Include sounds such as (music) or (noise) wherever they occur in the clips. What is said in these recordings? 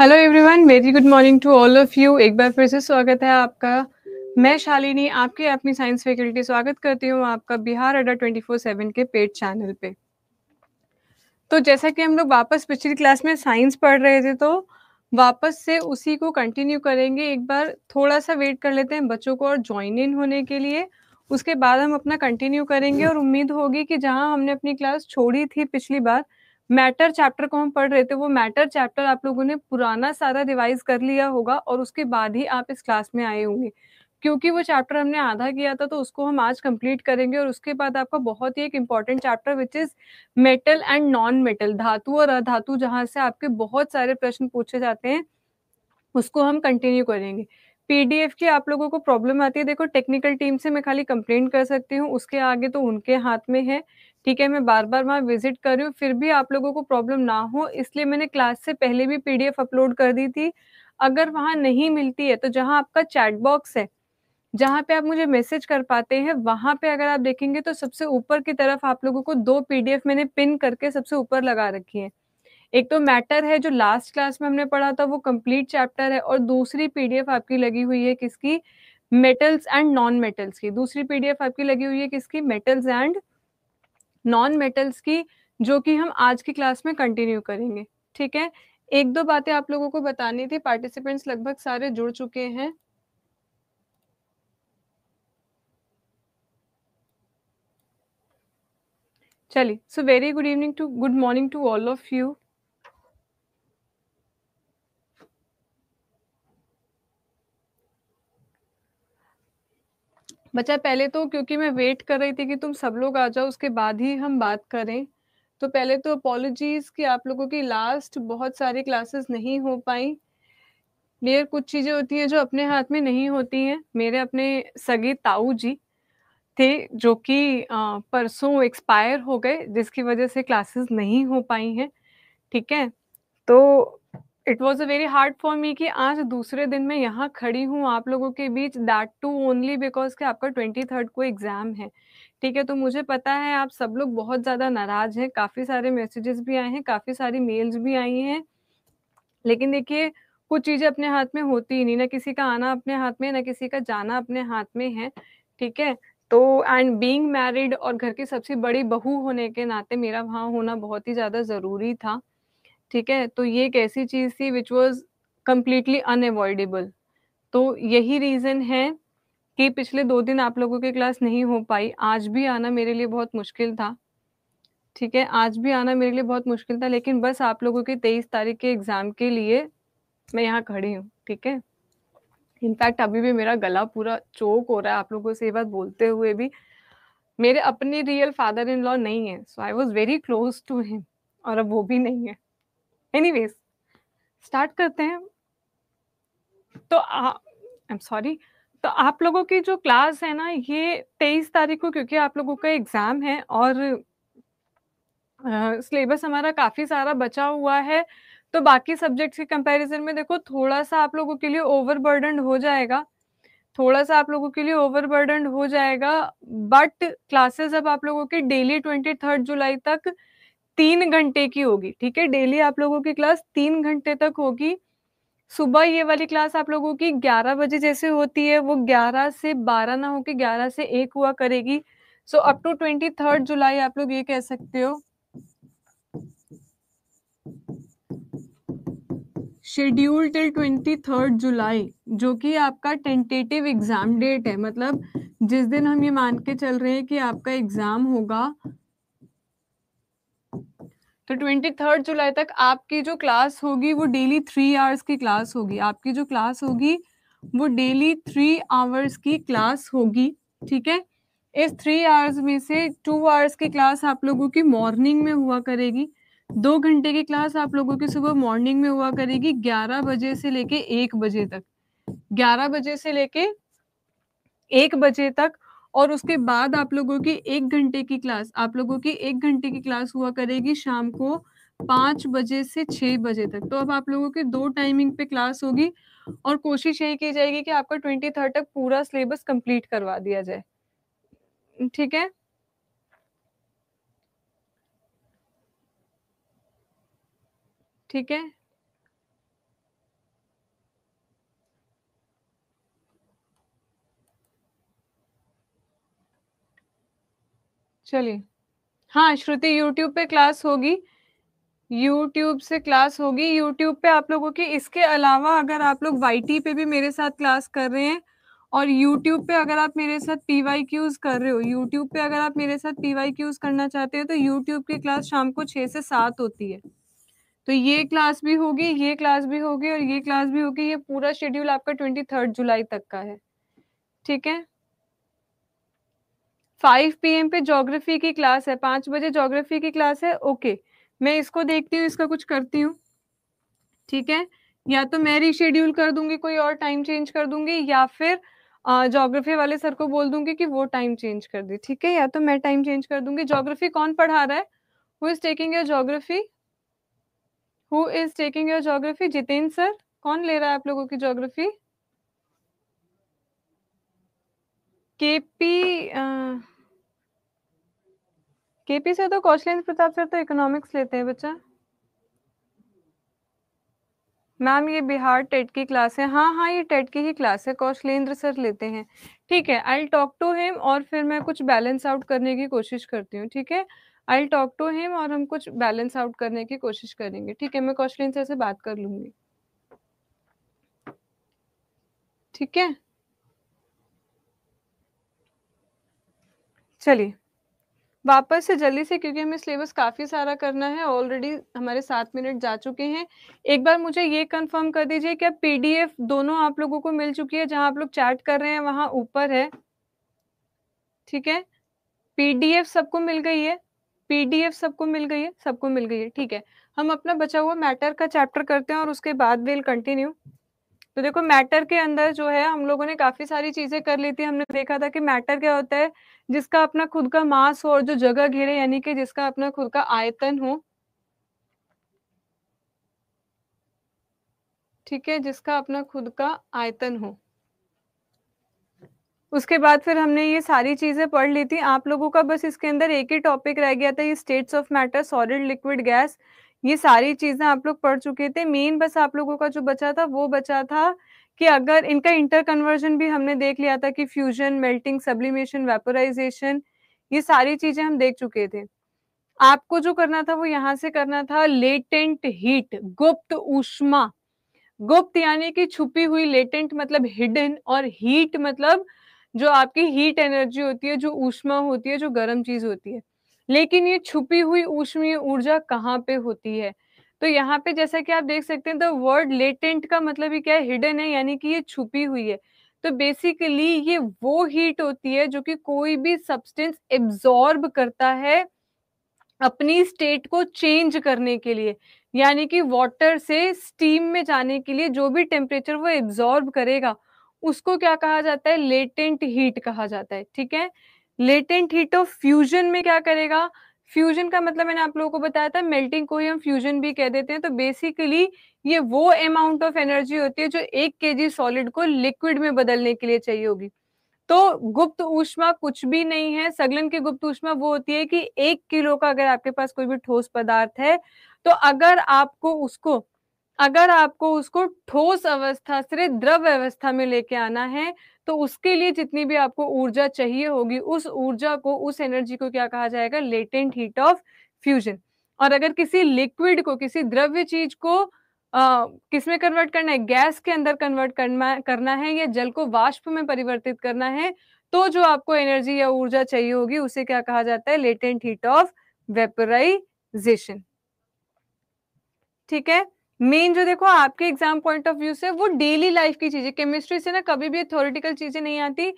Hello everyone very good morning to all of you एक बार फिर से स्वागत है आपका मैं शालिनी आपके अपनी साइंस फैकल्टी स्वागत करती हूँ आपका बिहार अड्डा फोर सेवन के पेड चैनल पे तो जैसा कि हम लोग वापस पिछली क्लास में साइंस पढ़ रहे थे तो वापस से उसी को कंटिन्यू करेंगे एक बार थोड़ा सा वेट कर लेते हैं बच्चों को और ज्वाइन इन होने के लिए उसके बाद हम अपना कंटिन्यू करेंगे और उम्मीद होगी कि जहाँ हमने अपनी क्लास छोड़ी थी पिछली बार मैटर चैप्टर को हम पढ़ रहे थे वो मैटर चैप्टर आप लोगों ने पुराना सारा रिवाइज कर लिया होगा और उसके बाद ही आप इस क्लास में आए होंगे क्योंकि वो चैप्टर हमने आधा किया था तो उसको हम आज कंप्लीट करेंगे और उसके बाद आपका बहुत ही एक important chapter which is metal and non metal धातु और अधातु जहां से आपके बहुत सारे प्रश्न पूछे जाते हैं उसको हम कंटिन्यू करेंगे पीडीएफ की आप लोगों को प्रॉब्लम आती है देखो टेक्निकल टीम से मैं खाली कंप्लेंट कर सकती हूँ उसके आगे तो उनके हाथ में है ठीक है मैं बार बार वहाँ विजिट कर रही हूँ फिर भी आप लोगों को प्रॉब्लम ना हो इसलिए मैंने क्लास से पहले भी पी अपलोड कर दी थी अगर वहाँ नहीं मिलती है तो जहाँ आपका चैट बॉक्स है जहाँ पे आप मुझे मैसेज कर पाते हैं वहाँ पे अगर आप देखेंगे तो सबसे ऊपर की तरफ आप लोगों को दो पीडीएफ मैंने पिन करके सबसे ऊपर लगा रखी है एक तो मैटर है जो लास्ट क्लास में हमने पढ़ा था वो कंप्लीट चैप्टर है और दूसरी पीडीएफ आपकी लगी हुई है किसकी मेटल्स एंड नॉन मेटल्स की दूसरी पीडीएफ आपकी लगी हुई है किसकी मेटल्स एंड नॉन मेटल्स की जो कि हम आज की क्लास में कंटिन्यू करेंगे ठीक है एक दो बातें आप लोगों को बतानी थी पार्टिसिपेंट्स लगभग सारे जुड़ चुके हैं चलिए so very good evening to good morning to all of you बच्चा पहले तो क्योंकि मैं वेट कर रही थी कि तुम सब लोग आ जाओ उसके बाद ही हम बात करें। तो पहले तो अपॉलजीज़ कि आप लोगों की लास्ट बहुत सारी क्लासेस नहीं हो पाई। डियर कुछ चीज़ें होती हैं जो अपने हाथ में नहीं होती हैं। मेरे अपने सगे ताऊ जी थे जो कि परसों एक्सपायर हो गए जिसकी वज़ह से क्लासेस नहीं हो पाई हैं, ठीक है? तो it was a very hard for me कि आज दूसरे दिन मैं यहाँ खड़ी हूँ आप लोगों के बीच दैट टू ओनली बिकॉज के आपका ट्वेंटी थर्ड को एग्जाम है ठीक है तो मुझे पता है आप सब लोग बहुत ज्यादा नाराज हैं काफी सारे मैसेजेस भी आए हैं काफी सारी मेल्स भी आई हैं लेकिन देखिए कुछ चीजें अपने हाथ में होती ही नहीं ना किसी का आना अपने हाथ में ना किसी का जाना अपने हाथ में है ठीक है तो एंड बीइंग मैरिड और घर की सबसे बड़ी बहू होने के नाते मेरा वहाँ होना बहुत ही ज्यादा जरूरी था ठीक है तो ये एक ऐसी चीज थी विच वॉज कम्प्लीटली अनएवॉइडेबल तो यही रीजन है कि पिछले दो दिन आप लोगों की क्लास नहीं हो पाई आज भी आना मेरे लिए बहुत मुश्किल था ठीक है आज भी आना मेरे लिए बहुत मुश्किल था लेकिन बस आप लोगों के तेईस तारीख के एग्जाम के लिए मैं यहाँ खड़ी हूँ ठीक है इनफैक्ट अभी भी मेरा गला पूरा चोक हो रहा है आप लोगों से ये बात बोलते हुए भी मेरे अपने रियल फादर इन लॉ नहीं है so I was very close to him और अब वो भी नहीं है एनीवेज स्टार्ट करते हैं तो आई एम सॉरी तो आप लोगों की जो क्लास है ना ये तेईस तारीख को क्योंकि आप लोगों का एग्जाम है और सिलेबस हमारा काफी सारा बचा हुआ है तो बाकी सब्जेक्ट्स के कंपैरिजन में देखो थोड़ा सा आप लोगों के लिए ओवरबर्डन हो जाएगा थोड़ा सा आप लोगों के लिए ओवरबर्डन हो जाएगा बट क्लासेस अब आप लोगों के डेली ट्वेंटी थर्ड जुलाई तक तीन घंटे की होगी ठीक है डेली आप लोगों की क्लास तीन घंटे तक होगी सुबह ये वाली क्लास आप लोगों की 11 बजे जैसे होती है वो 11 से 12 ना होके 11 से 1 हुआ करेगी so up to twenty third July आप लोग ये कह सकते हो schedule till twenty third July जो कि आपका टेंटेटिव एग्जाम डेट है मतलब जिस दिन हम ये मान के चल रहे हैं कि आपका एग्जाम होगा तो ट्वेंटी थर्ड जुलाई तक आपकी जो क्लास होगी वो डेली थ्री आवर्स की क्लास होगी आपकी जो क्लास होगी वो डेली थ्री आवर्स की क्लास होगी ठीक है इस थ्री आवर्स में से टू आवर्स की क्लास आप लोगों की मॉर्निंग में हुआ करेगी दो घंटे की क्लास आप लोगों की सुबह मॉर्निंग में हुआ करेगी ग्यारह बजे से लेके एक बजे तक ग्यारह बजे से लेके एक बजे तक और उसके बाद आप लोगों की एक घंटे की क्लास आप लोगों की एक घंटे की क्लास हुआ करेगी शाम को पाँच बजे से छः बजे तक तो अब आप लोगों की दो टाइमिंग पे क्लास होगी और कोशिश यही की जाएगी कि आपका ट्वेंटी थर्ड तक पूरा सिलेबस कंप्लीट करवा दिया जाए ठीक है ठीक है चलिए हाँ श्रुति यूट्यूब पे क्लास होगी यूट्यूब से क्लास होगी यूट्यूब पे आप लोगों की इसके अलावा अगर आप लोग वाई पे भी मेरे साथ क्लास कर रहे हैं और यूट्यूब पे अगर आप मेरे साथ पी वाई क्यूज कर रहे हो यूट्यूब पे अगर आप मेरे साथ पी वाई क्यूज करना चाहते हो तो यूट्यूब की क्लास शाम को छः से सात होती है तो ये क्लास भी होगी ये क्लास भी होगी और ये क्लास भी होगी ये पूरा शेड्यूल आपका ट्वेंटी थर्ड जुलाई तक का है ठीक है फाइव एम पे जोग्राफी की क्लास है पांच बजे जोग्राफी की क्लास है ओके मैं इसको देखती हूँ इसका कुछ करती हूँ ठीक है या तो मैं रिशेड्यूल कर दूंगी कोई और टाइम चेंज कर दूंगी या फिर जोग्राफी वाले सर को बोल दूंगी कि वो टाइम चेंज कर दे ठीक है या तो मैं टाइम चेंज कर दूंगी जोग्राफी कौन पढ़ा रहा है who is taking your geography who is taking your geography Jitendra sir कौन ले रहा है आप लोगों की जोग्राफी केपी केपी से तो कौशलेंद्र प्रताप सर तो इकोनॉमिक्स लेते हैं बच्चा मैम ये बिहार टेट की क्लास है हाँ हाँ ये टेट की ही क्लास है कौशलेंद्र सर लेते हैं ठीक है आई टॉक टू हिम और फिर मैं कुछ बैलेंस आउट करने की कोशिश करती हूँ ठीक है आई टॉक टू हिम और हम कुछ बैलेंस आउट करने की कोशिश करेंगे ठीक है मैं कौशलेंद्र सर से बात कर लूंगी ठीक है चलिए वापस से जल्दी से क्योंकि हमें सिलेबस काफी सारा करना है ऑलरेडी हमारे सात मिनट जा चुके हैं एक बार मुझे ये कंफर्म कर दीजिए क्या पीडीएफ दोनों आप लोगों को मिल चुकी है जहां आप लोग चैट कर रहे हैं वहां ऊपर है ठीक है पीडीएफ सबको मिल गई है पीडीएफ सबको मिल गई है सबको मिल गई है ठीक है हम अपना बचा हुआ मैटर का चैप्टर करते हैं और उसके बाद विल कंटिन्यू तो देखो मैटर के अंदर जो है हम लोगों ने काफी सारी चीजें कर ली थी हमने देखा था कि मैटर क्या होता है जिसका अपना खुद का मास हो और जो जगह घेरे यानी कि जिसका अपना खुद का आयतन हो ठीक है जिसका अपना खुद का आयतन हो उसके बाद फिर हमने ये सारी चीजें पढ़ ली थी आप लोगों का बस इसके अंदर एक ही टॉपिक रह गया था ये states of matter solid liquid gas ये सारी चीजें आप लोग पढ़ चुके थे मेन बस आप लोगों का जो बचा था वो बचा था कि अगर इनका इंटर कन्वर्जन भी हमने देख लिया था कि फ्यूजन मेल्टिंग सब्लिमेशन वेपोराइजेशन ये सारी चीजें हम देख चुके थे आपको जो करना था वो यहाँ से करना था लेटेंट हीट गुप्त ऊष्मा गुप्त यानी कि छुपी हुई लेटेंट मतलब हिडन और हीट मतलब जो आपकी हीट एनर्जी होती है जो ऊष्मा होती है जो गर्म चीज होती है लेकिन ये छुपी हुई ऊष्मीय ऊर्जा कहाँ पे होती है तो यहाँ पे जैसा कि आप देख सकते हैं द वर्ड लेटेंट का मतलब ही क्या है हिडन है यानी कि ये छुपी हुई है तो बेसिकली ये वो हीट होती है जो कि कोई भी सब्सटेंस एब्जॉर्ब करता है अपनी स्टेट को चेंज करने के लिए यानी कि वाटर से स्टीम में जाने के लिए जो भी टेम्परेचर वो एब्जॉर्ब करेगा उसको क्या कहा जाता है लेटेंट हीट कहा जाता है ठीक है लेटेंट हीट ऑफ फ्यूजन में क्या करेगा फ्यूजन का मतलब मैंने आप लोगों को बताया था मेल्टिंग को ही हम फ्यूजन भी कह देते हैं तो बेसिकली ये वो अमाउंट ऑफ एनर्जी होती है जो एक के जी सॉलिड को लिक्विड में बदलने के लिए चाहिए होगी तो गुप्त ऊष्मा कुछ भी नहीं है सगलन की गुप्त ऊष्मा वो होती है कि एक किलो का अगर आपके पास कोई भी ठोस पदार्थ है तो अगर आपको उसको अगर आपको उसको ठोस अवस्था से द्रव अवस्था में लेके आना है तो उसके लिए जितनी भी आपको ऊर्जा चाहिए होगी उस ऊर्जा को उस एनर्जी को क्या कहा जाएगा लेटेंट हीट ऑफ फ्यूजन और अगर किसी लिक्विड को किसी द्रव्य चीज को किसमें कन्वर्ट करना है गैस के अंदर कन्वर्ट करना करना है या जल को वाष्प में परिवर्तित करना है तो जो आपको एनर्जी या ऊर्जा चाहिए होगी उसे क्या कहा जाता है लेटेंट हीट ऑफ वेपराइजेशन ठीक है मेन जो देखो आपके एग्जाम पॉइंट ऑफ व्यू से वो डेली लाइफ की चीजें केमिस्ट्री से ना कभी भी थोरिटिकल चीजें नहीं आती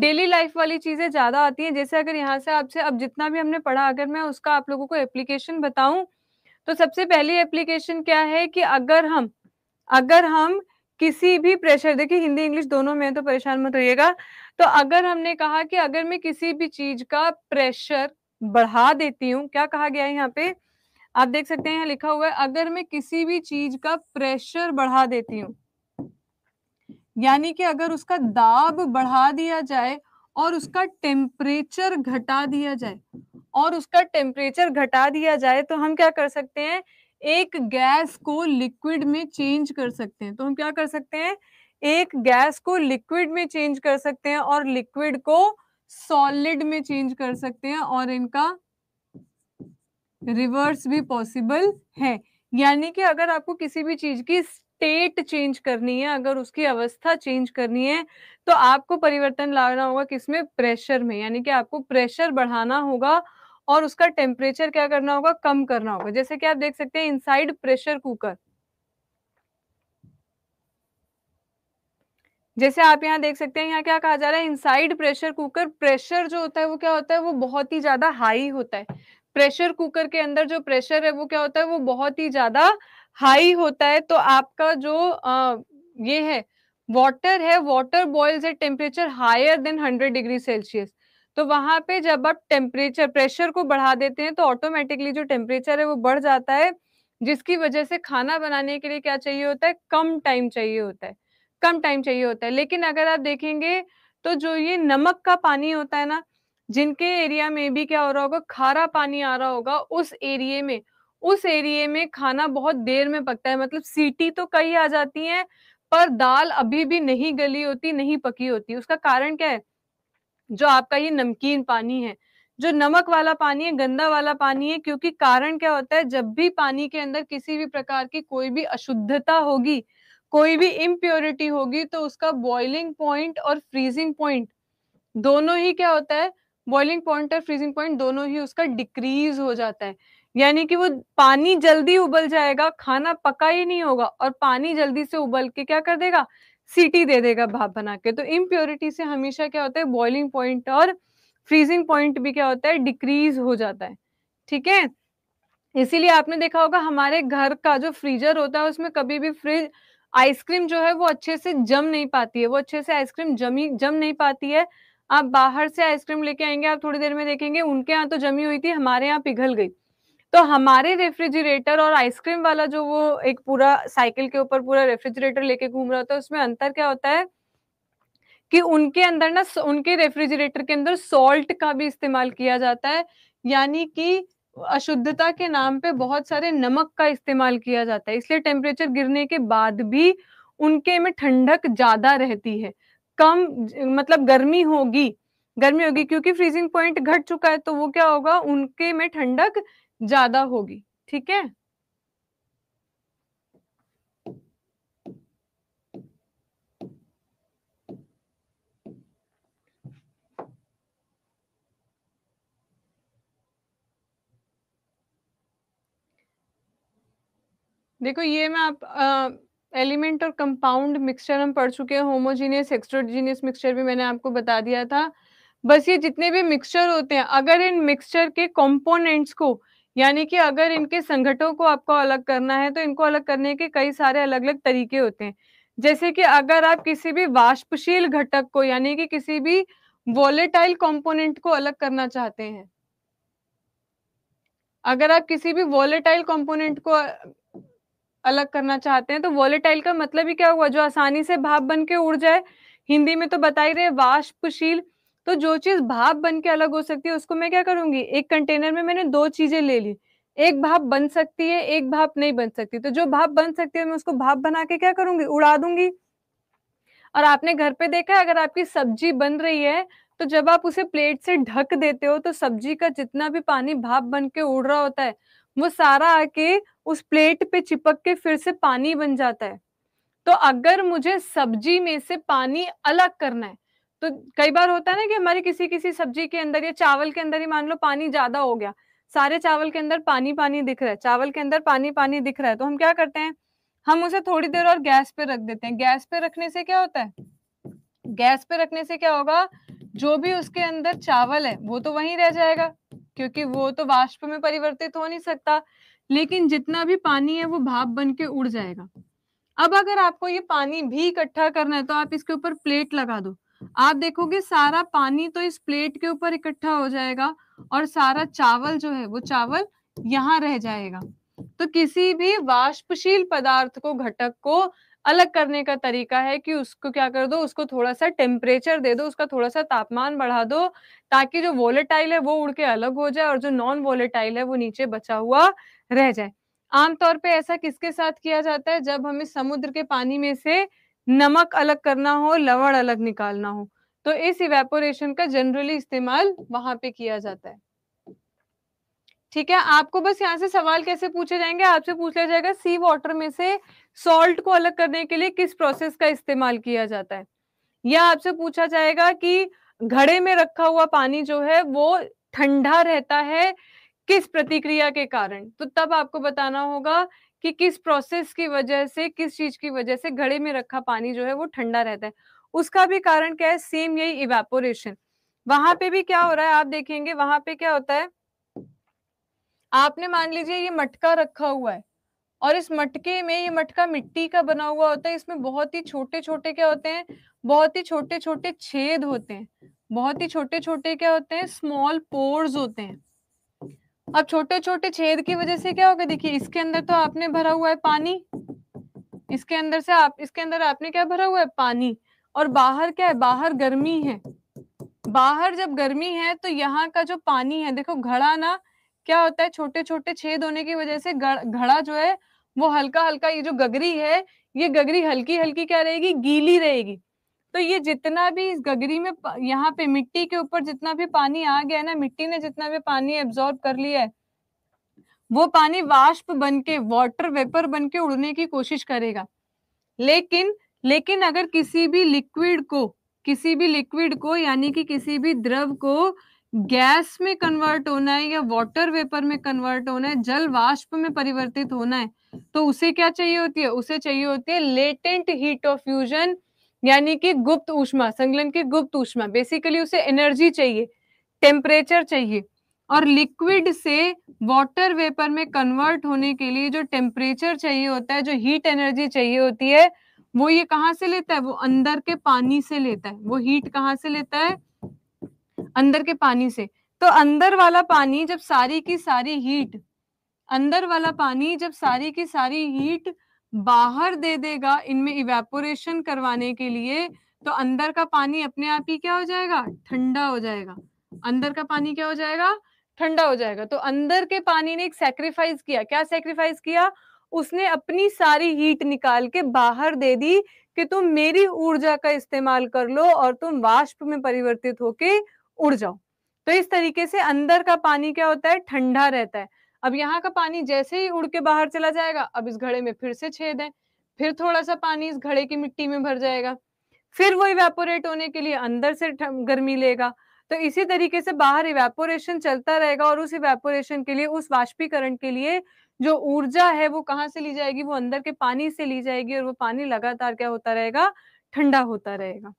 डेली लाइफ वाली चीजें ज्यादा आती हैं जैसे अगर यहाँ से आपसे अब जितना भी हमने पढ़ा अगर मैं उसका आप लोगों को एप्लीकेशन बताऊं तो सबसे पहली एप्लीकेशन क्या है कि अगर हम अगर हम किसी भी प्रेशर देखिए हिंदी इंग्लिश दोनों में तो परेशान मत होइएगा तो अगर हमने कहा कि अगर मैं किसी भी चीज का प्रेशर बढ़ा देती हूँ क्या कहा गया है यहाँ पे आप देख सकते हैं लिखा हुआ है अगर मैं किसी भी चीज का प्रेशर बढ़ा देती हूँ यानी कि अगर उसका दाब बढ़ा दिया जाए और उसका टेम्परेचर घटा दिया जाए और उसका टेम्परेचर घटा दिया जाए तो हम क्या कर सकते हैं एक गैस को लिक्विड में चेंज कर सकते हैं तो हम क्या कर सकते हैं एक गैस को लिक्विड में चेंज कर सकते हैं और लिक्विड को सॉलिड में चेंज कर सकते हैं और इनका रिवर्स भी पॉसिबल है यानी कि अगर आपको किसी भी चीज की स्टेट चेंज करनी है अगर उसकी अवस्था चेंज करनी है तो आपको परिवर्तन लाना होगा किसमें प्रेशर में यानी कि आपको प्रेशर बढ़ाना होगा और उसका टेम्परेचर क्या करना होगा कम करना होगा जैसे कि आप देख सकते हैं इनसाइड प्रेशर कुकर जैसे आप यहाँ देख सकते हैं यहाँ क्या कहा जा रहा है इनसाइड प्रेशर कुकर प्रेशर जो होता है वो क्या होता है वो बहुत ही ज्यादा हाई होता है प्रेशर कुकर के अंदर जो प्रेशर है वो क्या होता है वो बहुत ही ज्यादा हाई होता है तो आपका जो आ, ये है वाटर है water boils at temperature higher than hundred degree Celsius तो वहां पे जब आप टेम्परेचर प्रेशर को बढ़ा देते हैं तो ऑटोमेटिकली जो टेम्परेचर है वो बढ़ जाता है जिसकी वजह से खाना बनाने के लिए क्या चाहिए होता है कम टाइम चाहिए होता है कम टाइम चाहिए होता है लेकिन अगर आप देखेंगे तो जो ये नमक का पानी होता है ना जिनके एरिया में भी क्या हो रहा होगा खारा पानी आ रहा होगा उस एरिए में उस एरिए में खाना बहुत देर में पकता है मतलब सीटी तो कई आ जाती है पर दाल अभी भी नहीं गली होती नहीं पकी होती उसका कारण क्या है जो आपका ये नमकीन पानी है जो नमक वाला पानी है गंदा वाला पानी है क्योंकि कारण क्या होता है जब भी पानी के अंदर किसी भी प्रकार की कोई भी अशुद्धता होगी कोई भी इम्प्योरिटी होगी तो उसका बॉइलिंग पॉइंट और फ्रीजिंग पॉइंट दोनों ही क्या होता है बॉइलिंग पॉइंट और फ्रीजिंग पॉइंट दोनों ही उसका डिक्रीज हो जाता है यानी कि वो पानी जल्दी उबल जाएगा खाना पका ही नहीं होगा और पानी जल्दी से उबल के क्या कर देगा सीटी दे देगा भाप बना के तो इम्प्योरिटी से हमेशा क्या होता है बॉइलिंग पॉइंट और फ्रीजिंग पॉइंट भी क्या होता है डिक्रीज हो जाता है ठीक है इसीलिए आपने देखा होगा हमारे घर का जो फ्रीजर होता है उसमें कभी भी फ्रिज आइसक्रीम जो है वो अच्छे से जम नहीं पाती है वो अच्छे से आइसक्रीम जमी जम नहीं पाती है आप बाहर से आइसक्रीम लेके आएंगे आप थोड़ी देर में देखेंगे उनके यहाँ तो जमी हुई थी हमारे यहाँ पिघल गई तो हमारे रेफ्रिजरेटर और आइसक्रीम वाला जो वो एक पूरा साइकिल के ऊपर पूरा रेफ्रिजरेटर लेके घूम रहा होता है उसमें अंतर क्या होता है कि उनके अंदर ना उनके रेफ्रिजरेटर के अंदर सॉल्ट का भी इस्तेमाल किया जाता है यानी कि अशुद्धता के नाम पे बहुत सारे नमक का इस्तेमाल किया जाता है इसलिए टेम्परेचर गिरने के बाद भी उनके में ठंडक ज्यादा रहती है कम मतलब गर्मी होगी गर्मी होगी क्योंकि फ्रीजिंग पॉइंट घट चुका है तो वो क्या होगा उनके में ठंडक ज्यादा होगी ठीक है देखो ये मैं आप आ, एलिमेंट और कंपाउंड मिक्सचर हम पढ़ चुके हैं होमोजीनियस एक्सट्रोजीनियस मिक्सचर भी मैंने आपको बता दिया था बस ये जितने भी मिक्सचर होते हैं अगर इन मिक्सचर के कंपोनेंट्स को यानी कि अगर इनके संगठों को आपको अलग करना है तो इनको अलग करने के कई सारे अलग अलग तरीके होते हैं जैसे कि अगर आप किसी भी वाष्पशील घटक को यानी कि किसी भी वॉलेटाइल कंपोनेंट को अलग करना चाहते हैं अगर आप किसी भी वॉलेटाइल कंपोनेंट को अलग करना चाहते हैं तो वॉलेटाइल का मतलब ही क्या हुआ जो आसानी से भाप बन के उड़ जाए हिंदी में तो बता ही रहे वाष्पशील तो जो चीज भाप बन के अलग हो सकती है उसको मैं क्या करूंगी एक कंटेनर में मैंने दो चीजें ले ली एक भाप बन सकती है एक भाप नहीं बन सकती तो जो भाप बन सकती है मैं उसको भाप बना के क्या करूंगी उड़ा दूंगी और आपने घर पे देखा है अगर आपकी सब्जी बन रही है तो जब आप उसे प्लेट से ढक देते हो तो सब्जी का जितना भी पानी भाप बन के उड़ रहा होता है वो सारा आके उस प्लेट पे चिपक के फिर से पानी बन जाता है तो अगर मुझे सब्जी में से पानी अलग करना है तो कई बार होता है ना कि हमारी किसी किसी सब्जी के अंदर या चावल के अंदर ही मान लो पानी ज्यादा हो गया सारे चावल के अंदर पानी पानी दिख रहा है चावल के अंदर पानी पानी दिख रहा है तो हम क्या करते हैं हम उसे थोड़ी देर और गैस पे रख देते हैं गैस पे रखने से क्या होता है गैस पे रखने से क्या होगा जो भी उसके अंदर चावल है वो तो वहीं रह जाएगा क्योंकि वो तो वाष्प में परिवर्तित हो नहीं सकता लेकिन जितना भी पानी है वो भाप बन के उड़ जाएगा अब अगर आपको ये पानी भी इकट्ठा करना है तो आप इसके ऊपर प्लेट लगा दो आप देखोगे सारा पानी तो इस प्लेट के ऊपर इकट्ठा हो जाएगा और सारा चावल जो है वो चावल यहाँ रह जाएगा तो किसी भी वाष्पशील पदार्थ को घटक को अलग करने का तरीका है कि उसको क्या कर दो उसको थोड़ा सा टेम्परेचर दे दो उसका थोड़ा सा तापमान बढ़ा दो ताकि जो वोलेटाइल है वो उड़ के अलग हो जाए और जो नॉन वोलेटाइल है वो नीचे बचा हुआ रह जाए आमतौर पे ऐसा किसके साथ किया जाता है जब हमें समुद्र के पानी में से नमक अलग करना हो लवण अलग निकालना हो तो इस इवेपोरेशन का जनरली इस्तेमाल वहां पे किया जाता है ठीक है आपको बस यहाँ से सवाल कैसे पूछे जाएंगे आपसे पूछ लिया जाएगा सी वाटर में से सॉल्ट को अलग करने के लिए किस प्रोसेस का इस्तेमाल किया जाता है यह आपसे पूछा जाएगा कि घड़े में रखा हुआ पानी जो है वो ठंडा रहता है किस प्रतिक्रिया के कारण तो तब आपको बताना होगा कि किस प्रोसेस की वजह से किस चीज की वजह से घड़े में रखा पानी जो है वो ठंडा रहता है उसका भी कारण क्या है सेम यही इवेपोरेशन वहां पे भी क्या हो रहा है आप देखेंगे वहां पे क्या होता है आपने मान लीजिए ये मटका रखा हुआ है और इस मटके में ये मटका मिट्टी का बना हुआ होता है इसमें बहुत ही छोटे छोटे क्या होते हैं बहुत ही छोटे छोटे छेद होते हैं बहुत ही छोटे छोटे क्या होते हैं स्मॉल पोर्स होते हैं अब छोटे छोटे छेद की वजह से क्या होगा देखिए इसके अंदर तो आपने भरा हुआ है पानी इसके अंदर से आप इसके अंदर आपने क्या भरा हुआ है पानी और बाहर क्या है बाहर गर्मी है बाहर जब गर्मी है तो यहाँ का जो पानी है देखो घड़ा ना क्या होता है छोटे छोटे छेद होने की वजह से घड़ा जो है वो हल्का हल्का ये जो गगरी है ये गगरी हल्की हल्की क्या रहेगी गीली रहेगी तो ये जितना भी इस गगरी में यहाँ पे मिट्टी के ऊपर जितना भी पानी आ गया है ना मिट्टी ने जितना भी पानी एब्जॉर्ब कर लिया है वो पानी वाष्प बन के वॉटर वेपर बन के उड़ने की कोशिश करेगा लेकिन लेकिन अगर किसी भी लिक्विड को किसी भी लिक्विड को यानी कि किसी भी द्रव को गैस में कन्वर्ट होना है या वाटर वेपर में कन्वर्ट होना है जल वाष्प में परिवर्तित होना है तो उसे क्या चाहिए होती है उसे चाहिए होती है लेटेंट हीट ऑफ फ्यूजन यानी कि गुप्त ऊष्मा संगलन की गुप्त ऊष्मा बेसिकली उसे एनर्जी चाहिए टेम्परेचर चाहिए और लिक्विड से वाटर वेपर में कन्वर्ट होने के लिए जो टेम्परेचर चाहिए होता है जो हीट एनर्जी चाहिए होती है वो ये कहाँ से लेता है वो अंदर के पानी से लेता है वो हीट कहाँ से लेता है अंदर के पानी से तो अंदर वाला पानी जब सारी की सारी हीट अंदर वाला पानी जब सारी की सारी हीट बाहर दे देगा इनमें इवेपोरेशन करवाने के लिए तो अंदर का पानी अपने आप ही क्या हो जाएगा ठंडा हो जाएगा अंदर का पानी क्या हो जाएगा ठंडा हो जाएगा तो अंदर के पानी ने एक सेक्रीफाइस किया क्या सेक्रीफाइस किया उसने अपनी सारी हीट निकाल के बाहर दे दी कि तुम मेरी ऊर्जा का इस्तेमाल कर लो और तुम वाष्प में परिवर्तित होके उड़ जाओ तो इस तरीके से अंदर का पानी क्या होता है ठंडा रहता है अब यहाँ का पानी जैसे ही उड़ के बाहर चला जाएगा अब इस घड़े में फिर से छेद है फिर थोड़ा सा पानी इस घड़े की मिट्टी में भर जाएगा फिर वो इवेपोरेट होने के लिए अंदर से गर्मी लेगा तो इसी तरीके से बाहर इवेपोरेशन चलता रहेगा और उस इवेपोरेशन के लिए उस वाष्पीकरण के लिए जो ऊर्जा है वो कहाँ से ली जाएगी वो अंदर के पानी से ली जाएगी और वो पानी लगातार क्या होता रहेगा ठंडा होता रहेगा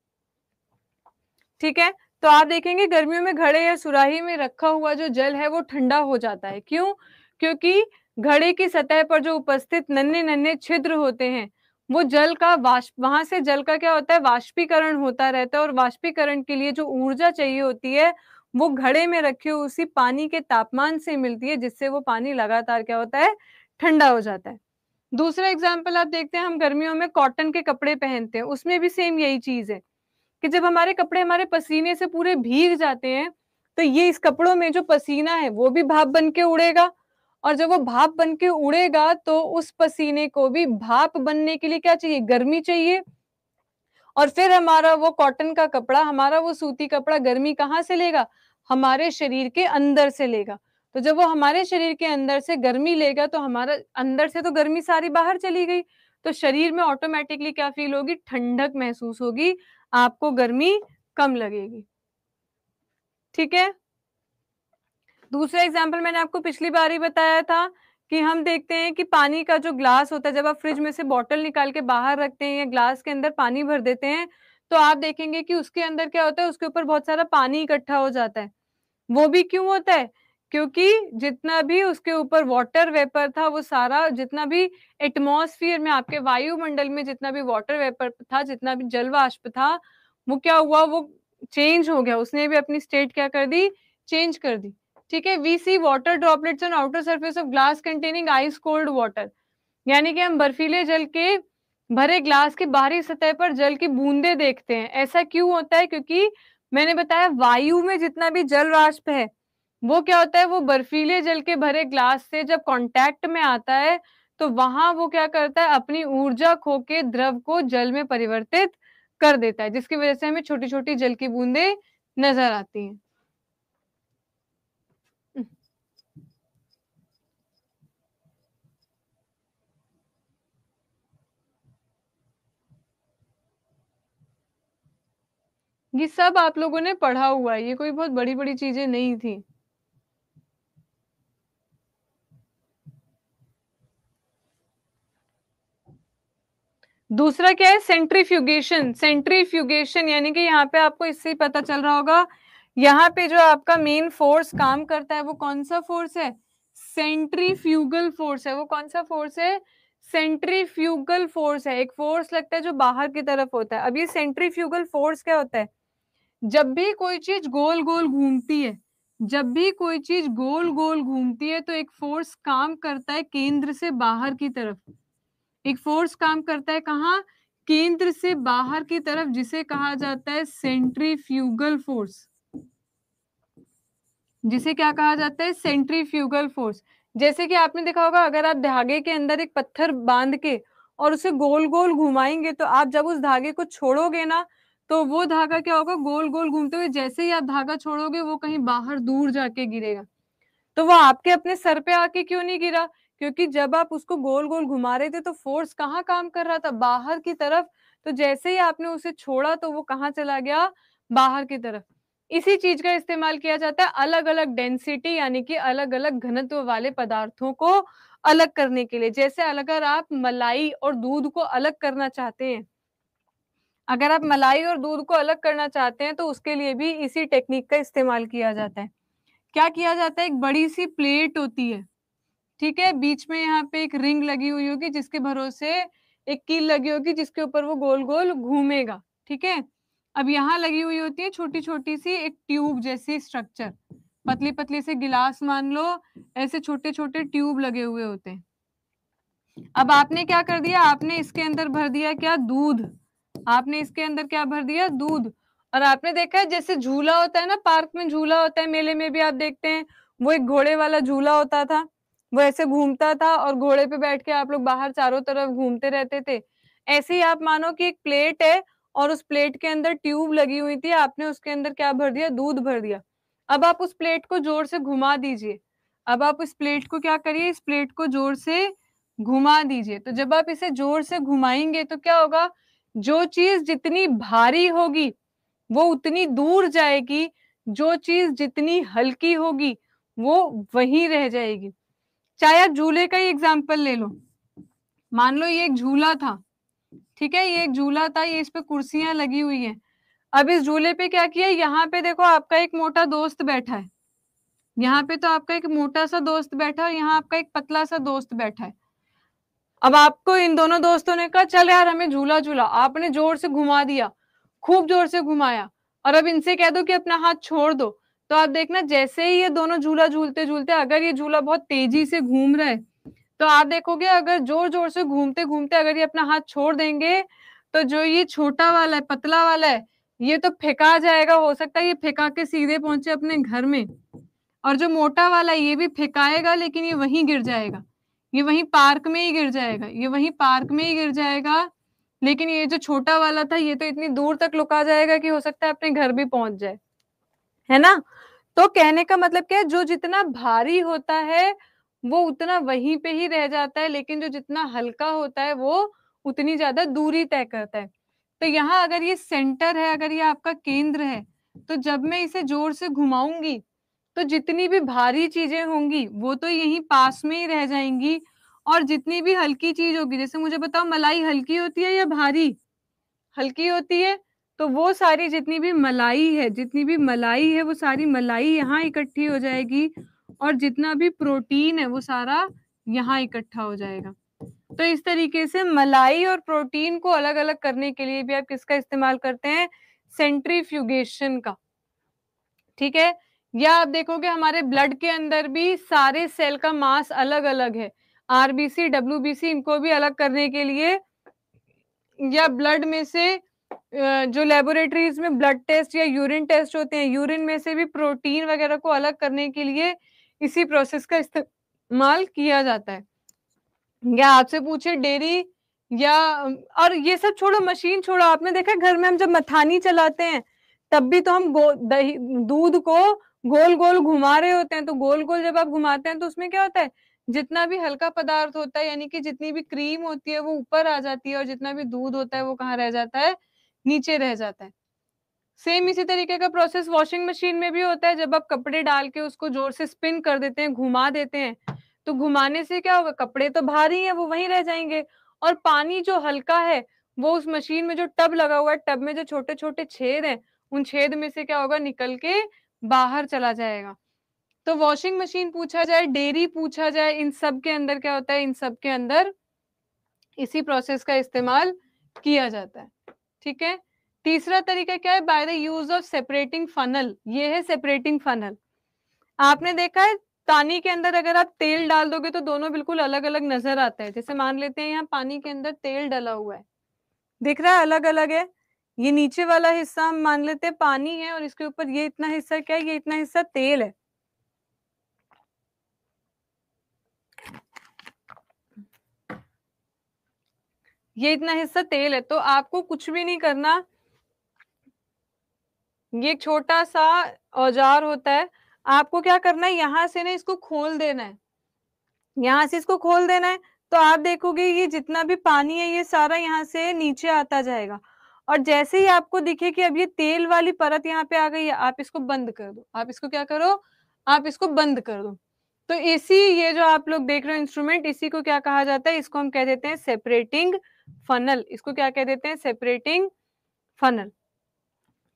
ठीक है तो आप देखेंगे गर्मियों में घड़े या सुराही में रखा हुआ जो जल है वो ठंडा हो जाता है क्यों क्योंकि घड़े की सतह पर जो उपस्थित नन्हे नन्हे छिद्र होते हैं वो जल का वाष्प वहां से जल का क्या होता है वाष्पीकरण होता रहता है और वाष्पीकरण के लिए जो ऊर्जा चाहिए होती है वो घड़े में रखे हुए उसी पानी के तापमान से मिलती है जिससे वो पानी लगातार क्या होता है ठंडा हो जाता है दूसरा एग्जाम्पल आप देखते हैं हम गर्मियों में कॉटन के कपड़े पहनते हैं उसमें भी सेम यही चीज है कि जब हमारे कपड़े हमारे पसीने से पूरे भीग जाते हैं तो ये इस कपड़ों में जो पसीना है वो भी भाप बन के उड़ेगा और जब वो भाप बन के उड़ेगा तो उस पसीने को भी भाप बनने के लिए क्या चाहिए गर्मी चाहिए और फिर हमारा वो कॉटन का कपड़ा हमारा वो सूती कपड़ा गर्मी कहाँ से लेगा हमारे शरीर के अंदर से लेगा तो जब वो हमारे शरीर के अंदर से गर्मी लेगा तो हमारा अंदर से तो गर्मी सारी बाहर चली गई तो शरीर में ऑटोमेटिकली क्या फील होगी ठंडक महसूस होगी आपको गर्मी कम लगेगी ठीक है दूसरा एग्जाम्पल मैंने आपको पिछली बार ही बताया था कि हम देखते हैं कि पानी का जो ग्लास होता है जब आप फ्रिज में से बॉटल निकाल के बाहर रखते हैं या ग्लास के अंदर पानी भर देते हैं तो आप देखेंगे कि उसके अंदर क्या होता है उसके ऊपर बहुत सारा पानी इकट्ठा हो जाता है वो भी क्यों होता है क्योंकि जितना भी उसके ऊपर वाटर वेपर था वो सारा जितना भी एटमोसफियर में आपके वायुमंडल में जितना भी वाटर वेपर था जितना भी जलवाष्प था वो क्या हुआ वो चेंज हो गया उसने भी अपनी स्टेट क्या कर दी चेंज कर दी ठीक है we see water droplets on outer surface of glass containing ice cold water यानी कि हम बर्फीले जल के भरे ग्लास की बाहरी सतह पर जल की बूंदे देखते हैं ऐसा क्यों होता है क्योंकि मैंने बताया वायु में जितना भी जल वाष्प है वो क्या होता है वो बर्फीले जल के भरे ग्लास से जब कॉन्टेक्ट में आता है तो वहां वो क्या करता है अपनी ऊर्जा खो के द्रव को जल में परिवर्तित कर देता है जिसकी वजह से हमें छोटी छोटी जल की बूंदे नजर आती हैं ये सब आप लोगों ने पढ़ा हुआ है ये कोई बहुत बड़ी बड़ी चीजें नहीं थी दूसरा क्या है सेंट्रीफ्यूगेशन सेंट्रीफ्यूगेशन यानी कि यहाँ पे आपको इससे ही पता चल रहा होगा यहाँ पे जो आपका मेन फोर्स काम करता है वो कौन सा फोर्स है सेंट्रीफ्यूगल फोर्स है वो कौन सा फोर्स है सेंट्रीफ्यूगल फोर्स है एक फोर्स लगता है जो बाहर की तरफ होता है अब ये सेंट्रीफ्यूगल फोर्स क्या होता है जब भी कोई चीज गोल गोल घूमती है जब भी कोई चीज गोल गोल घूमती है तो एक फोर्स काम करता है केंद्र से बाहर की तरफ एक फोर्स काम करता है कहा केंद्र से बाहर की तरफ जिसे कहा जाता है सेंट्रीफ्यूगल फोर्स जिसे क्या कहा जाता है सेंट्रीफ्यूगल फोर्स जैसे कि आपने देखा होगा अगर आप धागे के अंदर एक पत्थर बांध के और उसे गोल गोल घुमाएंगे तो आप जब उस धागे को छोड़ोगे ना तो वो धागा क्या होगा गोल गोल घूमते हुए जैसे ही आप धागा छोड़ोगे वो कहीं बाहर दूर जाके गिरेगा तो वो आपके अपने सर पे आके क्यों नहीं गिरा क्योंकि जब आप उसको गोल गोल घुमा रहे थे तो फोर्स कहाँ काम कर रहा था बाहर की तरफ तो जैसे ही आपने उसे छोड़ा तो वो कहाँ चला गया बाहर की तरफ इसी चीज का इस्तेमाल किया जाता है अलग अलग डेंसिटी यानी कि अलग अलग घनत्व वाले पदार्थों को अलग करने के लिए जैसे अगर आप मलाई और दूध को अलग करना चाहते हैं अगर आप मलाई और दूध को अलग करना चाहते हैं तो उसके लिए भी इसी टेक्निक का इस्तेमाल किया जाता है क्या किया जाता है एक बड़ी सी प्लेट होती है ठीक है बीच में यहाँ पे एक रिंग लगी हुई होगी जिसके भरोसे एक कील लगी होगी जिसके ऊपर वो गोल गोल घूमेगा ठीक है अब यहाँ लगी हुई होती है छोटी छोटी सी एक ट्यूब जैसी स्ट्रक्चर पतली पतली से गिलास मान लो ऐसे छोटे छोटे ट्यूब लगे हुए होते हैं अब आपने क्या कर दिया आपने इसके अंदर भर दिया क्या दूध आपने इसके अंदर क्या भर दिया दूध और आपने देखा है जैसे झूला होता है ना पार्क में झूला होता है मेले में भी आप देखते हैं वो एक घोड़े वाला झूला होता था वो ऐसे घूमता था और घोड़े पे बैठ के आप लोग बाहर चारों तरफ घूमते रहते थे ऐसे ही आप मानो कि एक प्लेट है और उस प्लेट के अंदर ट्यूब लगी हुई थी आपने उसके अंदर क्या भर दिया दूध भर दिया अब आप उस प्लेट को जोर से घुमा दीजिए अब आप इस प्लेट को क्या करिए इस प्लेट को जोर से घुमा दीजिए तो जब आप इसे जोर से घुमाएंगे तो क्या होगा जो चीज जितनी भारी होगी वो उतनी दूर जाएगी जो चीज जितनी हल्की होगी वो वहीं रह जाएगी चाहे आप झूले का ही एग्जाम्पल ले लो मान लो ये एक झूला था ठीक है ये एक झूला था ये इस पे कुर्सियां लगी हुई है अब इस झूले पे क्या किया यहाँ पे देखो आपका एक मोटा दोस्त बैठा है यहाँ पे तो आपका एक मोटा सा दोस्त बैठा है और यहाँ आपका एक पतला सा दोस्त बैठा है अब आपको इन दोनों दोस्तों ने कहा चल यार हमें झूला झूला आपने जोर से घुमा दिया खूब जोर से घुमाया और अब इनसे कह दो कि अपना हाथ छोड़ दो तो आप देखना जैसे ही ये दोनों झूला झूलते झूलते अगर ये झूला बहुत तेजी से घूम रहा है तो आप देखोगे अगर जोर जोर से घूमते घूमते अगर ये अपना हाथ छोड़ देंगे तो जो ये छोटा वाला है पतला वाला है ये तो फेंका जाएगा हो सकता है ये फेंका के सीधे पहुंचे अपने घर में और जो मोटा वाला ये भी फेंकाएगा लेकिन ये वहीं गिर जाएगा ये वहीं पार्क में ही गिर जाएगा ये वहीं पार्क में ही गिर जाएगा लेकिन ये जो छोटा वाला था ये तो इतनी दूर तक लुका जाएगा कि हो सकता है अपने घर भी पहुंच जाए है ना तो कहने का मतलब क्या है जो जितना भारी होता है वो उतना वहीं पे ही रह जाता है लेकिन जो जितना हल्का होता है वो उतनी ज्यादा दूरी तय करता है तो यहाँ अगर ये सेंटर है अगर ये आपका केंद्र है तो जब मैं इसे जोर से घुमाऊंगी तो जितनी भी भारी चीजें होंगी वो तो यहीं पास में ही रह जाएंगी और जितनी भी हल्की चीज होगी जैसे मुझे बताओ मलाई हल्की होती है या भारी हल्की होती है तो वो सारी जितनी भी मलाई है जितनी भी मलाई है वो सारी मलाई यहाँ इकट्ठी हो जाएगी और जितना भी प्रोटीन है वो सारा यहाँ इकट्ठा हो जाएगा तो इस तरीके से मलाई और प्रोटीन को अलग अलग करने के लिए भी आप किसका इस्तेमाल करते हैं सेंट्रीफ्यूगेशन का ठीक है या आप देखोगे हमारे ब्लड के अंदर भी सारे सेल का मास अलग अलग है आरबीसी डब्ल्यूबीसी इनको भी अलग करने के लिए या ब्लड में से जो लेबोरेटरीज में ब्लड टेस्ट या यूरिन टेस्ट होते हैं यूरिन में से भी प्रोटीन वगैरह को अलग करने के लिए इसी प्रोसेस का इस्तेमाल किया जाता है या आपसे पूछे डेयरी या और ये सब छोड़ो मशीन छोड़ो आपने देखा घर में हम जब मथानी चलाते हैं तब भी तो हम दही दूध को गोल गोल घुमा रहे होते हैं तो गोल गोल जब आप घुमाते हैं तो उसमें क्या होता है जितना भी हल्का पदार्थ होता है यानी कि जितनी भी क्रीम होती है वो ऊपर आ जाती है और जितना भी दूध होता है वो कहाँ रह जाता है नीचे रह जाता है सेम इसी तरीके का प्रोसेस वॉशिंग मशीन में भी होता है जब आप कपड़े डाल के उसको जोर से स्पिन कर देते हैं घुमा देते हैं तो घुमाने से क्या होगा कपड़े तो भारी है वो वहीं रह जाएंगे और पानी जो हल्का है वो उस मशीन में जो टब लगा हुआ है टब में जो छोटे छोटे छेद हैं उन छेद में से क्या होगा निकल के बाहर चला जाएगा तो वॉशिंग मशीन पूछा जाए डेरी पूछा जाए इन सब के अंदर क्या होता है इन सब के अंदर इसी प्रोसेस का इस्तेमाल किया जाता है ठीक है तीसरा तरीका क्या है by the use of separating funnel ये है सेपरेटिंग फनल आपने देखा है पानी के अंदर अगर आप तेल डाल दोगे तो दोनों बिल्कुल अलग अलग नजर आता है जैसे मान लेते हैं यहाँ पानी के अंदर तेल डला हुआ है दिख रहा है अलग अलग है ये नीचे वाला हिस्सा हम मान लेते हैं पानी है और इसके ऊपर ये इतना हिस्सा क्या है ये इतना हिस्सा तेल है ये इतना हिस्सा तेल है तो आपको कुछ भी नहीं करना ये एक छोटा सा औजार होता है आपको क्या करना है यहाँ से ना इसको खोल देना है यहाँ से इसको खोल देना है तो आप देखोगे ये जितना भी पानी है ये सारा यहाँ से नीचे आता जाएगा और जैसे ही आपको दिखे कि अब ये तेल वाली परत यहाँ पे आ गई है आप इसको बंद कर दो आप इसको क्या करो आप इसको बंद कर दो तो इसी ये जो आप लोग देख रहे हो इंस्ट्रूमेंट इसी को क्या कहा जाता है इसको हम कह देते हैं सेपरेटिंग फनल इसको क्या कह देते हैं सेपरेटिंग फनल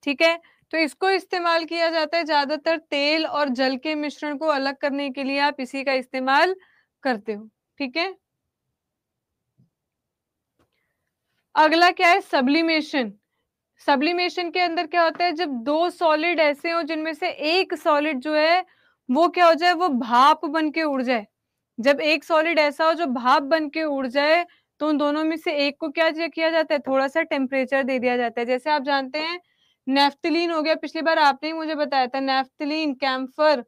ठीक है तो इसको इस्तेमाल किया जाता है ज्यादातर तेल और जल के मिश्रण को अलग करने के लिए आप इसी का इस्तेमाल करते हो ठीक है अगला क्या है सब्लिमेशन सब्लिमेशन के अंदर क्या होता है जब दो सॉलिड ऐसे हो जिनमें से एक सॉलिड जो है वो क्या हो जाए वो भाप बन के उड़ जाए जब एक सॉलिड ऐसा हो जो भाप बन के उड़ जाए तो उन दोनों में से एक को क्या किया जाता है थोड़ा सा टेम्परेचर दे दिया जाता है जैसे आप जानते हैं नेफ्तलीन हो गया पिछली बार आपने ही मुझे बताया था नेफ्तलीन कैम्फर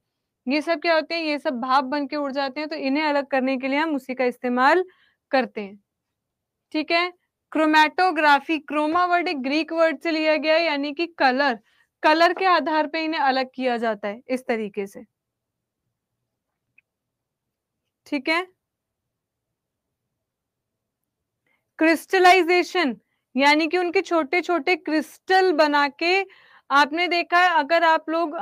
ये सब क्या होते हैं ये सब भाप बन के उड़ जाते हैं तो इन्हें अलग करने के लिए हम उसी का इस्तेमाल करते हैं ठीक है क्रोमेटोग्राफी क्रोमा वर्ड एक ग्रीक वर्ड से लिया गया है यानी कि कलर कलर के आधार पे इन्हें अलग किया जाता है इस तरीके से ठीक है क्रिस्टलाइजेशन यानी कि उनके छोटे छोटे क्रिस्टल बना के आपने देखा है अगर आप लोग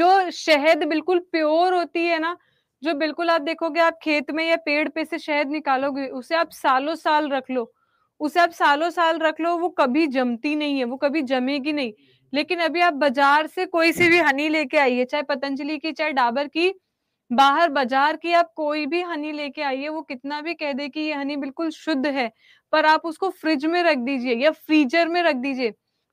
जो शहद बिल्कुल प्योर होती है ना जो बिल्कुल आप देखोगे आप खेत में या पेड़ पे से शहद निकालोगे उसे आप सालों साल रख लो उसे आप सालों साल रख लो वो कभी जमती नहीं है वो कभी जमेगी नहीं लेकिन अभी आप बाजार से कोई सी भी हम्म। हनी लेके आइए चाहे पतंजलि की चाहे डाबर की बाहर बाजार की आप कोई भी हनी लेके आइए वो कितना भी कह दे कि ये हनी बिल्कुल शुद्ध है पर आप उसको फ्रिज में रख दीजिए या फ्रीजर में रख दीजिए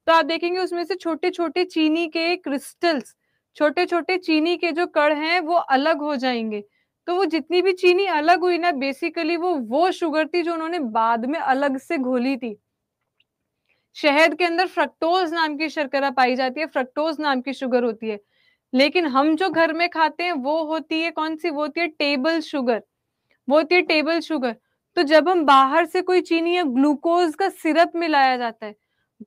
तो आप देखेंगे उसमें से छोटे छोटे चीनी के क्रिस्टल्स छोटे छोटे चीनी के जो कड़ हैं वो अलग हो जाएंगे तो वो जितनी भी चीनी अलग हुई ना बेसिकली वो वो शुगर थी जो उन्होंने बाद में अलग से घोली थी शहद के अंदर फ्रक्टोज नाम की शर्करा पाई जाती है फ्रक्टोज नाम की शुगर होती है लेकिन हम जो घर में खाते हैं वो होती है कौन सी वो होती है टेबल शुगर वो होती है टेबल शुगर तो जब हम बाहर से कोई चीनी या ग्लूकोज का सिरप मिलाया जाता है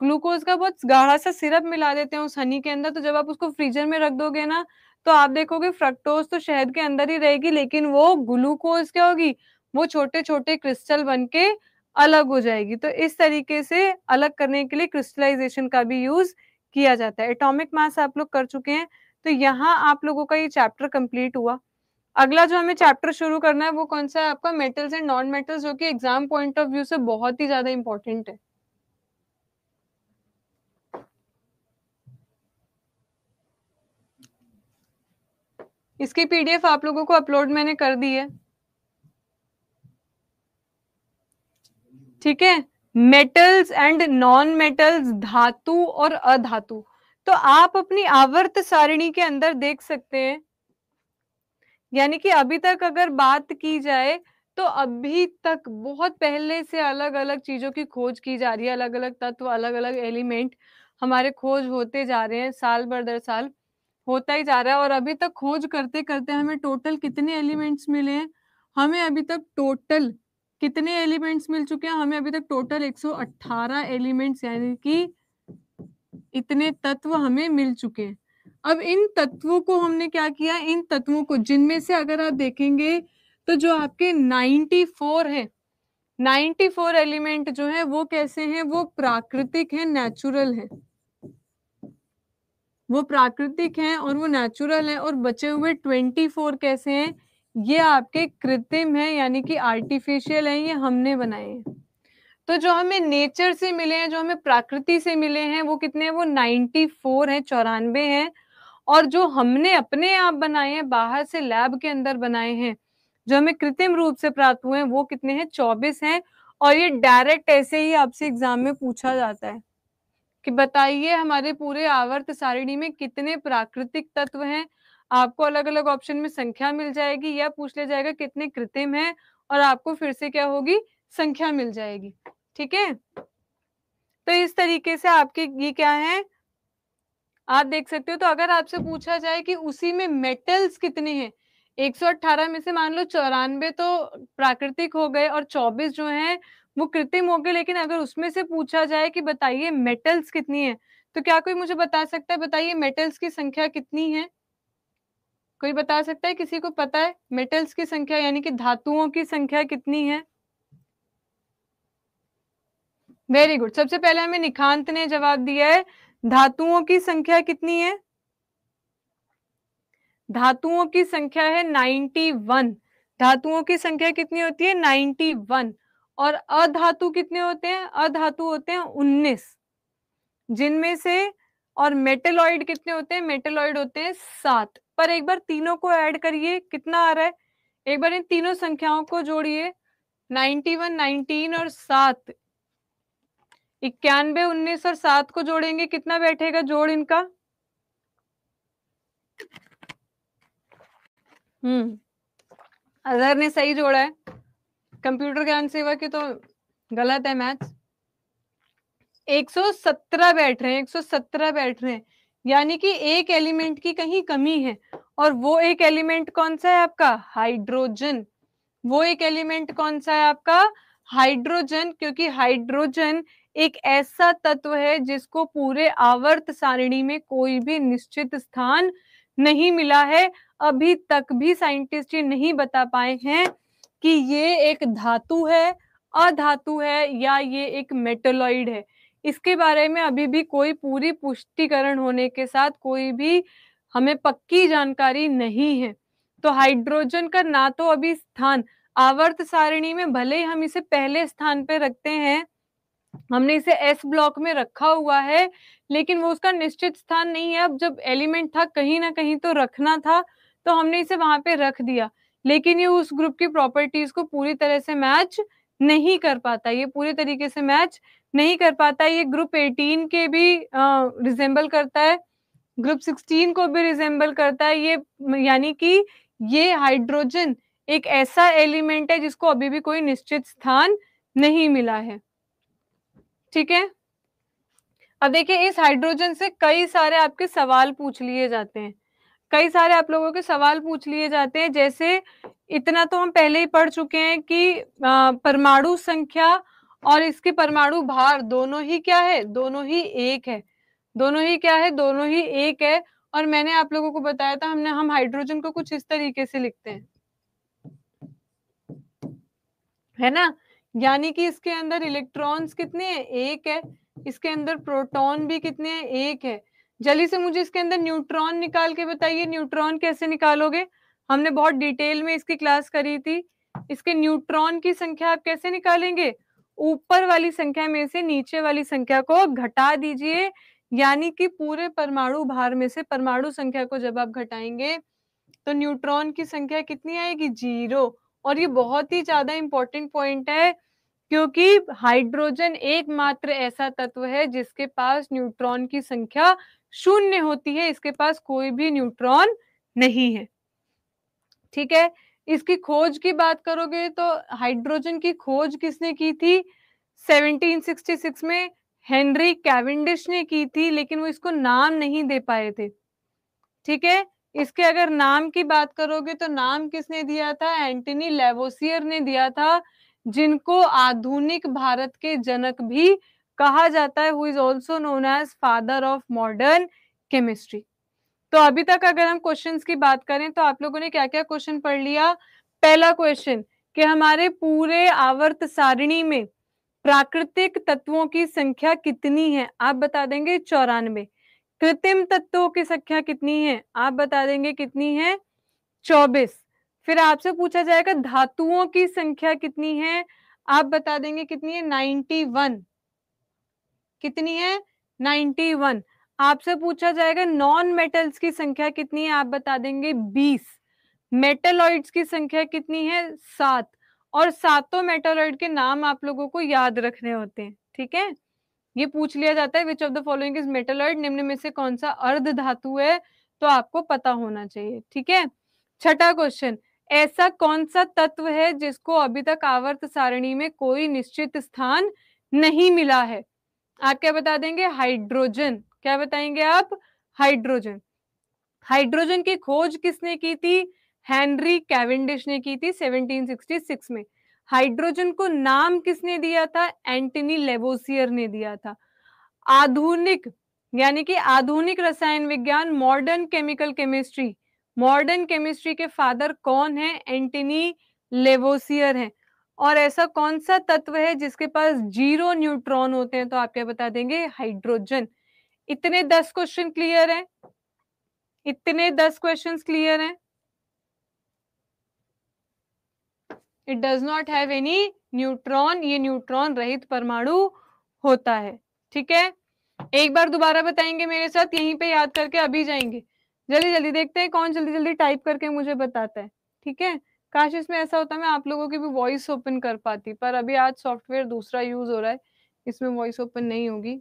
ग्लूकोज का बहुत गाढ़ा सा सिरप मिला देते हैं उस हनी के अंदर तो जब आप उसको फ्रीजर में रख दोगे ना तो आप देखोगे फ्रक्टोज तो शहद के अंदर ही रहेगी लेकिन वो ग्लूकोज क्या होगी वो छोटे छोटे क्रिस्टल बन के अलग हो जाएगी तो इस तरीके से अलग करने के लिए क्रिस्टलाइजेशन का भी यूज किया जाता है एटॉमिक मास आप लोग कर चुके हैं तो यहाँ आप लोगों का ये चैप्टर कंप्लीट हुआ अगला जो हमें चैप्टर शुरू करना है वो कौन सा है आपका मेटल्स एंड नॉन मेटल्स जो कि एग्जाम पॉइंट ऑफ व्यू से बहुत ही ज्यादा इंपॉर्टेंट है इसकी पीडीएफ आप लोगों को अपलोड मैंने कर दी है ठीक है मेटल्स एंड नॉन मेटल्स धातु और अधातु तो आप अपनी आवर्त सारिणी के अंदर देख सकते हैं यानी कि अभी तक अगर बात की जाए तो अभी तक बहुत पहले से अलग अलग चीजों की खोज की जा रही है अलग अलग तत्व अलग अलग एलिमेंट हमारे खोज होते जा रहे हैं साल भर दर साल होता ही जा रहा है और अभी तक खोज करते करते हमें टोटल कितने एलिमेंट्स मिले हैं हमें अभी तक टोटल कितने एलिमेंट्स मिल चुके हैं हमें अभी तक टोटल 118 एलिमेंट्स यानी कि इतने तत्व हमें मिल चुके हैं अब इन तत्वों को हमने क्या किया इन तत्वों को जिनमें से अगर आप देखेंगे तो जो आपके 94 है 94 एलिमेंट जो है वो कैसे हैं वो प्राकृतिक है नेचुरल है वो प्राकृतिक हैं और वो नेचुरल हैं और बचे हुए 24 कैसे हैं ये आपके कृत्रिम हैं यानी कि आर्टिफिशियल हैं ये हमने बनाए हैं तो जो हमें नेचर से मिले हैं जो हमें प्रकृति से मिले हैं वो कितने हैं वो फोर हैं चौरानवे हैं और जो हमने अपने आप बनाए हैं बाहर से लैब के अंदर बनाए हैं जो हमें कृत्रिम रूप से प्राप्त हुए हैं वो कितने हैं चौबीस हैं और ये डायरेक्ट ऐसे ही आपसे एग्जाम में पूछा जाता है कि बताइए हमारे पूरे आवर्त सारिणी में कितने प्राकृतिक तत्व हैं आपको अलग अलग ऑप्शन में संख्या मिल जाएगी या पूछ लिया जाएगा कितने कृत्रिम हैं और आपको फिर से क्या होगी संख्या मिल जाएगी ठीक है तो इस तरीके से आपके ये क्या है आप देख सकते हो तो अगर आपसे पूछा जाए कि उसी में मेटल्स कितने हैं 118 में से मान लो चौरानवे तो प्राकृतिक हो गए और 24 जो है वो कृत्रिम हो गए लेकिन अगर उसमें से पूछा जाए कि बताइए मेटल्स कितनी है तो क्या कोई मुझे बता सकता है बताइए मेटल्स की संख्या कितनी है कोई बता सकता है किसी को पता है मेटल्स की संख्या यानी कि धातुओं की संख्या कितनी है वेरी गुड सबसे पहले हमें निखांत ने जवाब दिया है धातुओं की संख्या कितनी है धातुओं की संख्या है 91 धातुओं की संख्या कितनी होती है 91 और अधातु कितने होते हैं अधातु होते हैं 19 जिनमें से और मेटेलॉइड कितने होते हैं मेटेलॉइड होते हैं सात पर एक बार तीनों को ऐड करिए कितना आ रहा है एक बार इन तीनों संख्याओं को जोड़िए 91, 19 और सात इक्यानवे उन्नीस और सात को जोड़ेंगे कितना बैठेगा जोड़ इनका हम्म अजहर ने सही जोड़ा है कंप्यूटर ज्ञान सेवा की तो गलत है मैथ 117 बैठ रहे हैं 117 बैठ रहे हैं यानी कि एक एलिमेंट की कहीं कमी है और वो एक एलिमेंट कौन सा है आपका हाइड्रोजन वो एक एलिमेंट कौन सा है आपका हाइड्रोजन क्योंकि हाइड्रोजन एक ऐसा तत्व है जिसको पूरे आवर्त सारिणी में कोई भी निश्चित स्थान नहीं मिला है अभी तक भी साइंटिस्ट ये नहीं बता पाए हैं कि ये एक धातु है अधातु है या ये एक मेटलॉइड है इसके बारे में अभी भी कोई पूरी पुष्टिकरण होने के साथ कोई भी हमें पक्की जानकारी नहीं है तो हाइड्रोजन का ना तो अभी स्थान आवर्त सारिणी में भले ही हम इसे पहले स्थान पर रखते हैं हमने इसे एस ब्लॉक में रखा हुआ है लेकिन वो उसका निश्चित स्थान नहीं है अब जब एलिमेंट था कहीं ना कहीं तो रखना था तो हमने इसे वहां पे रख दिया लेकिन ये उस ग्रुप की प्रॉपर्टीज को पूरी तरह से मैच नहीं कर पाता ये पूरी तरीके से मैच नहीं कर पाता ये ग्रुप 18 के भी रिजेंबल करता है ग्रुप 16 को भी रिजेंबल करता है ये यानी कि ये हाइड्रोजन एक ऐसा एलिमेंट है जिसको अभी भी कोई निश्चित स्थान नहीं मिला है ठीक है अब देखिए इस हाइड्रोजन से कई सारे आपके सवाल पूछ लिए जाते हैं कई सारे आप लोगों के सवाल पूछ लिए जाते हैं जैसे इतना तो हम पहले ही पढ़ चुके हैं कि परमाणु संख्या और इसके परमाणु भार दोनों ही क्या है दोनों ही एक है दोनों ही क्या है दोनों ही एक है और मैंने आप लोगों को बताया था हमने हम हाइड्रोजन को कुछ इस तरीके से लिखते हैं है ना यानी कि इसके अंदर इलेक्ट्रॉन्स कितने हैं एक है इसके अंदर प्रोटॉन भी कितने हैं एक है जल्दी से मुझे इसके अंदर न्यूट्रॉन निकाल के बताइए न्यूट्रॉन कैसे निकालोगे हमने बहुत डिटेल में इसकी क्लास करी थी इसके न्यूट्रॉन की संख्या आप कैसे निकालेंगे ऊपर वाली संख्या में से नीचे वाली संख्या को घटा दीजिए यानी कि पूरे परमाणु भार में से परमाणु संख्या को जब आप घटाएंगे तो न्यूट्रॉन की संख्या कितनी आएगी जीरो और ये बहुत ही ज्यादा इंपॉर्टेंट पॉइंट है क्योंकि हाइड्रोजन एकमात्र ऐसा तत्व है जिसके पास न्यूट्रॉन की संख्या शून्य होती है इसके पास कोई भी न्यूट्रॉन नहीं है ठीक है इसकी खोज की बात करोगे तो हाइड्रोजन की खोज किसने की थी 1766 में हेनरी कैविंडिश ने की थी लेकिन वो इसको नाम नहीं दे पाए थे ठीक है इसके अगर नाम की बात करोगे तो नाम किसने दिया था एंटनी लेवोसियर ने दिया था जिनको आधुनिक भारत के जनक भी कहा जाता है who is also known as father of modern chemistry तो अभी तक अगर हम क्वेश्चंस की बात करें तो आप लोगों ने क्या क्या क्वेश्चन पढ़ लिया पहला क्वेश्चन कि हमारे पूरे आवर्त सारिणी में प्राकृतिक तत्वों की संख्या कितनी है आप बता देंगे चौरानवे कृत्रिम तत्वों की संख्या कितनी है आप बता देंगे कितनी है चौबीस फिर आपसे पूछा जाएगा धातुओं की संख्या कितनी है आप बता देंगे कितनी है नाइन्टी वन कितनी है नाइन्टी वन आपसे पूछा जाएगा नॉन मेटल्स की संख्या कितनी है आप बता देंगे बीस मेटेलॉइड्स की संख्या कितनी है सात और सातों मेटेलॉइड के नाम आप लोगों को याद रखने होते हैं ठीक है ये पूछ लिया जाता है which of the following is metalloid निम्न में से कौन सा अर्ध धातु है तो आपको पता होना चाहिए ठीक है छठा क्वेश्चन ऐसा कौन सा तत्व है जिसको अभी तक आवर्त सारणी में कोई निश्चित स्थान नहीं मिला है आप क्या बता देंगे हाइड्रोजन क्या बताएंगे आप हाइड्रोजन हाइड्रोजन की खोज किसने की थी हेनरी कैवेंडिश ने की थी 1766 में हाइड्रोजन को नाम किसने दिया था एंटनी लेबोसियर ने दिया था आधुनिक यानी कि आधुनिक रसायन विज्ञान modern chemical chemistry modern chemistry के फादर कौन है एंटनी लेवोसियर है और ऐसा कौन सा तत्व है जिसके पास जीरो न्यूट्रॉन होते हैं तो आप क्या बता देंगे हाइड्रोजन इतने दस क्वेश्चन क्लियर हैं इतने दस क्वेश्चंस क्लियर हैं it does not have any neutron ये न्यूट्रॉन रहित परमाणु होता है ठीक है एक बार दोबारा बताएंगे मेरे साथ यहीं पे याद करके अभी जाएंगे जल्दी जल्दी देखते हैं कौन जल्दी जल्दी टाइप करके मुझे बताता है ठीक है काश इसमें ऐसा होता मैं आप लोगों की भी वॉइस ओपन कर पाती पर अभी आज सॉफ्टवेयर दूसरा यूज हो रहा है इसमें वॉइस ओपन नहीं होगी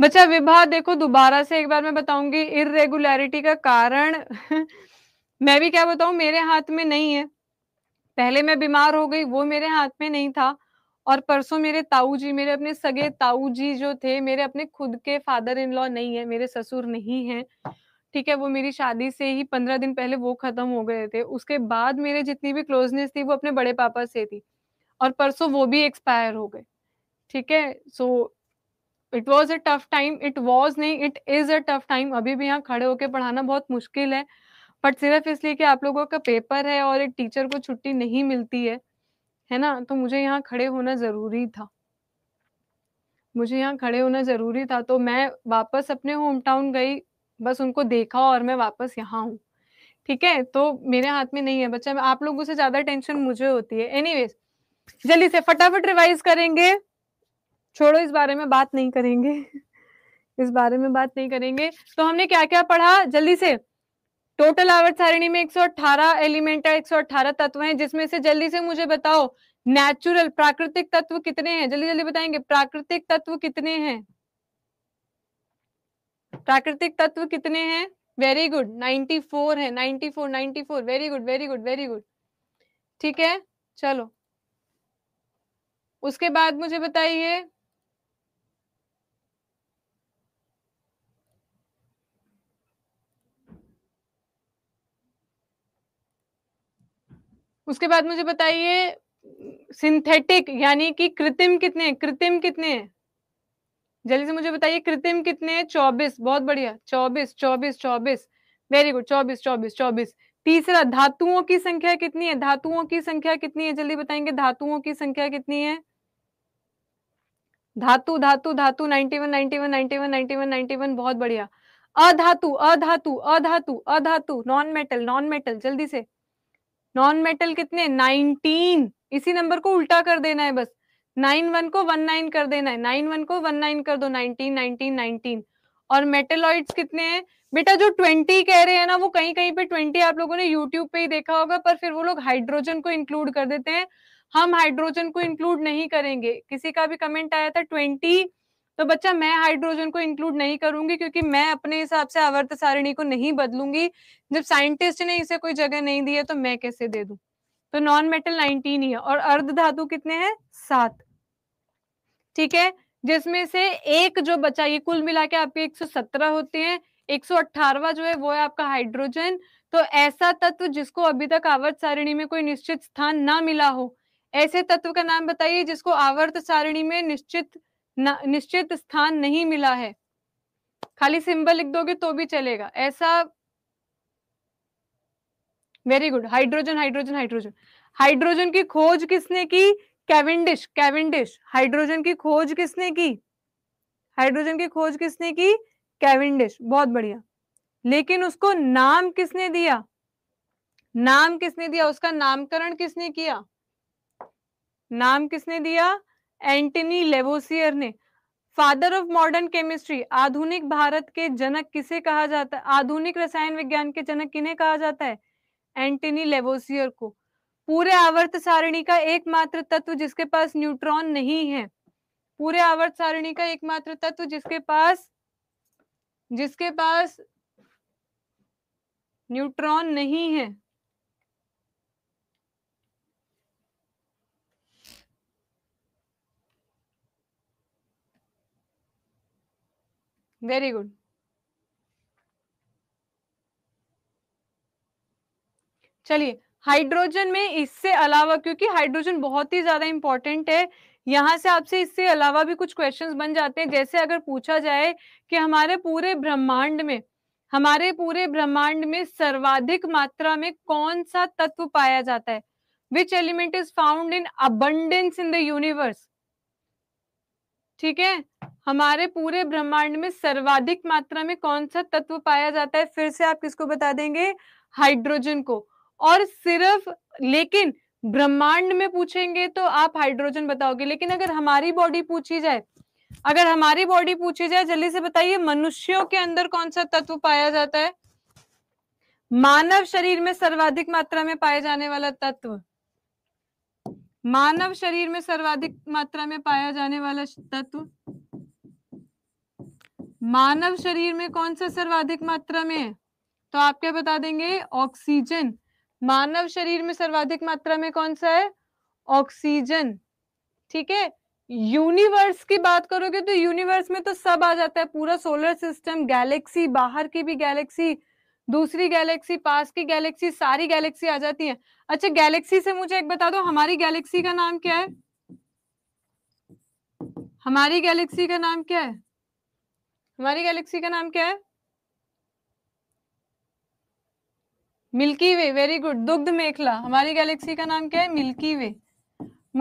बच्चा विभा देखो दोबारा से एक बार मैं बताऊंगी इरेगुलरिटी का कारण (laughs) मैं भी क्या बताऊं मेरे हाथ में नहीं है पहले मैं बीमार हो गई वो मेरे हाथ में नहीं था और परसों मेरे ताऊ जी मेरे अपने सगे ताऊ जी जो थे मेरे अपने खुद के फादर इन लॉ नहीं है मेरे ससुर नहीं है ठीक है वो मेरी शादी से ही पंद्रह दिन पहले वो खत्म हो गए थे उसके बाद मेरे जितनी भी क्लोजनेस थी वो अपने बड़े पापा से थी और परसों वो भी एक्सपायर हो गए ठीक है so it was a tough time it was नहीं it is a tough time अभी भी यहाँ खड़े होके पढ़ाना बहुत मुश्किल है बट सिर्फ इसलिए कि आप लोगों का पेपर है और एक टीचर को छुट्टी नहीं मिलती है है ना तो मुझे यहाँ खड़े होना जरूरी था मुझे यहाँ खड़े होना जरूरी था तो मैं वापस अपने होम टाउन गई बस उनको देखा और मैं वापस यहाँ हूँ ठीक है तो मेरे हाथ में नहीं है बच्चा आप लोगों से ज्यादा टेंशन मुझे होती है एनी जल्दी से फटाफट रिवाइज करेंगे छोड़ो इस बारे में बात नहीं करेंगे (laughs) इस बारे में बात नहीं करेंगे तो हमने क्या क्या पढ़ा जल्दी से टोटल आवर्त सारिणी में 118 एलिमेंट है 118 तत्व हैं जिसमें से जल्दी से मुझे बताओ नेचुरल प्राकृतिक तत्व कितने हैं जल्दी जल्दी बताएंगे प्राकृतिक तत्व कितने हैं प्राकृतिक तत्व कितने हैं वेरी गुड 94 है 94 94 very good very good very good ठीक है चलो उसके बाद मुझे बताइए उसके बाद मुझे बताइए सिंथेटिक यानी कि कृत्रिम कितने कृत्रिम कितने जल्दी से मुझे बताइए कृत्रिम कितने हैं चौबीस बहुत बढ़िया चौबीस चौबीस चौबीस वेरी गुड चौबीस चौबीस चौबीस तीसरा धातुओं की संख्या कितनी है धातुओं की संख्या कितनी है जल्दी बताएंगे धातुओं की संख्या कितनी है धातु धातु धातु ninety one ninety one ninety one ninety one ninety one बहुत बढ़िया अधातु अधातु अधातु अधातु नॉन मेटल नॉन मेटल जल्दी से नॉन मेटल कितने नाइनटीन इसी नंबर को उल्टा कर देना है बस नाइन वन को वन नाइन कर देना है नाइन वन को वन नाइन कर दो नाइनटीन नाइनटीन नाइनटीन और मेटेलॉइड्स कितने हैं बेटा जो ट्वेंटी कह रहे हैं ना वो कहीं कहीं पे ट्वेंटी आप लोगों ने यूट्यूब पे ही देखा होगा पर फिर वो लोग हाइड्रोजन को इंक्लूड कर देते हैं हम हाइड्रोजन को इंक्लूड नहीं करेंगे किसी का भी कमेंट आया था ट्वेंटी तो बच्चा मैं हाइड्रोजन को इंक्लूड नहीं करूंगी क्योंकि मैं अपने हिसाब से आवर्त सारिणी को नहीं बदलूंगी जब साइंटिस्ट ने इसे कोई जगह नहीं दी है तो मैं कैसे दे दू तो नॉन मेटल नाइनटीन ही है और अर्ध धातु कितने हैं सात ठीक है जिसमें से एक जो बचा ये कुल मिला के आपके 117 होते हैं 118वां जो है वो है आपका हाइड्रोजन तो ऐसा तत्व जिसको अभी तक आवर्त सारिणी में कोई निश्चित स्थान ना मिला हो ऐसे तत्व का नाम बताइए जिसको आवर्त सारिणी में निश्चित निश्चित स्थान नहीं मिला है खाली सिंबल लिख दोगे तो भी चलेगा ऐसा very good hydrogen hydrogen hydrogen hydrogen की खोज किसने की कैविंडिश कैविंडिश हाइड्रोजन की खोज किसने की हाइड्रोजन की खोज किसने की कैविंडिश बहुत बढ़िया लेकिन उसको नाम किसने दिया नाम किसने दिया उसका नामकरण किसने किया नाम किसने दिया एंटनी लेवोसियर ने फादर ऑफ मॉडर्न केमिस्ट्री आधुनिक भारत के जनक किसे कहा जाता है आधुनिक रसायन विज्ञान के जनक किन्हें कहा जाता है एंटनी लेवोसियर को पूरे आवर्त सारणी का एकमात्र तत्व जिसके पास न्यूट्रॉन नहीं है पूरे आवर्त सारणी का एकमात्र तत्व जिसके पास जिसके पास न्यूट्रॉन नहीं है वेरी गुड चलिए हाइड्रोजन में इससे अलावा क्योंकि हाइड्रोजन बहुत ही ज्यादा इंपॉर्टेंट है यहां से आपसे इससे अलावा भी कुछ क्वेश्चंस बन जाते हैं जैसे अगर पूछा जाए कि हमारे पूरे ब्रह्मांड में हमारे पूरे ब्रह्मांड में सर्वाधिक मात्रा में कौन सा तत्व पाया जाता है which element is found in abundance in the universe ठीक है हमारे पूरे ब्रह्मांड में सर्वाधिक मात्रा में कौन सा तत्व पाया जाता है फिर से आप किसको बता देंगे हाइड्रोजन को और सिर्फ लेकिन ब्रह्मांड में पूछेंगे तो आप हाइड्रोजन बताओगे लेकिन अगर हमारी बॉडी पूछी जाए अगर हमारी बॉडी पूछी जाए जल्दी से बताइए मनुष्यों के अंदर कौन सा तत्व पाया जाता है मानव शरीर में सर्वाधिक मात्रा में पाए जाने वाला तत्व मानव शरीर में सर्वाधिक मात्रा में पाया जाने वाला तत्व मानव शरीर में कौन सा सर्वाधिक मात्रा में है तो आप क्या बता देंगे ऑक्सीजन मानव शरीर में सर्वाधिक मात्रा में कौन सा है ऑक्सीजन ठीक है यूनिवर्स की बात करोगे तो यूनिवर्स में तो सब आ जाता है पूरा सोलर सिस्टम गैलेक्सी बाहर की भी गैलेक्सी दूसरी गैलेक्सी पास की गैलेक्सी सारी गैलेक्सी आ जाती है अच्छा गैलेक्सी से मुझे एक बता दो हमारी गैलेक्सी का नाम क्या है हमारी गैलेक्सी का नाम क्या है हमारी गैलेक्सी का नाम क्या है मिल्की वे वेरी गुड दुग्ध मेखला हमारी गैलेक्सी का नाम क्या है मिल्की वे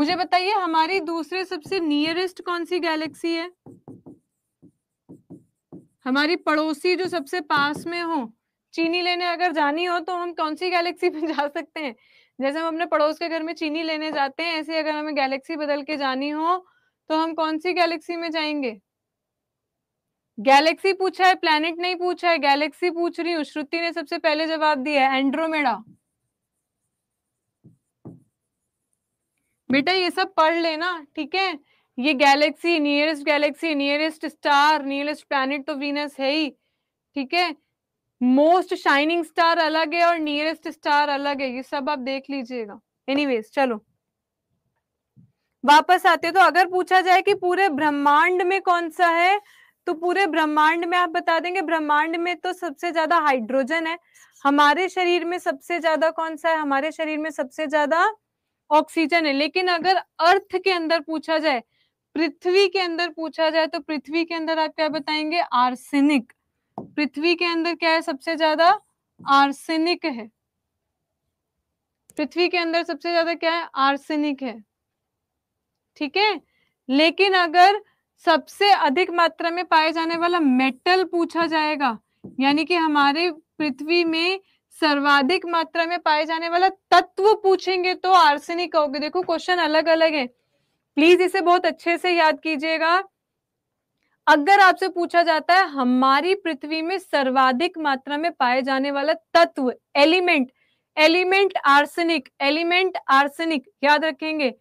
मुझे बताइए हमारी दूसरे सबसे नियरेस्ट कौन सी गैलेक्सी है हमारी पड़ोसी जो सबसे पास में हो चीनी लेने अगर जानी हो तो हम कौन सी गैलेक्सी में जा सकते हैं जैसे हम अपने पड़ोस के घर में चीनी लेने जाते हैं ऐसे अगर हमें गैलेक्सी बदल के जानी हो तो हम कौन सी गैलेक्सी में जाएंगे गैलेक्सी पूछा है प्लेनेट नहीं पूछा है गैलेक्सी पूछ रही हूँ श्रुति ने सबसे पहले जवाब दिया है एंड्रोमेडा बेटा ये सब पढ़ लेना ठीक है ये galaxy nearest galaxy nearest star nearest planet तो वीनस है ही ठीक है मोस्ट शाइनिंग स्टार अलग है और नियरेस्ट स्टार अलग है ये सब आप देख लीजिएगा एनीवेज चलो वापस आते तो अगर पूछा जाए कि पूरे ब्रह्मांड में कौन सा है तो पूरे ब्रह्मांड में आप बता देंगे ब्रह्मांड में तो सबसे ज्यादा हाइड्रोजन है हमारे शरीर में सबसे ज्यादा कौन सा है हमारे शरीर में सबसे ज्यादा ऑक्सीजन है लेकिन अगर अर्थ के अंदर पूछा जाए पृथ्वी के अंदर पूछा जाए तो पृथ्वी के अंदर आप क्या बताएंगे आर्सेनिक पृथ्वी के अंदर क्या है सबसे ज्यादा आर्सेनिक है पृथ्वी के अंदर सबसे ज्यादा क्या है आर्सेनिक है ठीक है लेकिन अगर सबसे अधिक मात्रा में पाए जाने वाला मेटल पूछा जाएगा यानी कि हमारे पृथ्वी में सर्वाधिक मात्रा में पाए जाने वाला तत्व पूछेंगे तो आर्सेनिक कहोगे देखो क्वेश्चन अलग अलग है प्लीज इसे बहुत अच्छे से याद कीजिएगा अगर आपसे पूछा जाता है हमारी पृथ्वी में सर्वाधिक मात्रा में पाए जाने वाला तत्व element element arsenic element arsenic याद रखेंगे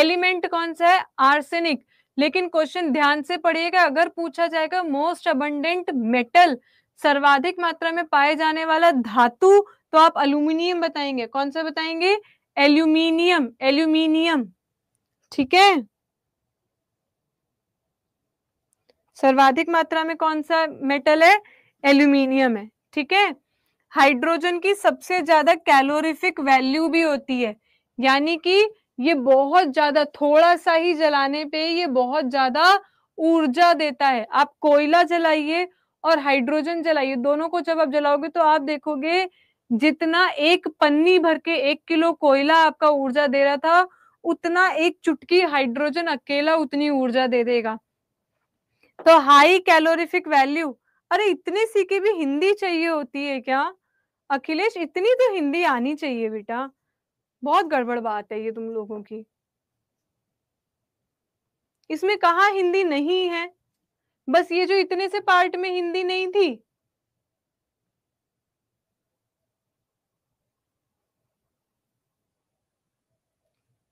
एलिमेंट कौन सा है आर्सेनिक लेकिन क्वेश्चन ध्यान से पढ़िएगा अगर पूछा जाएगा मोस्ट अबंडेंट मेटल सर्वाधिक मात्रा में पाए जाने वाला धातु तो आप अल्यूमिनियम बताएंगे कौन सा बताएंगे एल्यूमिनियम एल्यूमिनियम ठीक है सर्वाधिक मात्रा में कौन सा मेटल है एल्यूमिनियम है ठीक है हाइड्रोजन की सबसे ज्यादा कैलोरिफिक वैल्यू भी होती है यानी कि ये बहुत ज्यादा थोड़ा सा ही जलाने पे ये बहुत ज्यादा ऊर्जा देता है आप कोयला जलाइए और हाइड्रोजन जलाइए दोनों को जब आप जलाओगे तो आप देखोगे जितना एक पन्नी भर के एक किलो कोयला आपका ऊर्जा दे रहा था उतना एक चुटकी हाइड्रोजन अकेला उतनी ऊर्जा दे देगा तो हाई कैलोरिफिक वैल्यू अरे इतनी सी की भी हिंदी चाहिए होती है क्या अखिलेश इतनी तो हिंदी आनी चाहिए बेटा बहुत गड़बड़ बात है ये तुम लोगों की इसमें कहा हिंदी नहीं है बस ये जो इतने से पार्ट में हिंदी नहीं थी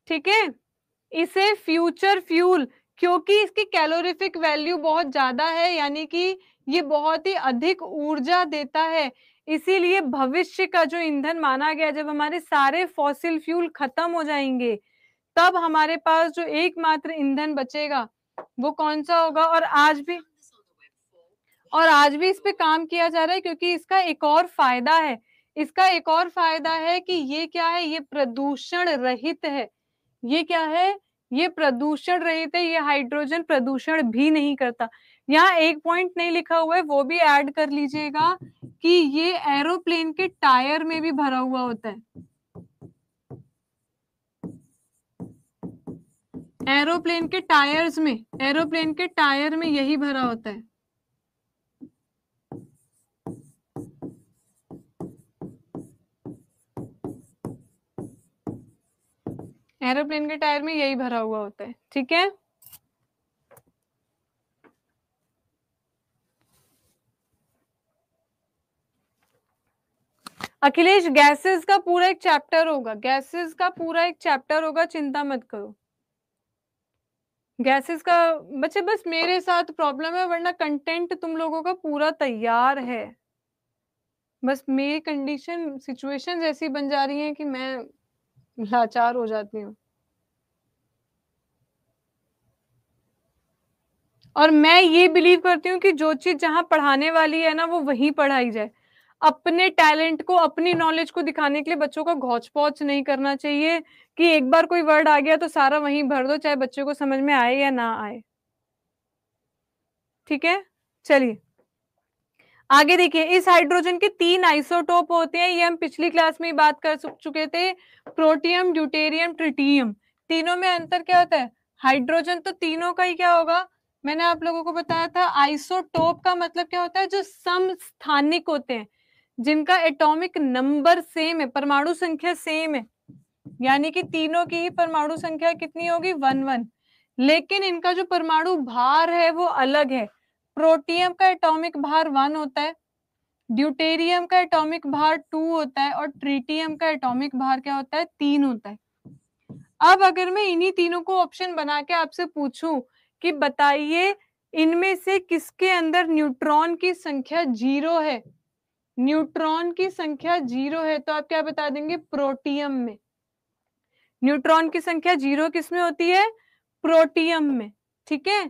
ठीक है इसे फ्यूचर फ्यूल क्योंकि इसकी कैलोरिफिक वैल्यू बहुत ज्यादा है यानी कि ये बहुत ही अधिक ऊर्जा देता है इसीलिए भविष्य का जो ईंधन माना गया जब हमारे सारे फॉसिल फ्यूल खत्म हो जाएंगे तब हमारे पास जो एकमात्र ईंधन बचेगा वो कौन सा होगा और आज भी और आज भी इस पे काम किया जा रहा है क्योंकि इसका एक और फायदा है इसका एक और फायदा है कि ये क्या है ये प्रदूषण रहित है ये क्या है ये प्रदूषण रहित है ये हाइड्रोजन प्रदूषण भी नहीं करता यहाँ एक पॉइंट नहीं लिखा हुआ है वो भी ऐड कर लीजिएगा कि ये एरोप्लेन के टायर में भी भरा हुआ होता है एरोप्लेन के टायर्स में एरोप्लेन के टायर में यही भरा होता है एरोप्लेन के टायर में यही भरा हुआ होता है ठीक है अखिलेश गैसेस का पूरा एक चैप्टर होगा गैसेस का पूरा एक चैप्टर होगा चिंता मत करो गैसेस का बच्चे बस मेरे साथ प्रॉब्लम है वरना कंटेंट तुम लोगों का पूरा तैयार है बस मेरी कंडीशन सिचुएशन ऐसी बन जा रही है कि मैं लाचार हो जाती हूँ और मैं ये बिलीव करती हूँ कि जो चीज जहां पढ़ाने वाली है ना वो वहीं पढ़ाई जाए अपने टैलेंट को अपनी नॉलेज को दिखाने के लिए बच्चों का घोच पौच नहीं करना चाहिए कि एक बार कोई वर्ड आ गया तो सारा वहीं भर दो चाहे बच्चे को समझ में आए या ना आए ठीक है चलिए आगे देखिए इस हाइड्रोजन के तीन आइसोटोप होते हैं ये हम पिछली क्लास में बात कर चुके थे प्रोटियम ड्यूटेरियम ट्रिटियम तीनों में अंतर क्या होता है हाइड्रोजन तो तीनों का ही क्या होगा मैंने आप लोगों को बताया था आइसोटोप का मतलब क्या होता है जो समस्थानिक होते हैं जिनका एटॉमिक नंबर सेम है परमाणु संख्या सेम है यानी कि तीनों की ही परमाणु संख्या कितनी होगी वन वन लेकिन इनका जो परमाणु भार है वो अलग है प्रोटियम का एटॉमिक भार वन होता है ड्यूटेरियम का एटॉमिक भार टू होता है और ट्रिटियम का एटॉमिक भार क्या होता है तीन होता है अब अगर मैं इन्हीं तीनों को ऑप्शन बना के आपसे पूछूं कि बताइए इनमें से किसके अंदर न्यूट्रॉन की संख्या जीरो है न्यूट्रॉन की संख्या जीरो है तो आप क्या बता देंगे प्रोटियम में न्यूट्रॉन की संख्या जीरो किसमें होती है प्रोटियम में ठीक है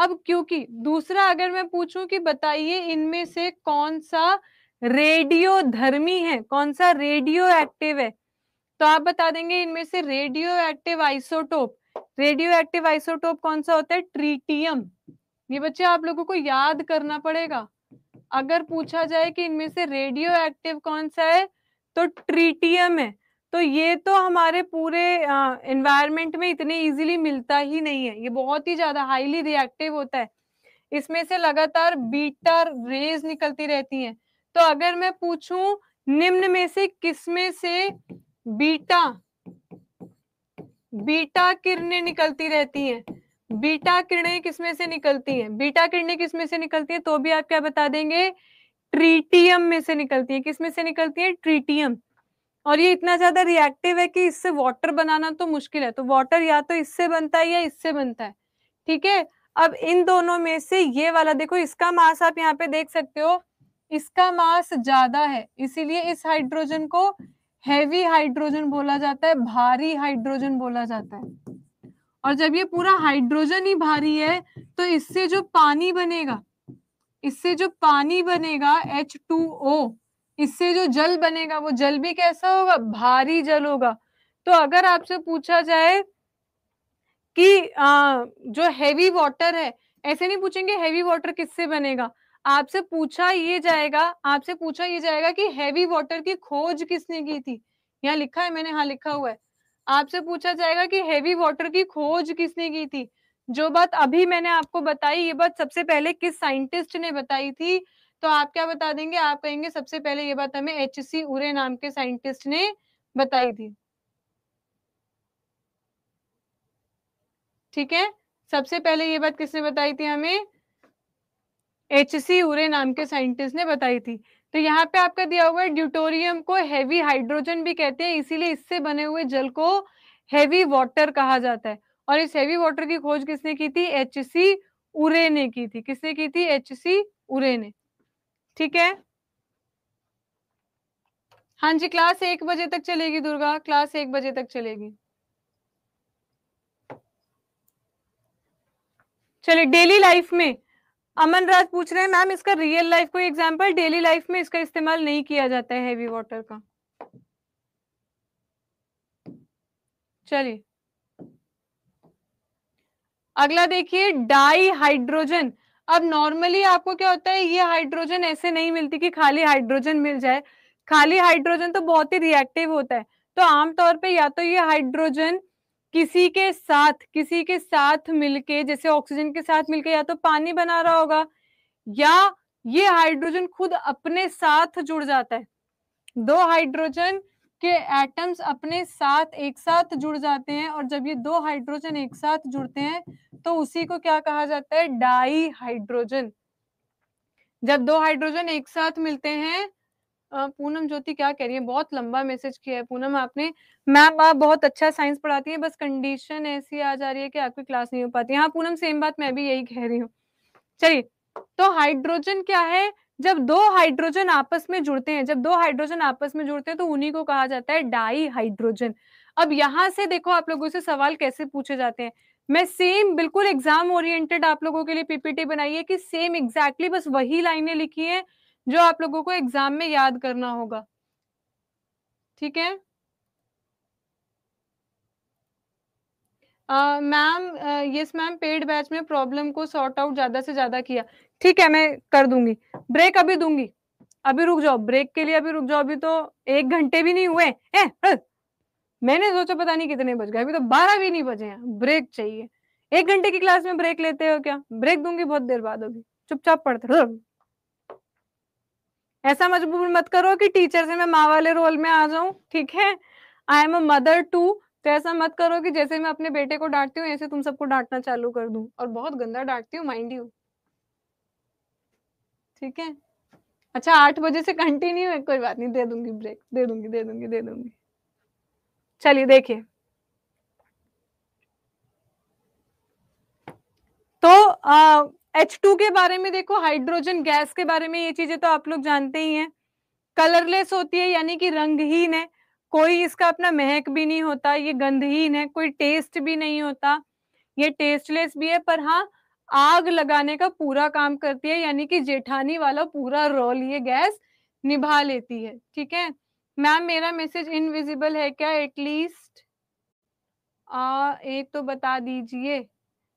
अब क्योंकि दूसरा अगर मैं पूछूं कि बताइए इनमें से कौन सा रेडियो धर्मी है कौन सा रेडियो एक्टिव है तो आप बता देंगे इनमें से radioactive isotope radioactive isotope कौन सा होता है ट्रीटियम ये बच्चे आप लोगों को याद करना पड़ेगा अगर पूछा जाए कि इनमें से रेडियो एक्टिव कौन सा है तो ट्रीटियम है तो ये तो हमारे पूरे इन्वायरमेंट में इतने इजीली मिलता ही नहीं है ये बहुत ही ज्यादा हाईली रिएक्टिव होता है इसमें से लगातार बीटा रेज निकलती रहती हैं तो अगर मैं पूछूं निम्न में से किसमें से बीटा बीटा किरणें निकलती रहती हैं बीटा किरणें किसमें से निकलती हैं बीटा किरणें किसमें से निकलती हैं तो भी आप क्या बता देंगे ट्रीटियम में से निकलती है किसमें से निकलती है ट्रीटियम और ये इतना ज्यादा रिएक्टिव है कि इससे वाटर बनाना तो मुश्किल है तो वाटर या तो इससे बनता है या इससे बनता है ठीक है अब इन दोनों में से ये वाला देखो इसका मास आप यहाँ पे देख सकते हो इसका मास ज्यादा है इसीलिए इस हाइड्रोजन को हैवी हाइड्रोजन बोला जाता है भारी हाइड्रोजन बोला जाता है और जब ये पूरा हाइड्रोजन ही भारी है तो इससे जो पानी बनेगा इससे जो पानी बनेगा H2O इससे जो जल बनेगा वो जल भी कैसा होगा भारी जल होगा तो अगर आपसे पूछा जाए कि आ, जो हैवी वाटर है ऐसे नहीं पूछेंगे हैवी वाटर किससे बनेगा आपसे पूछा ये जाएगा आपसे पूछा ये जाएगा कि हैवी वाटर की खोज किसने की थी यहाँ लिखा है मैंने हाँ लिखा हुआ है आपसे पूछा जाएगा कि हैवी वाटर की खोज किसने की थी जो बात अभी मैंने आपको बताई ये बात सबसे पहले किस साइंटिस्ट ने बताई थी तो आप क्या बता देंगे आप कहेंगे सबसे पहले ये बात हमें एच सी उरे नाम के साइंटिस्ट ने बताई थी ठीक है सबसे पहले ये बात किसने बताई थी हमें एच सी उरे नाम के साइंटिस्ट ने बताई थी तो यहाँ पे आपका दिया हुआ है ड्यूटोरियम को हैवी हाइड्रोजन भी कहते हैं इसीलिए इससे बने हुए जल को हैवी वाटर कहा जाता है और इस हैवी वाटर की खोज किसने की थी एच सी उरे ने की थी किसने की थी एच सी उरे ने ठीक है हाँ जी क्लास एक बजे तक चलेगी दुर्गा क्लास एक बजे तक चलेगी चलिए डेली लाइफ में अमन राज पूछ रहे हैं मैम इसका रियल लाइफ कोई एग्जांपल डेली लाइफ में इसका इस्तेमाल नहीं किया जाता है हैवी वाटर का चलिए अगला देखिए डाई हाइड्रोजन अब नॉर्मली आपको क्या होता है ये हाइड्रोजन ऐसे नहीं मिलती कि खाली हाइड्रोजन मिल जाए खाली हाइड्रोजन तो बहुत ही रिएक्टिव होता है तो आमतौर पे या तो ये हाइड्रोजन किसी के साथ किसी के साथ मिलके जैसे ऑक्सीजन के साथ मिलके या तो पानी बना रहा होगा या ये हाइड्रोजन खुद अपने साथ जुड़ जाता है दो हाइड्रोजन के एटम्स अपने साथ एक साथ जुड़ जाते हैं और जब ये दो हाइड्रोजन एक साथ जुड़ते हैं तो उसी को क्या कहा जाता है डाई हाइड्रोजन जब दो हाइड्रोजन एक साथ मिलते हैं पूनम ज्योति क्या कह रही है बहुत लंबा मैसेज किया है पूनम आपने मैम आप बहुत अच्छा साइंस पढ़ाती हैं बस कंडीशन ऐसी आ जा रही है कि आपकी क्लास नहीं हो पाती हाँ पूनम सेम बात मैं भी यही कह रही हूँ चलिए तो हाइड्रोजन क्या है जब दो हाइड्रोजन आपस में जुड़ते हैं जब दो हाइड्रोजन आपस में जुड़ते हैं तो उन्हीं को कहा जाता है डाई हाइड्रोजन अब यहां से देखो आप लोगों से सवाल कैसे पूछे जाते हैं मैं सेम बिल्कुल एग्जाम ओरिएंटेड आप लोगों के लिए पीपीटी बनाई है कि सेम एग्जैक्टली exactly, बस वही लाइनें लिखी हैं जो आप लोगों को एग्जाम में याद करना होगा ठीक है ma'am yes ma'am paid batch में प्रॉब्लम को सॉर्ट आउट ज्यादा से ज्यादा किया ठीक है मैं कर दूंगी ब्रेक अभी दूंगी अभी रुक जाओ ब्रेक के लिए अभी रुक जाओ अभी तो एक घंटे भी नहीं हुए हैं मैंने सोचा पता नहीं कितने बज गए अभी तो बारह भी नहीं बजे हैं ब्रेक चाहिए एक घंटे की क्लास में ब्रेक लेते हो क्या ब्रेक दूंगी बहुत देर बाद होगी चुपचाप पढ़ते रहो ऐसा मजबूर मत करो कि टीचर से मैं माँ वाले रोल में आ जाऊं ठीक है I am a mother too तो ऐसा मत करो कि जैसे मैं अपने बेटे को डांटती हूँ ऐसे तुम सबको डांटना चालू कर दूं और बहुत गंदा डांटती हूँ माइंड यू ठीक है अच्छा आठ बजे से कंटिन्यू है कोई बात नहीं दे दूंगी ब्रेक दे दूंगी दे दूंगी दे दूंगी चलिए देखिए तो एच टू के बारे में देखो हाइड्रोजन गैस के बारे में ये चीजें तो आप लोग जानते ही हैं कलरलेस होती है यानी कि रंगहीन है कोई इसका अपना महक भी नहीं होता ये गंधहीन है कोई टेस्ट भी नहीं होता ये टेस्टलेस भी है पर हाँ आग लगाने का पूरा काम करती है यानी कि जेठानी वाला पूरा रोल ये गैस निभा लेती है ठीक है मैम मेरा मैसेज इनविजिबल है क्या एटलीस्ट आ एक तो बता दीजिए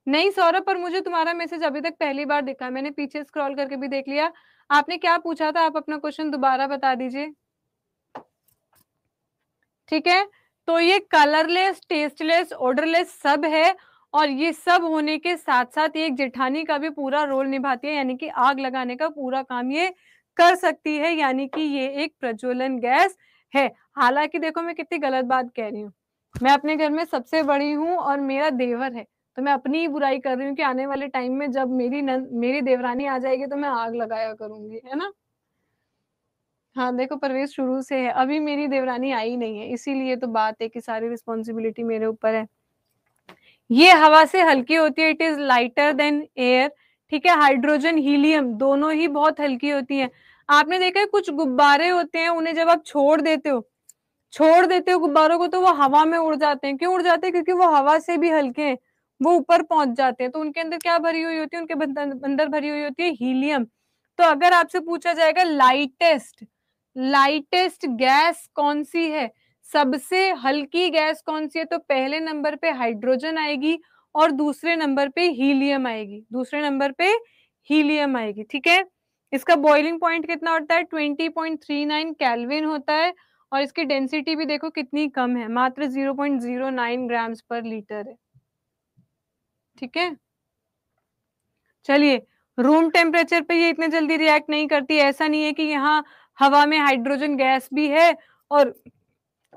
नहीं सौरभ पर मुझे तुम्हारा मैसेज अभी तक पहली बार दिखा मैंने पीछे स्क्रॉल करके भी देख लिया आपने क्या पूछा था आप अपना क्वेश्चन दोबारा बता दीजिए ठीक है तो ये कलरलेस टेस्टलेस ऑर्डरलेस सब है और ये सब होने के साथ साथ ये एक जेठानी का भी पूरा रोल निभाती है यानी कि आग लगाने का पूरा काम ये कर सकती है यानी कि ये एक प्रज्वलन गैस है हालांकि देखो मैं कितनी गलत बात कह रही हूँ मैं अपने घर में सबसे बड़ी हूँ और मेरा देवर है तो मैं अपनी ही बुराई कर रही हूँ कि आने वाले टाइम में जब मेरी नन, मेरी देवरानी आ जाएगी तो मैं आग लगाया करूंगी है ना हाँ देखो प्रवेश शुरू से है अभी मेरी देवरानी आई नहीं है इसीलिए तो बात है कि सारी रिस्पॉन्सिबिलिटी मेरे ऊपर है ये हवा से हल्की होती है it is lighter than air ठीक है हाइड्रोजन हीलियम दोनों ही बहुत हल्की होती है आपने देखा है कुछ गुब्बारे होते हैं उन्हें जब आप छोड़ देते हो छोड़ देते हो गुब्बारों को तो वो हवा में उड़ जाते हैं क्यों उड़ जाते हैं क्योंकि वो हवा से भी हल्के हैं वो ऊपर पहुंच जाते हैं तो उनके अंदर क्या भरी हुई होती है उनके अंदर भरी हुई होती है हीलियम तो अगर आपसे पूछा जाएगा लाइटेस्ट लाइटेस्ट गैस कौन सी है सबसे हल्की गैस कौन सी है तो पहले नंबर पे हाइड्रोजन आएगी और दूसरे नंबर पे हीलियम आएगी दूसरे नंबर पे हीलियम आएगी ठीक है इसका बॉइलिंग पॉइंट कितना होता है 20.39 कैलविन होता है और इसकी डेंसिटी भी देखो कितनी कम है मात्र 0.09 ग्राम्स पर लीटर है ठीक है चलिए रूम टेम्परेचर पे ये इतने जल्दी रिएक्ट नहीं करती ऐसा नहीं है कि यहाँ हवा में हाइड्रोजन गैस भी है और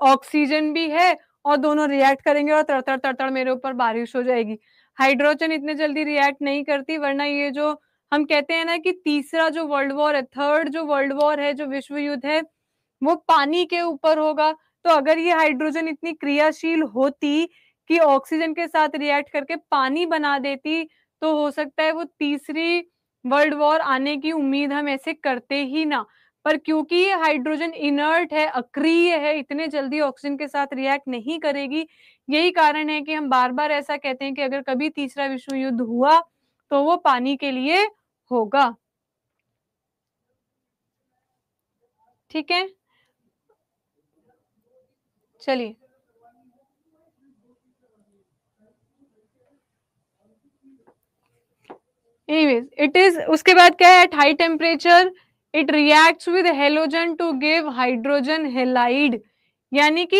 ऑक्सीजन भी है और दोनों रिएक्ट करेंगे और तड़तड़ तड़तड़ मेरे ऊपर बारिश हो जाएगी हाइड्रोजन इतने जल्दी रिएक्ट नहीं करती वरना ये जो हम कहते हैं ना कि तीसरा जो वर्ल्ड वॉर है थर्ड जो वर्ल्ड वॉर है जो विश्व युद्ध है वो पानी के ऊपर होगा तो अगर ये हाइड्रोजन इतनी क्रियाशील होती कि ऑक्सीजन के साथ रिएक्ट करके पानी बना देती तो हो सकता है वो तीसरी वर्ल्ड वॉर आने की उम्मीद हम ऐसे करते ही ना पर क्योंकि हाइड्रोजन इनर्ट है अक्रिय है इतने जल्दी ऑक्सीजन के साथ रिएक्ट नहीं करेगी यही कारण है कि हम बार बार ऐसा कहते हैं कि अगर कभी तीसरा विश्व युद्ध हुआ तो वो पानी के लिए होगा ठीक है चलिए एनीवेज इट इज उसके बाद क्या है at high temperature it reacts with halogen to give hydrogen halide यानी कि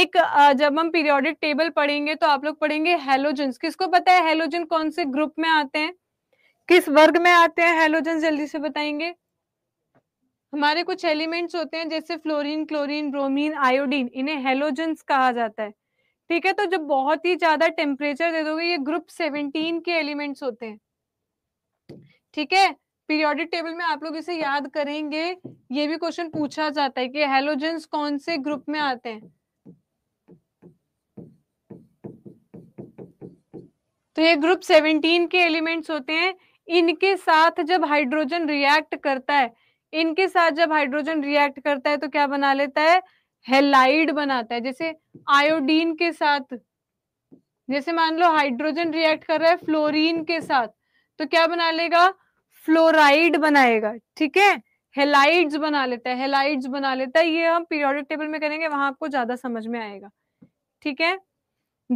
एक जब हम पीरियोडिक टेबल पढ़ेंगे तो आप लोग पढ़ेंगे हेलोजन किसको पता है हेलोजन कौन से ग्रुप में आते हैं किस वर्ग में आते हैं हेलोजन जल्दी से बताएंगे हमारे कुछ एलिमेंट्स होते हैं जैसे फ्लोरीन क्लोरीन ब्रोमीन आयोडीन इन्हें हेलोजन कहा जाता है ठीक है तो जब बहुत ही ज्यादा टेम्परेचर दे दोगे ये ग्रुप सेवनटीन के एलिमेंट्स होते हैं ठीक है पीरियोडिक टेबल में आप लोग इसे याद करेंगे ये भी क्वेश्चन पूछा जाता है कि हेलोजेंस कौन से ग्रुप में आते हैं तो ये ग्रुप 17 के एलिमेंट्स होते हैं इनके साथ जब हाइड्रोजन रिएक्ट करता है इनके साथ जब हाइड्रोजन रिएक्ट करता है तो क्या बना लेता है हेलाइड बनाता है जैसे आयोडीन के साथ जैसे मान लो हाइड्रोजन रिएक्ट कर रहा है फ्लोरीन के साथ तो क्या बना लेगा फ्लोराइड बनाएगा ठीक है हेलाइड्स बना लेता है हेलाइड्स बना लेता है ये हम पीरियोडिक टेबल में करेंगे वहां आपको ज्यादा समझ में आएगा ठीक है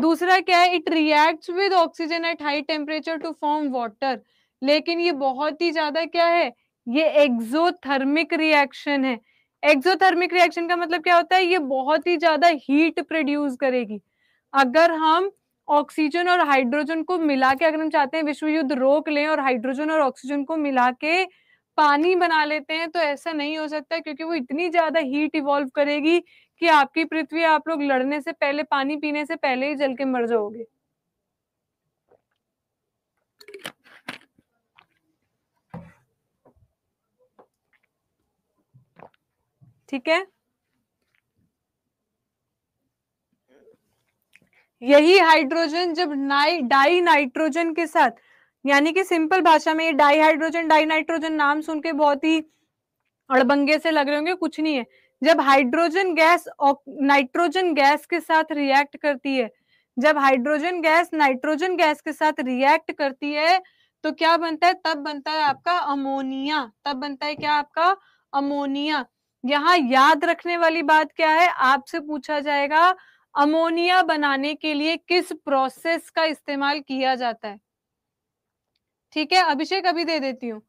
दूसरा क्या है it reacts with oxygen at high temperature to form water लेकिन ये बहुत ही ज्यादा क्या है ये एक्सोथर्मिक रिएक्शन है एक्सोथर्मिक रिएक्शन का मतलब क्या होता है ये बहुत ही ज्यादा हीट प्रोड्यूस करेगी अगर हम ऑक्सीजन और हाइड्रोजन को मिला के अगर हम चाहते हैं विश्व युद्ध रोक लें और हाइड्रोजन और ऑक्सीजन को मिला के पानी बना लेते हैं तो ऐसा नहीं हो सकता क्योंकि वो इतनी ज्यादा हीट इवॉल्व करेगी कि आपकी पृथ्वी आप लोग लड़ने से पहले पानी पीने से पहले ही जल के मर जाओगे ठीक है यही हाइड्रोजन जब नाइ डाई नाइट्रोजन के साथ यानी कि सिंपल भाषा में ये डाई हाइड्रोजन डाई नाइट्रोजन नाम सुन के बहुत ही अड़बंगे से लग रहे होंगे कुछ नहीं है जब हाइड्रोजन गैस नाइट्रोजन गैस के साथ रिएक्ट करती है जब हाइड्रोजन गैस नाइट्रोजन गैस के साथ रिएक्ट करती है तो क्या बनता है तब बनता है आपका अमोनिया तब बनता है क्या आपका अमोनिया यहाँ याद रखने वाली बात क्या है आपसे पूछा जाएगा अमोनिया बनाने के लिए किस प्रोसेस का इस्तेमाल किया जाता है ठीक है अभिषेक अभी दे देती हूँ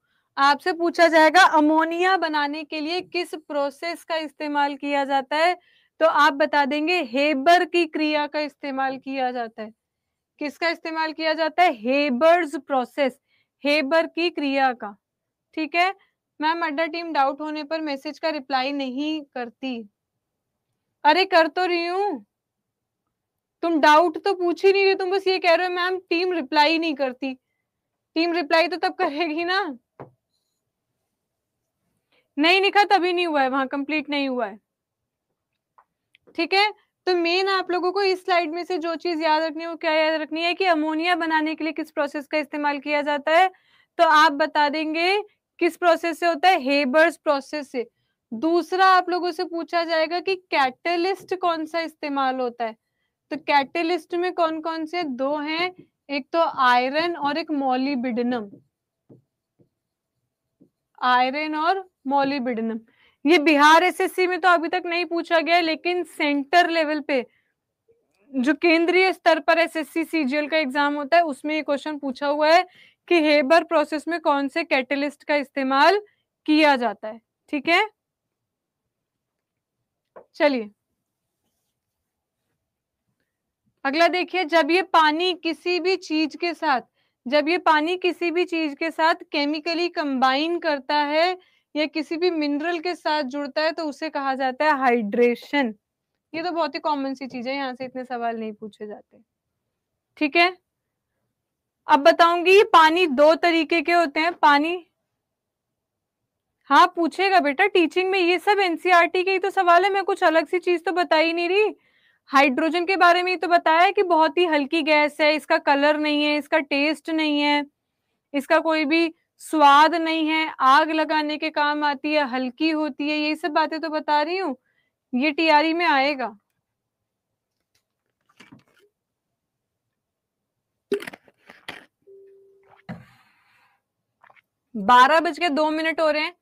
आपसे पूछा जाएगा अमोनिया बनाने के लिए किस प्रोसेस का इस्तेमाल किया जाता है तो आप बता देंगे हेबर की क्रिया का इस्तेमाल किया जाता है किसका इस्तेमाल किया जाता है हेबर्स प्रोसेस हेबर की क्रिया का ठीक है मैम अड्डा टीम डाउट होने पर मैसेज का रिप्लाई नहीं करती अरे कर तो रही हूं तुम डाउट तो पूछ ही नहीं रहे तुम बस ये कह रहे हो मैम टीम रिप्लाई नहीं करती टीम रिप्लाई तो तब करेगी ना नहीं लिखा तभी नहीं हुआ है वहां कंप्लीट नहीं हुआ है ठीक है तो मेन आप लोगों को इस स्लाइड में से जो चीज याद रखनी है वो क्या याद रखनी है कि अमोनिया बनाने के लिए किस प्रोसेस का इस्तेमाल किया जाता है तो आप बता देंगे किस प्रोसेस से होता है हेबर्स प्रोसेस से दूसरा आप लोगों से पूछा जाएगा कि कैटलिस्ट कौन सा इस्तेमाल होता है तो कैटेलिस्ट में कौन कौन से दो हैं एक तो आयरन और एक मोलिबिडनम आयरन और मोलिबिडनम ये बिहार एसएससी में तो अभी तक नहीं पूछा गया लेकिन सेंटर लेवल पे जो केंद्रीय स्तर पर एसएससी सीजीएल का एग्जाम होता है उसमें ये क्वेश्चन पूछा हुआ है कि हेबर प्रोसेस में कौन से कैटलिस्ट का इस्तेमाल किया जाता है ठीक है चलिए अगला देखिए जब ये पानी किसी भी चीज के साथ जब ये पानी किसी भी चीज के साथ केमिकली कंबाइन करता है या किसी भी मिनरल के साथ जुड़ता है तो उसे कहा जाता है हाइड्रेशन ये तो बहुत ही कॉमन सी चीज है यहाँ से इतने सवाल नहीं पूछे जाते ठीक है अब बताऊंगी पानी दो तरीके के होते हैं पानी हाँ पूछेगा बेटा टीचिंग में ये सब एनसीआरटी के ही तो सवाल है मैं कुछ अलग सी चीज तो बता ही नहीं रही हाइड्रोजन के बारे में तो बताया कि बहुत ही हल्की गैस है इसका कलर नहीं है इसका टेस्ट नहीं है इसका कोई भी स्वाद नहीं है आग लगाने के काम आती है हल्की होती है यही सब बातें तो बता रही हूँ ये टीआरई में आएगा बारह बज के दो मिनट हो रहे हैं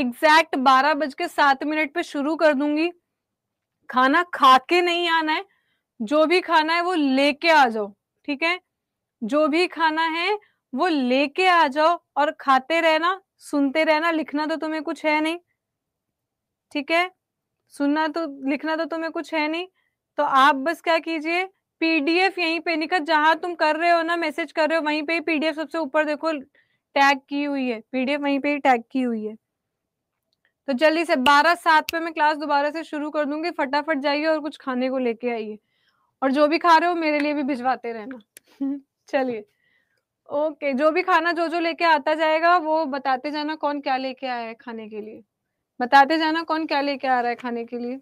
एग्जैक्ट बारह बज के सात मिनट पे शुरू कर दूंगी खाना खा के नहीं आना है जो भी खाना है वो लेके आ जाओ ठीक है जो भी खाना है वो लेके आ जाओ और खाते रहना सुनते रहना लिखना तो तुम्हें कुछ है नहीं ठीक है सुनना तो लिखना तो तुम्हें कुछ है नहीं तो आप बस क्या कीजिए पीडीएफ यहीं पे निकल तो जहां तुम कर रहे हो ना मैसेज कर रहे हो वहीं पे ही पीडीएफ सबसे ऊपर देखो टैग की हुई है पीडीएफ वहीं पे ही टैग की हुई है तो जल्दी से बारह सात पे मैं क्लास दोबारा से शुरू कर दूंगी फटाफट जाइए और कुछ खाने को लेके आइए और जो भी खा रहे हो मेरे लिए भी भिजवाते रहना (laughs) चलिए ओके जो भी खाना जो जो लेके आता जाएगा वो बताते जाना कौन क्या लेके आया है खाने के लिए बताते जाना कौन क्या लेके आ रहा है खाने के लिए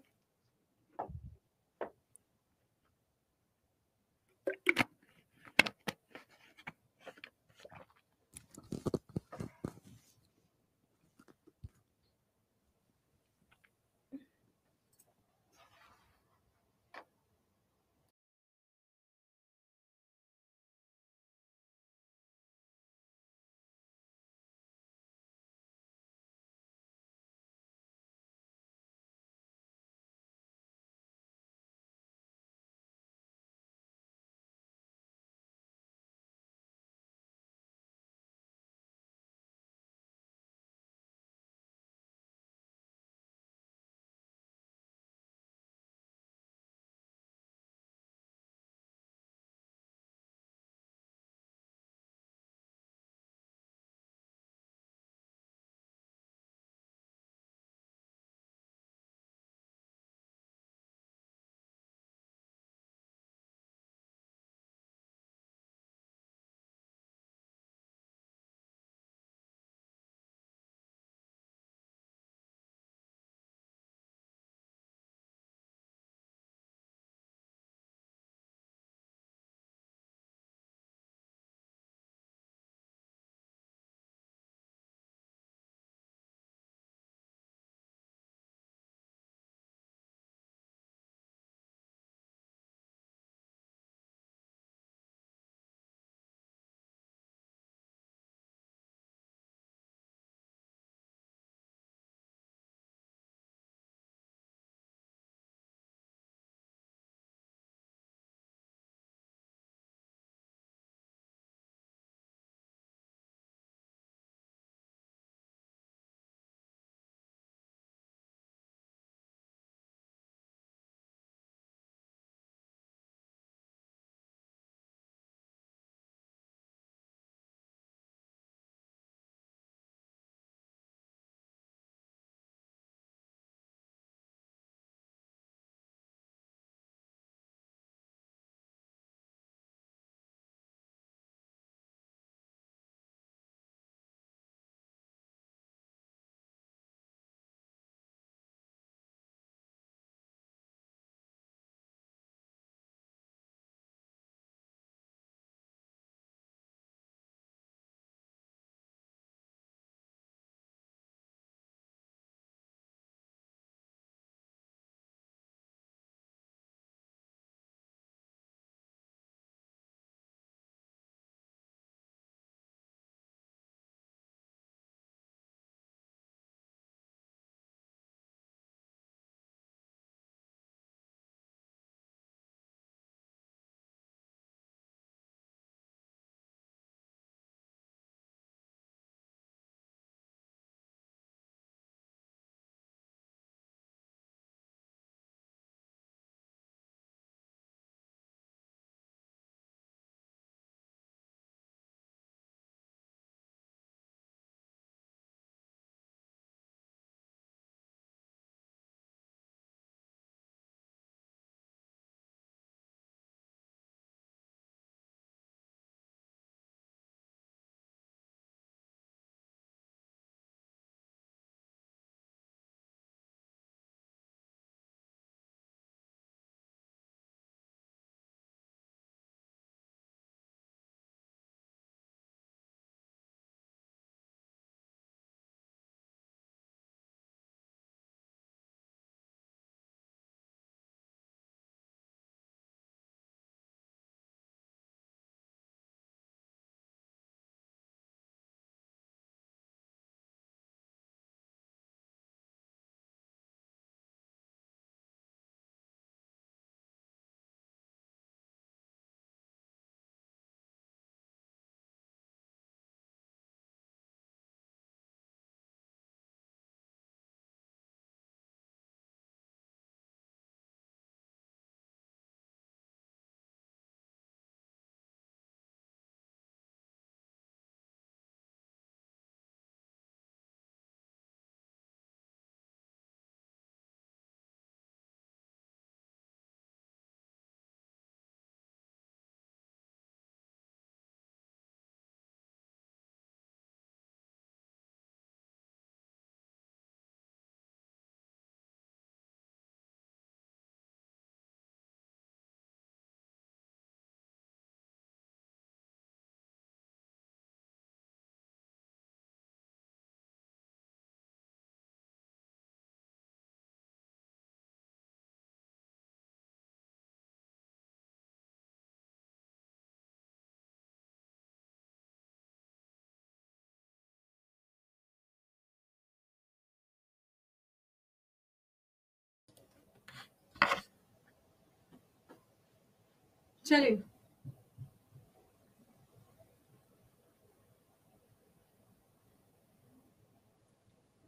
चलिए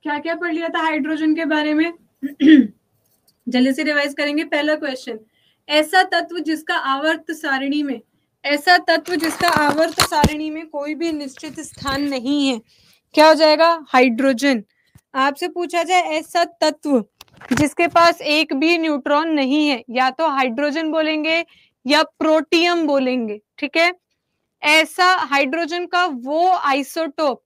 क्या क्या पढ़ लिया था हाइड्रोजन के बारे में (clears throat) जल्दी से रिवाइज करेंगे पहला क्वेश्चन ऐसा तत्व जिसका आवर्त सारिणी में ऐसा तत्व जिसका आवर्त सारिणी में कोई भी निश्चित स्थान नहीं है क्या हो जाएगा हाइड्रोजन आपसे पूछा जाए ऐसा तत्व जिसके पास एक भी न्यूट्रॉन नहीं है या तो हाइड्रोजन बोलेंगे या प्रोटियम बोलेंगे ठीक है ऐसा हाइड्रोजन का वो आइसोटोप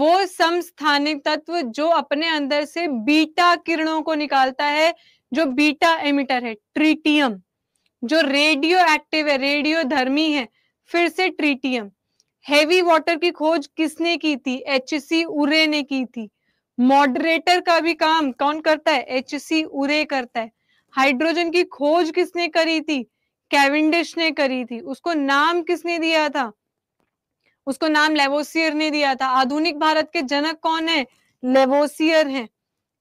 वो समस्थानिक तत्व जो अपने अंदर से बीटा किरणों को निकालता है जो बीटा एमिटर है ट्रीटियम जो रेडियो एक्टिव है रेडियो धर्मी है फिर से ट्रीटियम हैवी वाटर की खोज किसने की थी एच सी उरे ने की थी मॉडरेटर का भी काम कौन करता है एच सी उरे करता है हाइड्रोजन की खोज किसने करी थी कैविंडिश ने करी थी उसको नाम किसने दिया था उसको नाम लेवोसियर ने दिया था आधुनिक भारत के जनक कौन है लेवोसियर है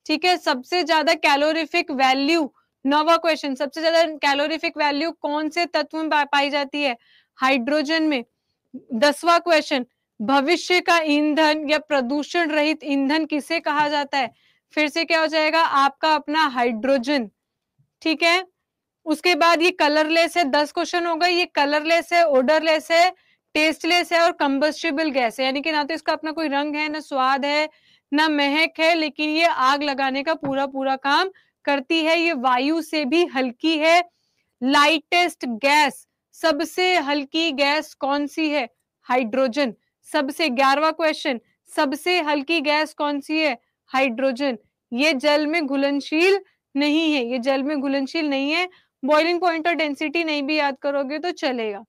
ठीक है सबसे ज्यादा कैलोरिफिक वैल्यू नवा क्वेश्चन सबसे ज्यादा कैलोरिफिक वैल्यू कौन से तत्व में पाई जाती है हाइड्रोजन में दसवा क्वेश्चन भविष्य का ईंधन या प्रदूषण रहित ईंधन किसे कहा जाता है फिर से क्या हो जाएगा आपका अपना हाइड्रोजन ठीक है उसके बाद ये कलरलेस है दस क्वेश्चन हो गए ये कलरलेस है ओडरलेस है टेस्टलेस है और कम्बस्टेबल गैस है यानी कि ना तो इसका अपना कोई रंग है ना स्वाद है ना महक है लेकिन ये आग लगाने का पूरा पूरा काम करती है ये वायु से भी हल्की है लाइटेस्ट गैस सबसे हल्की गैस कौन सी है हाइड्रोजन सबसे ग्यारहवा क्वेश्चन सबसे हल्की गैस कौन सी है हाइड्रोजन ये जल में घुलनशील नहीं है ये जल में घुलनशील नहीं है बॉइलिंग पॉइंट और डेंसिटी नहीं भी याद करोगे तो चलेगा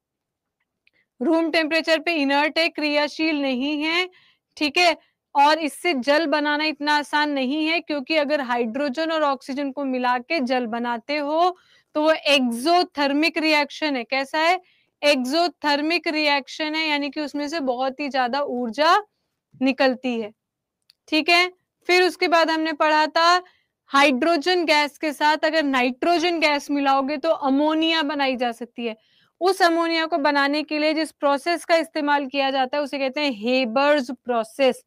रूम टेम्परेचर पे इनर्ट है क्रियाशील नहीं है ठीक है और इससे जल बनाना इतना आसान नहीं है क्योंकि अगर हाइड्रोजन और ऑक्सीजन को मिला के जल बनाते हो तो वो एक्जोथर्मिक रिएक्शन है कैसा है एक्जोथर्मिक रिएक्शन है यानी कि उसमें से बहुत ही ज्यादा ऊर्जा निकलती है ठीक है फिर उसके बाद हमने पढ़ा था हाइड्रोजन गैस के साथ अगर नाइट्रोजन गैस मिलाओगे तो अमोनिया बनाई जा सकती है उस अमोनिया को बनाने के लिए जिस प्रोसेस का इस्तेमाल किया जाता है उसे कहते हैं हेबर्स प्रोसेस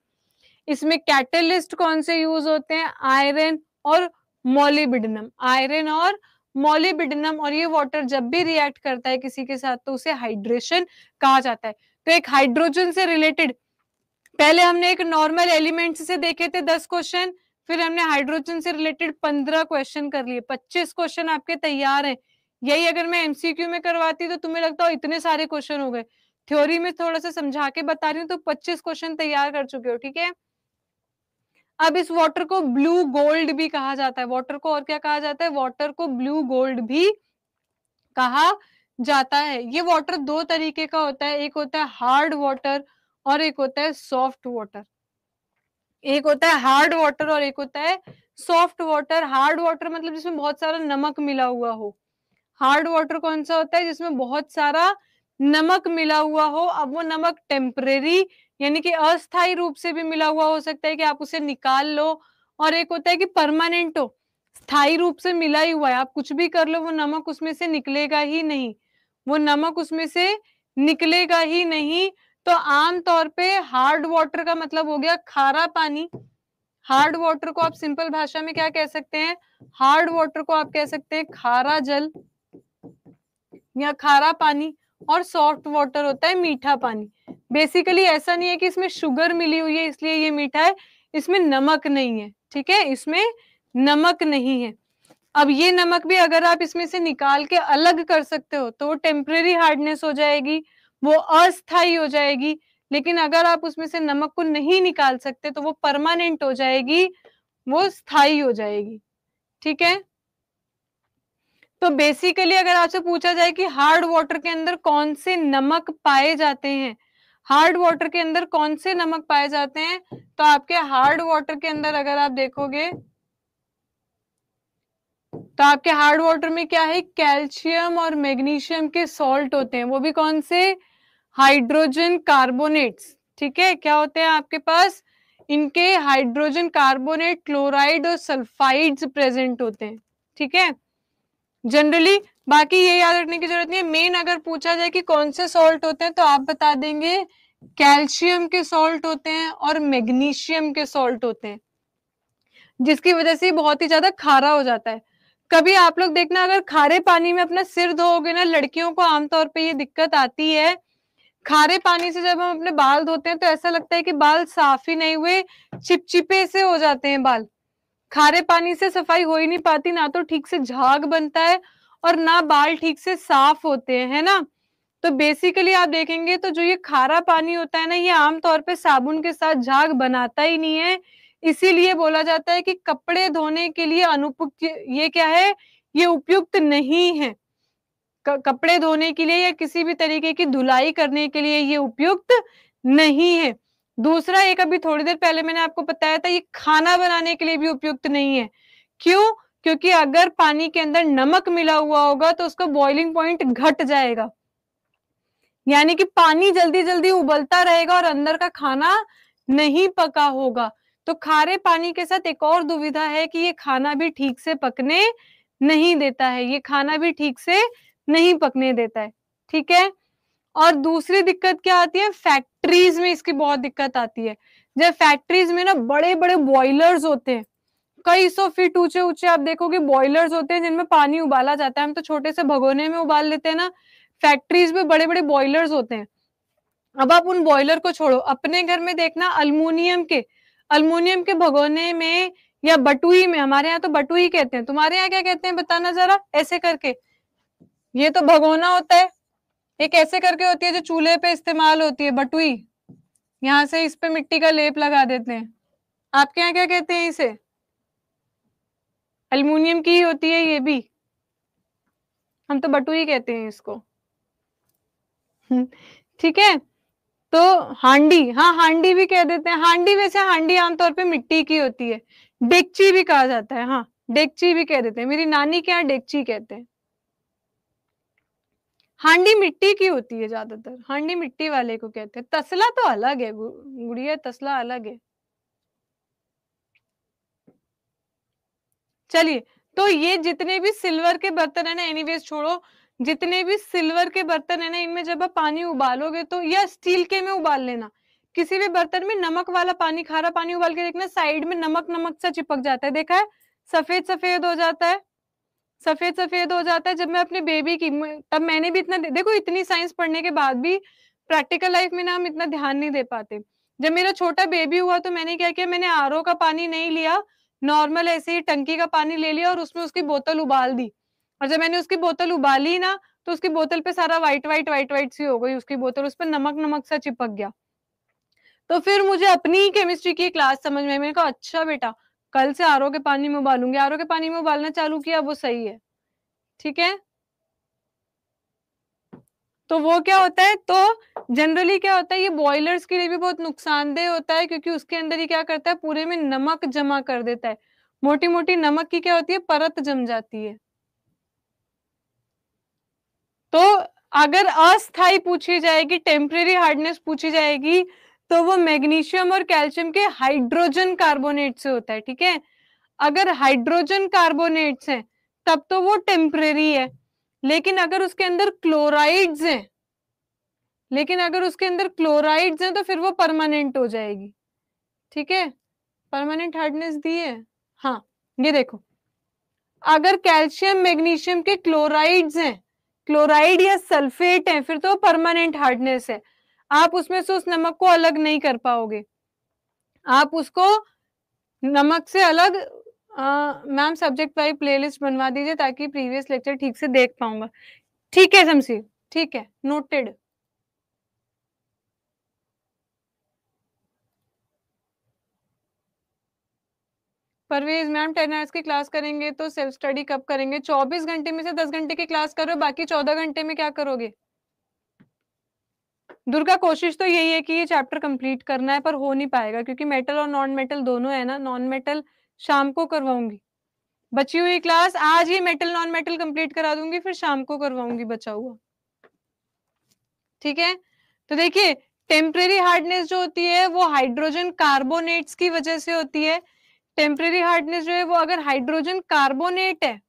इसमें कैटलिस्ट कौन से यूज होते हैं आयरन और मोलिबिडनम आयरन और मोलिबिडनम और ये वाटर जब भी रिएक्ट करता है किसी के साथ तो उसे हाइड्रेशन कहा जाता है तो एक हाइड्रोजन से रिलेटेड पहले हमने एक नॉर्मल एलिमेंट से देखे थे दस क्वेश्चन फिर हमने हाइड्रोजन से रिलेटेड पंद्रह क्वेश्चन कर लिए पच्चीस क्वेश्चन आपके तैयार हैं यही अगर मैं एमसीक्यू में करवाती तो तुम्हें लगता हो इतने सारे क्वेश्चन हो गए थ्योरी में थोड़ा सा समझा के बता रही हूँ तो पच्चीस क्वेश्चन तैयार कर चुके हो ठीक है अब इस वाटर को ब्लू गोल्ड भी कहा जाता है वाटर को और क्या कहा जाता है वाटर को ब्लू गोल्ड भी कहा जाता है ये वाटर दो तरीके का होता है एक होता है हार्ड वाटर और एक होता है सॉफ्ट वाटर एक होता है हार्ड वाटर और एक होता है सॉफ्ट वाटर हार्ड वाटर मतलब जिसमें बहुत सारा नमक मिला हुआ हो हार्ड वाटर कौन सा होता है जिसमें बहुत सारा नमक मिला हुआ हो अब वो नमक टेम्परेरी यानी कि अस्थायी रूप से भी मिला हुआ हो सकता है कि आप उसे निकाल लो और एक होता है कि परमानेंट हो स्थायी रूप से मिला ही हुआ है आप कुछ भी कर लो वो नमक उसमें से निकलेगा ही नहीं वो नमक उसमें से निकलेगा ही नहीं तो आम तौर पे हार्ड वाटर का मतलब हो गया खारा पानी हार्ड वाटर को आप सिंपल भाषा में क्या कह सकते हैं हार्ड वाटर को आप कह सकते हैं खारा जल या खारा पानी और सॉफ्ट वाटर होता है मीठा पानी बेसिकली ऐसा नहीं है कि इसमें शुगर मिली हुई है इसलिए ये मीठा है इसमें नमक नहीं है ठीक है इसमें नमक नहीं है अब ये नमक भी अगर आप इसमें से निकाल के अलग कर सकते हो तो वो टेम्परेरी हार्डनेस हो जाएगी वो अस्थाई हो जाएगी लेकिन अगर आप उसमें से नमक को नहीं निकाल सकते तो वो परमानेंट हो जाएगी वो स्थाई हो जाएगी ठीक है तो बेसिकली अगर आपसे पूछा जाए कि हार्ड वाटर के अंदर कौन से नमक पाए जाते हैं हार्ड वाटर के अंदर कौन से नमक पाए जाते हैं तो आपके हार्ड वाटर के अंदर अगर आप देखोगे तो आपके हार्ड वाटर में क्या है कैल्शियम और मैग्नीशियम के सॉल्ट होते हैं वो भी कौन से हाइड्रोजन कार्बोनेट्स ठीक है क्या होते हैं आपके पास इनके हाइड्रोजन कार्बोनेट क्लोराइड और सल्फाइड्स प्रेजेंट होते हैं ठीक है जनरली बाकी ये याद रखने की जरूरत नहीं है मेन अगर पूछा जाए कि कौन से सॉल्ट होते हैं तो आप बता देंगे कैल्शियम के सॉल्ट होते हैं और मैग्नीशियम के सॉल्ट होते हैं जिसकी वजह से बहुत ही ज्यादा खारा हो जाता है कभी आप लोग देखना अगर खारे पानी में अपना सिर धोओगे ना लड़कियों को आमतौर पर यह दिक्कत आती है खारे पानी से जब हम अपने बाल धोते हैं तो ऐसा लगता है कि बाल साफ ही नहीं हुए चिपचिपे से हो जाते हैं बाल खारे पानी से सफाई हो ही नहीं पाती ना तो ठीक से झाग बनता है और ना बाल ठीक से साफ होते हैं है ना तो बेसिकली आप देखेंगे तो जो ये खारा पानी होता है ना ये आमतौर पर साबुन के साथ झाग बनाता ही नहीं है इसीलिए बोला जाता है कि कपड़े धोने के लिए अनुपयुक्त ये क्या है ये उपयुक्त नहीं है कपड़े धोने के लिए या किसी भी तरीके की धुलाई करने के लिए ये उपयुक्त नहीं है दूसरा एक अभी थोड़ी देर पहले मैंने आपको बताया था ये खाना बनाने के लिए भी उपयुक्त नहीं है क्यों क्योंकि अगर पानी के अंदर नमक मिला हुआ होगा तो उसका बॉइलिंग पॉइंट घट जाएगा यानी कि पानी जल्दी जल्दी उबलता रहेगा और अंदर का खाना नहीं पका होगा तो खारे पानी के साथ एक और दुविधा है कि ये खाना भी ठीक से पकने नहीं देता है ये खाना भी ठीक से नहीं पकने देता है ठीक है और दूसरी दिक्कत क्या आती है फैक्ट्रीज में इसकी बहुत दिक्कत आती है जब फैक्ट्रीज में ना बड़े बड़े बॉयलर्स होते हैं कई सौ फीट ऊंचे ऊंचे आप देखोगे बॉयलर्स होते हैं जिनमें पानी उबाला जाता है हम तो छोटे से भगोने में उबाल लेते हैं ना फैक्ट्रीज में बड़े बड़े बॉयलर्स होते हैं अब आप उन बॉयलर को छोड़ो अपने घर में देखना अल्मोनियम के अल्मोनियम के भगोने में या बटुई में हमारे यहाँ तो बटुई कहते हैं तुम्हारे यहाँ क्या कहते हैं बताना जरा ऐसे करके ये तो भगोना होता है एक ऐसे करके होती है जो चूल्हे पे इस्तेमाल होती है बटुई यहाँ से इस पे मिट्टी का लेप लगा देते हैं आपके यहाँ क्या कहते हैं इसे अल्मोनियम की ही होती है ये भी हम तो बटुई कहते हैं इसको हम्म, ठीक है तो हांडी हाँ हांडी भी कह देते हैं हांडी वैसे हांडी आमतौर पे मिट्टी की होती है डेक्ची भी कहा जाता है हाँ डेक्ची भी कह देते हैं मेरी नानी के यहाँ डेक्ची कहते हैं हांडी मिट्टी की होती है ज्यादातर हांडी मिट्टी वाले को कहते हैं तसला तो अलग है गुड़िया तसला अलग है चलिए तो ये जितने भी सिल्वर के बर्तन है ना एनीवेज छोड़ो जितने भी सिल्वर के बर्तन है ना इनमें जब आप पानी उबालोगे तो या स्टील के में उबाल लेना किसी भी बर्तन में नमक वाला पानी खारा पानी उबाल के देखना साइड में नमक नमक सा चिपक जाता है देखा है सफेद सफेद हो जाता है सफेद सफेद हो जाता है जब मैं अपने बेबी की तब मैंने भी इतना देखो इतनी साइंस पढ़ने के बाद भी प्रैक्टिकल लाइफ में ना हम इतना ध्यान नहीं दे पाते जब मेरा छोटा बेबी हुआ तो मैंने क्या किया मैंने आर का पानी नहीं लिया नॉर्मल ऐसे ही टंकी का पानी ले लिया और उसमें उसकी बोतल उबाल दी और जब मैंने उसकी बोतल उबाली ना तो उसकी बोतल पे सारा व्हाइट व्हाइट व्हाइट व्हाइट सी हो गई उसकी बोतल उस पर नमक नमक सा चिपक गया तो फिर मुझे अपनी केमिस्ट्री की क्लास समझ में मैंने कहा अच्छा बेटा कल से आरो के पानी में उबालूंगी आर के पानी में उबालना चालू किया वो सही है ठीक है तो वो क्या होता है तो जनरली क्या होता है ये बॉयलर्स के लिए भी बहुत नुकसानदेह होता है क्योंकि उसके अंदर ही क्या करता है पूरे में नमक जमा कर देता है मोटी मोटी नमक की क्या होती है परत जम जाती है तो अगर अस्थाई पूछी जाएगी टेम्परेरी हार्डनेस पूछी जाएगी तो वो मैग्नीशियम और कैल्शियम के हाइड्रोजन कार्बोनेट से होता है ठीक है अगर हाइड्रोजन कार्बोनेट्स हैं तब तो वो टेम्परेरी है लेकिन अगर उसके अंदर क्लोराइड्स हैं लेकिन अगर उसके अंदर क्लोराइड्स हैं तो फिर वो परमानेंट हो जाएगी ठीक है परमानेंट हार्डनेस दी है हाँ ये देखो अगर कैल्शियम मैग्नीशियम के क्लोराइड्स हैं क्लोराइड या सल्फेट हैं फिर तो परमानेंट हार्डनेस है आप उसमें से उस नमक को अलग नहीं कर पाओगे आप उसको नमक से अलग मैम सब्जेक्ट वाइज प्लेलिस्ट बनवा दीजिए ताकि प्रीवियस लेक्चर ठीक से देख पाऊंगा ठीक है समसी ठीक है noted Parvez ma'am ten hours की क्लास करेंगे तो सेल्फ स्टडी कब करेंगे चौबीस घंटे में से दस घंटे की क्लास करो बाकी चौदह घंटे में क्या करोगे दुर्गा कोशिश तो यही है कि ये चैप्टर कंप्लीट करना है पर हो नहीं पाएगा क्योंकि मेटल और नॉन मेटल दोनों है ना नॉन मेटल शाम को करवाऊंगी बची हुई क्लास आज ही मेटल नॉन मेटल कंप्लीट करा दूंगी फिर शाम को करवाऊंगी बचा हुआ ठीक है तो देखिए टेम्परेरी हार्डनेस जो होती है वो हाइड्रोजन कार्बोनेट्स की वजह से होती है टेम्परेरी हार्डनेस जो है वो अगर हाइड्रोजन कार्बोनेट है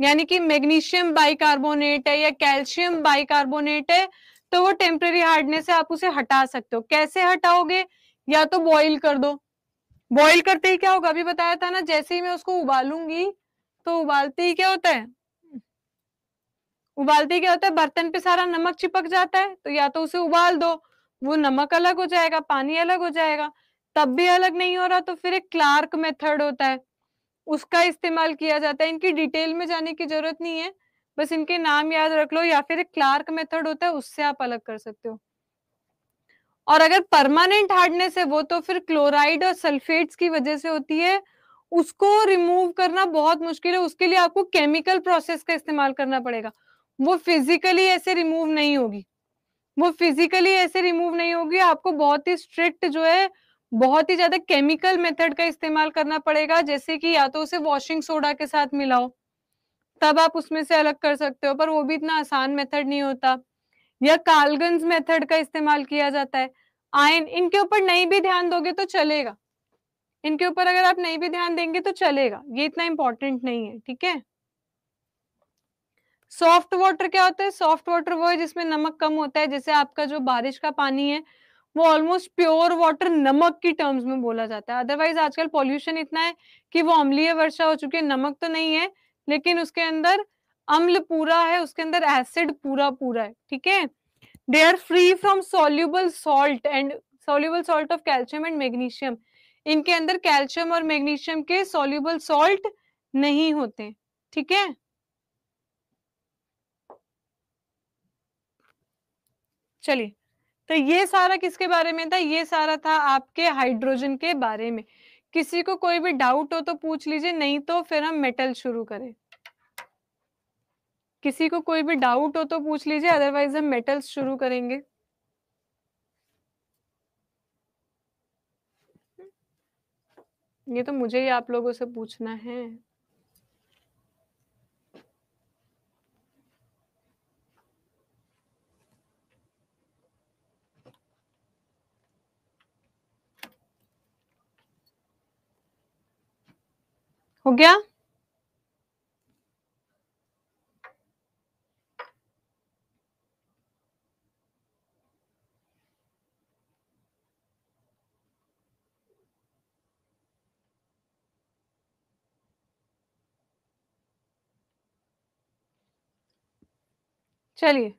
यानी कि मैग्नीशियम बाइकार्बोनेट है या कैल्शियम बाइकार्बोनेट है तो वो टेम्परेरी हार्डनेस है आप उसे हटा सकते हो कैसे हटाओगे या तो बॉईल कर दो बॉईल करते ही क्या होगा अभी बताया था ना जैसे ही मैं उसको उबालूंगी तो उबालते ही क्या होता है उबालते ही क्या होता है बर्तन पे सारा नमक चिपक जाता है तो या तो उसे उबाल दो वो नमक अलग हो जाएगा पानी अलग हो जाएगा तब भी अलग नहीं हो रहा तो फिर एक क्लार्क मेथड होता है उसका इस्तेमाल किया जाता है इनकी डिटेल में जाने की जरूरत नहीं है बस इनके नाम याद रख लो या फिर एक क्लार्क मेथड होता है उससे आप अलग कर सकते हो और अगर परमानेंट हार्डनेस है वो तो फिर क्लोराइड और सल्फेट्स की वजह से होती है उसको रिमूव करना बहुत मुश्किल है उसके लिए आपको केमिकल प्रोसेस का इस्तेमाल करना पड़ेगा वो फिजिकली ऐसे रिमूव नहीं होगी वो फिजिकली ऐसे रिमूव नहीं होगी आपको बहुत ही स्ट्रिक्ट जो है बहुत ही ज्यादा केमिकल मेथड का इस्तेमाल करना पड़ेगा जैसे कि या तो उसे वॉशिंग सोडा के साथ मिलाओ तब आप उसमें से अलग कर सकते हो पर वो भी इतना आसान मेथड नहीं होता या कालगंज मेथड का इस्तेमाल किया जाता है आयन इनके ऊपर नहीं भी ध्यान दोगे तो चलेगा इनके ऊपर अगर आप नहीं भी ध्यान देंगे तो चलेगा ये इतना इंपॉर्टेंट नहीं है ठीक है सॉफ्ट वाटर क्या होता है सॉफ्ट वाटर वो है जिसमें नमक कम होता है जैसे आपका जो बारिश का पानी है वो ऑलमोस्ट प्योर वाटर नमक की टर्म्स में बोला जाता है अदरवाइज आजकल पॉल्यूशन इतना है कि वो अम्लीय वर्षा हो चुकी है नमक तो नहीं है लेकिन उसके अंदर अम्ल पूरा है उसके अंदर एसिड पूरा पूरा है ठीक है they are free from soluble salt and soluble salt of calcium and magnesium इनके अंदर कैल्शियम और मैग्नीशियम के सोल्यूबल सॉल्ट नहीं होते ठीक है चलिए तो ये सारा किसके बारे में था ये सारा था आपके हाइड्रोजन के बारे में किसी को कोई भी डाउट हो तो पूछ लीजिए नहीं तो फिर हम मेटल शुरू करें किसी को कोई भी डाउट हो तो पूछ लीजिए अदरवाइज हम मेटल्स शुरू करेंगे ये तो मुझे ही आप लोगों से पूछना है हो गया चलिए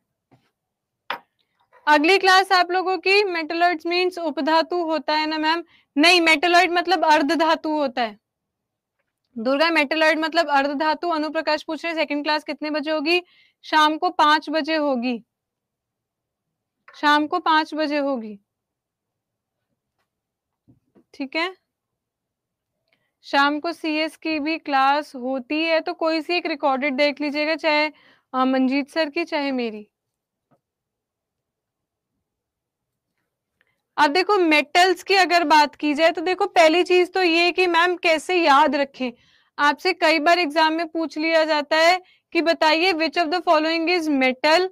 अगली क्लास आप लोगों की मेटलॉइड मीन्स उपधातु होता है ना मैम नहीं मेटलॉइड मतलब अर्ध धातु होता है दुर्गा मेटेलॉइड मतलब अर्ध धातु अनुप्रकाश पूछ रहे सेकंड क्लास कितने बजे होगी शाम को पांच बजे होगी शाम को पांच बजे होगी ठीक है शाम को सीएस की भी क्लास होती है तो कोई सी एक रिकॉर्डेड देख लीजिएगा चाहे मंजीत सर की चाहे मेरी अब देखो मेटल्स की अगर बात की जाए तो देखो पहली चीज तो ये कि मैम कैसे याद रखें आपसे कई बार एग्जाम में पूछ लिया जाता है कि बताइए which of the following is metal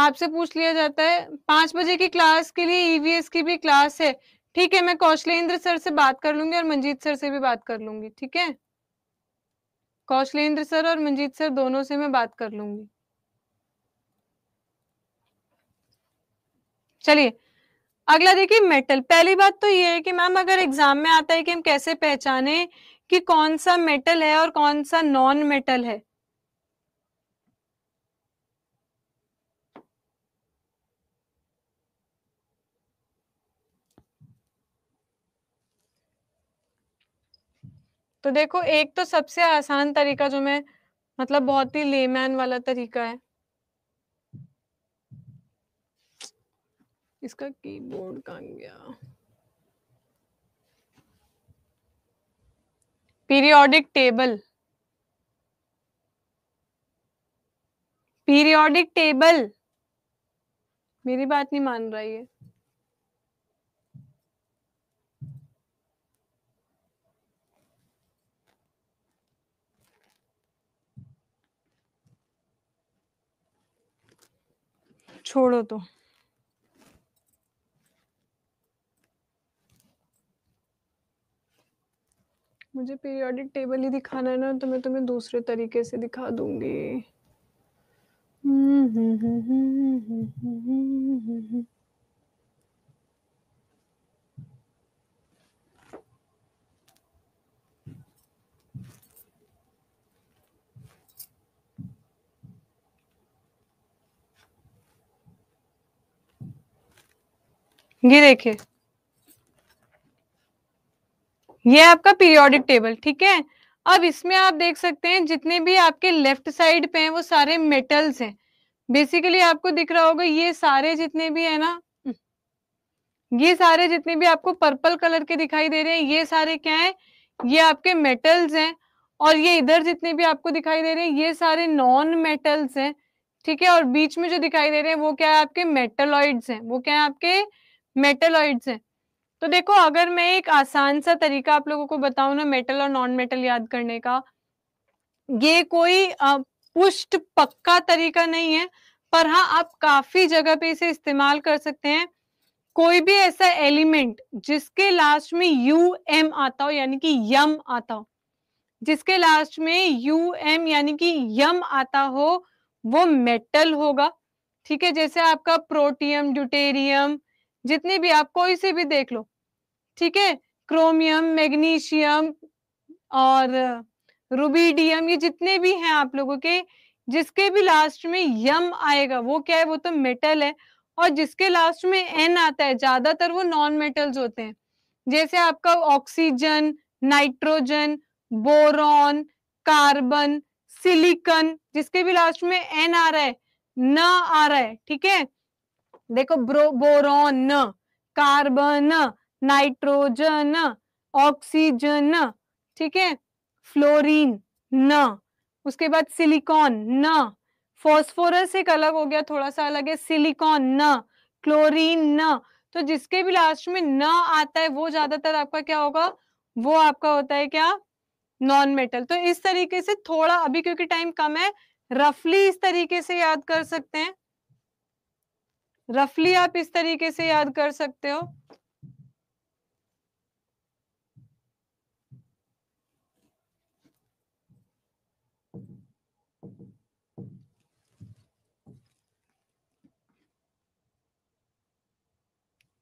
आपसे पूछ लिया जाता है पांच बजे की क्लास के लिए ईवीएस e की भी क्लास है ठीक है मैं कौशलेंद्र सर से बात कर लूंगी और मंजीत सर से भी बात कर लूंगी ठीक है कौशलेंद्र सर और मंजीत सर दोनों से मैं बात कर लूंगी चलिए अगला देखिए मेटल पहली बात तो ये है कि मैम अगर एग्जाम में आता है कि हम कैसे पहचाने कि कौन सा मेटल है और कौन सा नॉन मेटल है तो देखो एक तो सबसे आसान तरीका जो मैं मतलब बहुत ही लेमैन वाला तरीका है इसका कीबोर्ड कहाँ गया पीरियोडिक टेबल पीरियोडिक टेबल मेरी बात नहीं मान रहा है छोड़ो तो मुझे पीरियोडिक टेबल ही दिखाना है ना तो मैं तुम्हें दूसरे तरीके से दिखा दूंगी हम्म, हम्म, हम्म, ये देखिए ये आपका पीरियोडिक टेबल ठीक है अब इसमें आप देख सकते हैं जितने भी आपके लेफ्ट साइड पे हैं वो सारे मेटल्स हैं बेसिकली आपको दिख रहा होगा ये सारे जितने भी है ना ये सारे जितने भी आपको पर्पल कलर के दिखाई दे रहे हैं ये सारे क्या है ये आपके मेटल्स हैं और ये इधर जितने भी आपको दिखाई दे रहे हैं ये सारे नॉन मेटल्स हैं ठीक है और बीच में जो दिखाई दे रहे हैं वो क्या है आपके मेटलॉइड्स हैं वो क्या है आपके मेटलॉइड्स हैं तो देखो अगर मैं एक आसान सा तरीका आप लोगों को बताऊं ना मेटल और नॉन मेटल याद करने का ये कोई पुष्ट पक्का तरीका नहीं है पर हाँ आप काफी जगह पे इसे इस्तेमाल कर सकते हैं कोई भी ऐसा एलिमेंट जिसके लास्ट में यू एम आता हो यानी कि यम आता हो जिसके लास्ट में यू एम यानी कि यम आता हो वो मेटल होगा ठीक है जैसे आपका प्रोटियम ड्यूटेरियम जितनी भी आप कोई से भी देख लो ठीक है क्रोमियम मैग्नीशियम और रूबीडियम ये जितने भी हैं आप लोगों के जिसके भी लास्ट में यम आएगा वो क्या है वो तो मेटल है और जिसके लास्ट में एन आता है ज्यादातर वो नॉन मेटल्स होते हैं जैसे आपका oxygen nitrogen boron carbon silicon जिसके भी लास्ट में एन आ रहा है न आ रहा है ठीक है देखो बोरॉन कार्बन नाइट्रोजन ऑक्सीजन ठीक है फ्लोरीन न उसके बाद सिलिकॉन न फॉस्फोरस एक अलग हो गया थोड़ा सा अलग है सिलिकॉन न क्लोरीन न तो जिसके भी लास्ट में न आता है वो ज्यादातर आपका क्या होगा वो आपका होता है क्या नॉन मेटल तो इस तरीके से थोड़ा अभी क्योंकि टाइम कम है रफली इस तरीके से याद कर सकते हैं रफली आप इस तरीके से याद कर सकते हो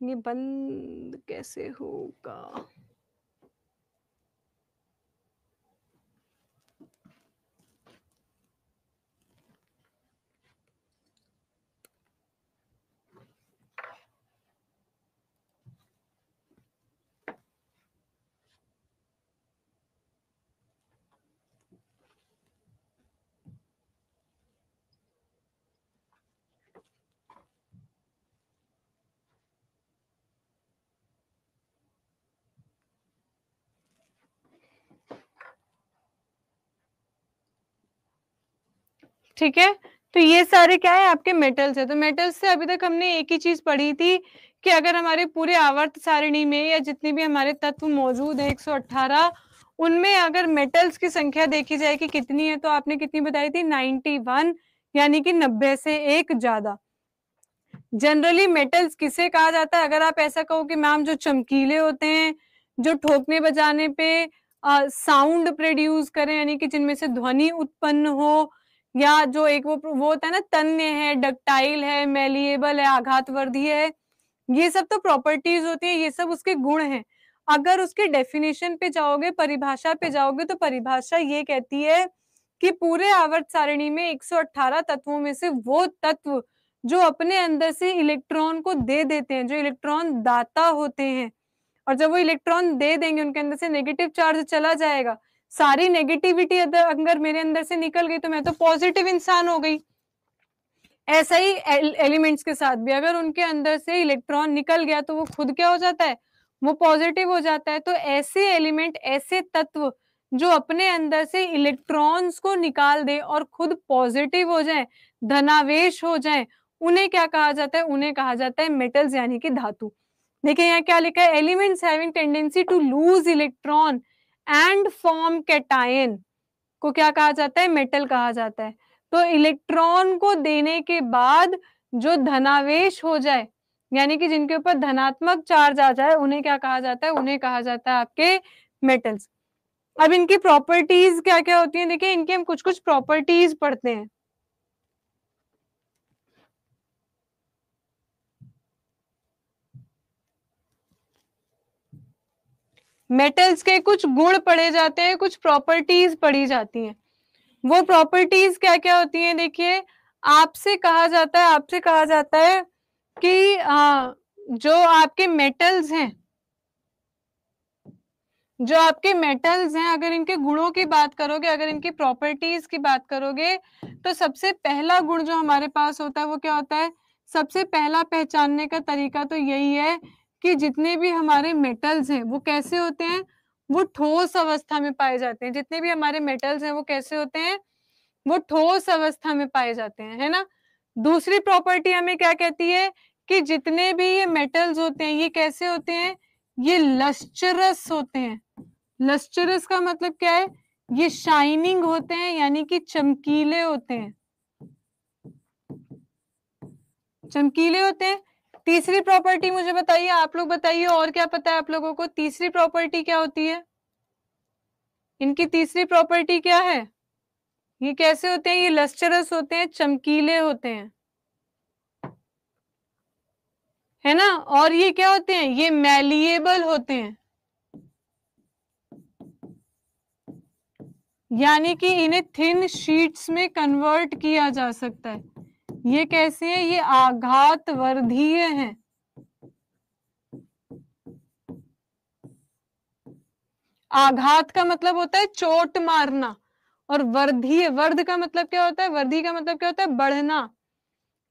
निबंध कैसे होगा ठीक है तो ये सारे क्या है आपके मेटल्स है तो मेटल्स से अभी तक हमने एक ही चीज पढ़ी थी कि अगर हमारे पूरे आवर्त सारिणी में या जितने भी हमारे तत्व मौजूद है 118 उनमें अगर मेटल्स की संख्या देखी जाए कि कितनी है तो आपने कितनी बताई थी 91 यानी कि 90 से एक ज्यादा जनरली मेटल्स किसे कहा जाता है अगर आप ऐसा कहो कि मैम जो चमकीले होते हैं जो ठोकने बजाने पे साउंड प्रोड्यूस करें यानी कि जिनमें से ध्वनि उत्पन्न हो या जो एक वो वो होता है ना तन्य है डक्टाइल है मेलिएबल है आघात वर्धी है ये सब तो प्रॉपर्टीज होती है ये सब उसके गुण हैं अगर उसके डेफिनेशन पे जाओगे परिभाषा पे जाओगे तो परिभाषा ये कहती है कि पूरे आवर्त सारिणी में 118 तत्वों में से वो तत्व जो अपने अंदर से इलेक्ट्रॉन को दे देते हैं जो इलेक्ट्रॉन दाता होते हैं और जब वो इलेक्ट्रॉन दे देंगे उनके अंदर से नेगेटिव चार्ज चला जाएगा सारी नेगेटिविटी अगर मेरे अंदर से निकल गई तो मैं तो पॉजिटिव इंसान हो गई ऐसा ही एलिमेंट्स के साथ भी अगर उनके अंदर से इलेक्ट्रॉन निकल गया तो वो खुद क्या हो जाता है वो पॉजिटिव हो जाता है तो ऐसे एलिमेंट ऐसे तत्व जो अपने अंदर से इलेक्ट्रॉन्स को निकाल दे और खुद पॉजिटिव हो जाए धनावेश हो जाए उन्हें क्या कहा जाता है उन्हें कहा जाता है मेटल्स यानी कि धातु देखिए यहाँ क्या लिखा है elements having tendency to lose electron and form cation को क्या कहा जाता है मेटल कहा जाता है तो इलेक्ट्रॉन को देने के बाद जो धनावेश हो जाए यानी कि जिनके ऊपर धनात्मक चार्ज आ जाए उन्हें क्या कहा जाता है उन्हें कहा जाता है आपके मेटल्स अब इनकी प्रॉपर्टीज क्या क्या होती है देखिए इनकी हम कुछ कुछ प्रॉपर्टीज पढ़ते हैं मेटल्स के कुछ गुण पढ़े जाते हैं कुछ प्रॉपर्टीज पढ़ी जाती हैं वो प्रॉपर्टीज क्या क्या होती हैं देखिए आपसे कहा जाता है आपसे कहा जाता है कि आ, जो आपके मेटल्स हैं जो आपके मेटल्स हैं अगर इनके गुणों की बात करोगे अगर इनकी प्रॉपर्टीज की बात करोगे तो सबसे पहला गुण जो हमारे पास होता है वो क्या होता है सबसे पहला पहचानने का तरीका तो यही है कि जितने भी हमारे मेटल्स हैं वो कैसे होते हैं वो ठोस अवस्था में पाए जाते हैं जितने भी हमारे मेटल्स हैं वो कैसे होते हैं वो ठोस अवस्था में पाए जाते हैं है ना दूसरी प्रॉपर्टी हमें क्या कहती है कि जितने भी ये मेटल्स होते हैं ये कैसे होते हैं ये लस्चरस होते हैं लस्चरस का मतलब क्या है ये शाइनिंग होते हैं यानी कि चमकीले होते हैं चमकीले होते हैं तीसरी प्रॉपर्टी मुझे बताइए आप लोग बताइए और क्या पता है आप लोगों को तीसरी प्रॉपर्टी क्या होती है इनकी तीसरी प्रॉपर्टी क्या है ये कैसे होते हैं ये लस्टरस होते हैं चमकीले होते हैं है ना और ये क्या होते हैं ये मैलिएबल होते हैं यानी कि इन्हें थिन शीट्स में कन्वर्ट किया जा सकता है ये कैसे हैं ये आघात वर्धीय हैं आघात का मतलब होता है चोट मारना और वर्धीय वर्ध का मतलब क्या होता है वर्धी का मतलब क्या होता है बढ़ना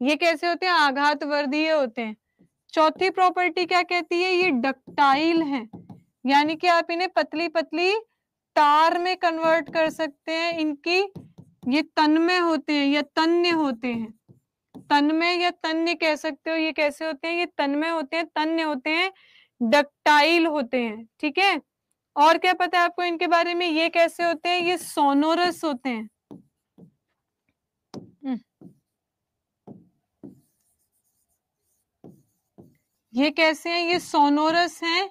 ये कैसे होते हैं आघात वर्धीय होते हैं चौथी प्रॉपर्टी क्या कहती है ये डक्टाइल है यानी कि आप इन्हें पतली पतली तार में कन्वर्ट कर सकते हैं इनकी ये तन्मय होते हैं या तन्य होते हैं तन्मय या तन्य कह सकते हो ये कैसे होते हैं ये तन्मय होते हैं तन्य होते हैं डक्टाइल होते हैं ठीक है और क्या पता है आपको इनके बारे में ये कैसे होते हैं ये सोनोरस होते हैं हम्म। ये कैसे हैं ये सोनोरस हैं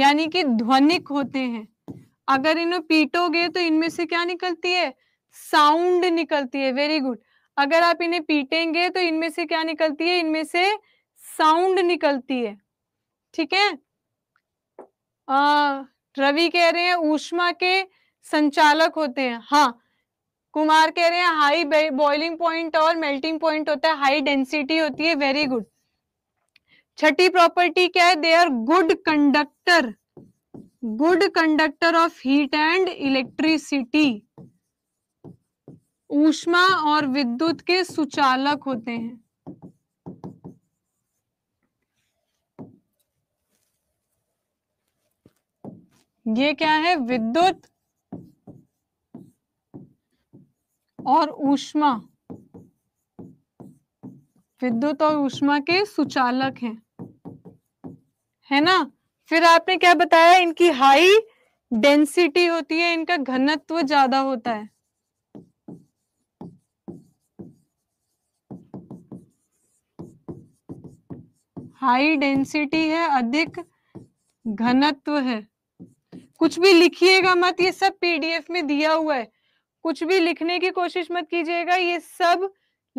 यानी कि ध्वनिक होते हैं अगर इन्हें पीटोगे तो इनमें से क्या निकलती है साउंड निकलती है वेरी गुड अगर आप इन्हें पीटेंगे तो इनमें से क्या निकलती है इनमें से साउंड निकलती है ठीक है रवि कह रहे हैं ऊष्मा के संचालक होते हैं हाँ कुमार कह रहे हैं हाई बॉइलिंग पॉइंट और मेल्टिंग पॉइंट होता है हाई डेंसिटी होती है वेरी गुड छठी प्रॉपर्टी क्या है they are good conductor good conductor of heat and electricity ऊष्मा और विद्युत के सुचालक होते हैं ये क्या है विद्युत और ऊष्मा विद्युत और ऊष्मा के सुचालक हैं है ना फिर आपने क्या बताया इनकी हाई डेंसिटी होती है इनका घनत्व ज्यादा होता है हाई डेंसिटी है अधिक घनत्व है कुछ भी लिखिएगा मत ये सब पीडीएफ में दिया हुआ है कुछ भी लिखने की कोशिश मत कीजिएगा ये सब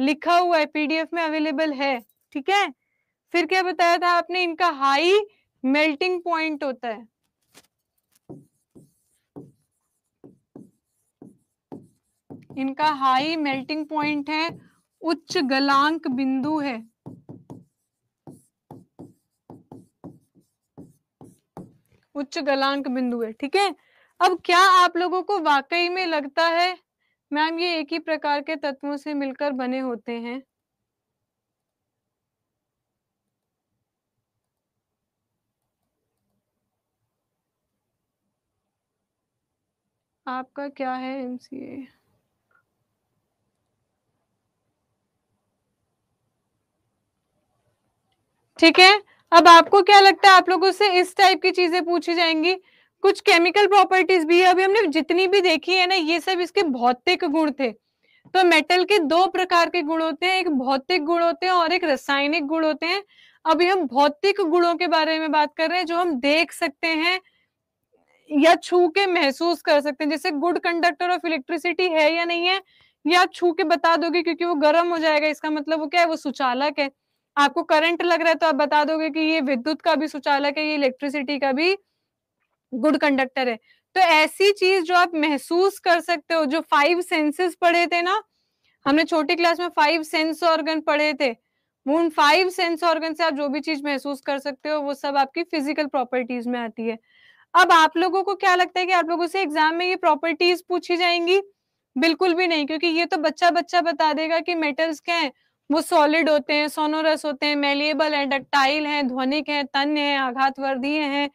लिखा हुआ है पीडीएफ में अवेलेबल है ठीक है फिर क्या बताया था आपने इनका हाई मेल्टिंग पॉइंट होता है इनका हाई मेल्टिंग पॉइंट है उच्च गलांक बिंदु है उच्च गलांक बिंदु है ठीक है अब क्या आप लोगों को वाकई में लगता है मैम ये एक ही प्रकार के तत्वों से मिलकर बने होते हैं आपका क्या है एमसीए ठीक है अब आपको क्या लगता है आप लोगों से इस टाइप की चीजें पूछी जाएंगी कुछ केमिकल प्रॉपर्टीज भी है अभी हमने जितनी भी देखी है ना ये सब इसके भौतिक गुण थे तो मेटल के दो प्रकार के गुण होते हैं एक भौतिक गुण होते हैं और एक रासायनिक गुण होते हैं अभी हम भौतिक गुणों के बारे में बात कर रहे हैं जो हम देख सकते हैं या छू के महसूस कर सकते हैं जैसे गुड कंडक्टर ऑफ इलेक्ट्रिसिटी है या नहीं है या छू के बता दोगे क्योंकि वो गर्म हो जाएगा इसका मतलब वो क्या है वो सुचालक है आपको करंट लग रहा है तो आप बता दोगे कि ये विद्युत का भी सुचालक है ये इलेक्ट्रिसिटी का भी गुड कंडक्टर है तो ऐसी चीज जो आप महसूस कर सकते हो जो फाइव सेंसेस पढ़े थे ना हमने छोटी क्लास में फाइव सेंस ऑर्गन पढ़े थे उन फाइव सेंस ऑर्गन से आप जो भी चीज महसूस कर सकते हो वो सब आपकी फिजिकल प्रॉपर्टीज में आती है अब आप लोगों को क्या लगता है कि आप लोगों से एग्जाम में ये प्रॉपर्टीज पूछी जाएंगी बिल्कुल भी नहीं क्योंकि ये तो बच्चा बच्चा बता देगा कि मेटल्स क्या है वो सॉलिड होते हैं सोनोरस होते हैं मेलिएबल है डक्टाइल है ध्वनिक है तन्य आघात वर्दीय है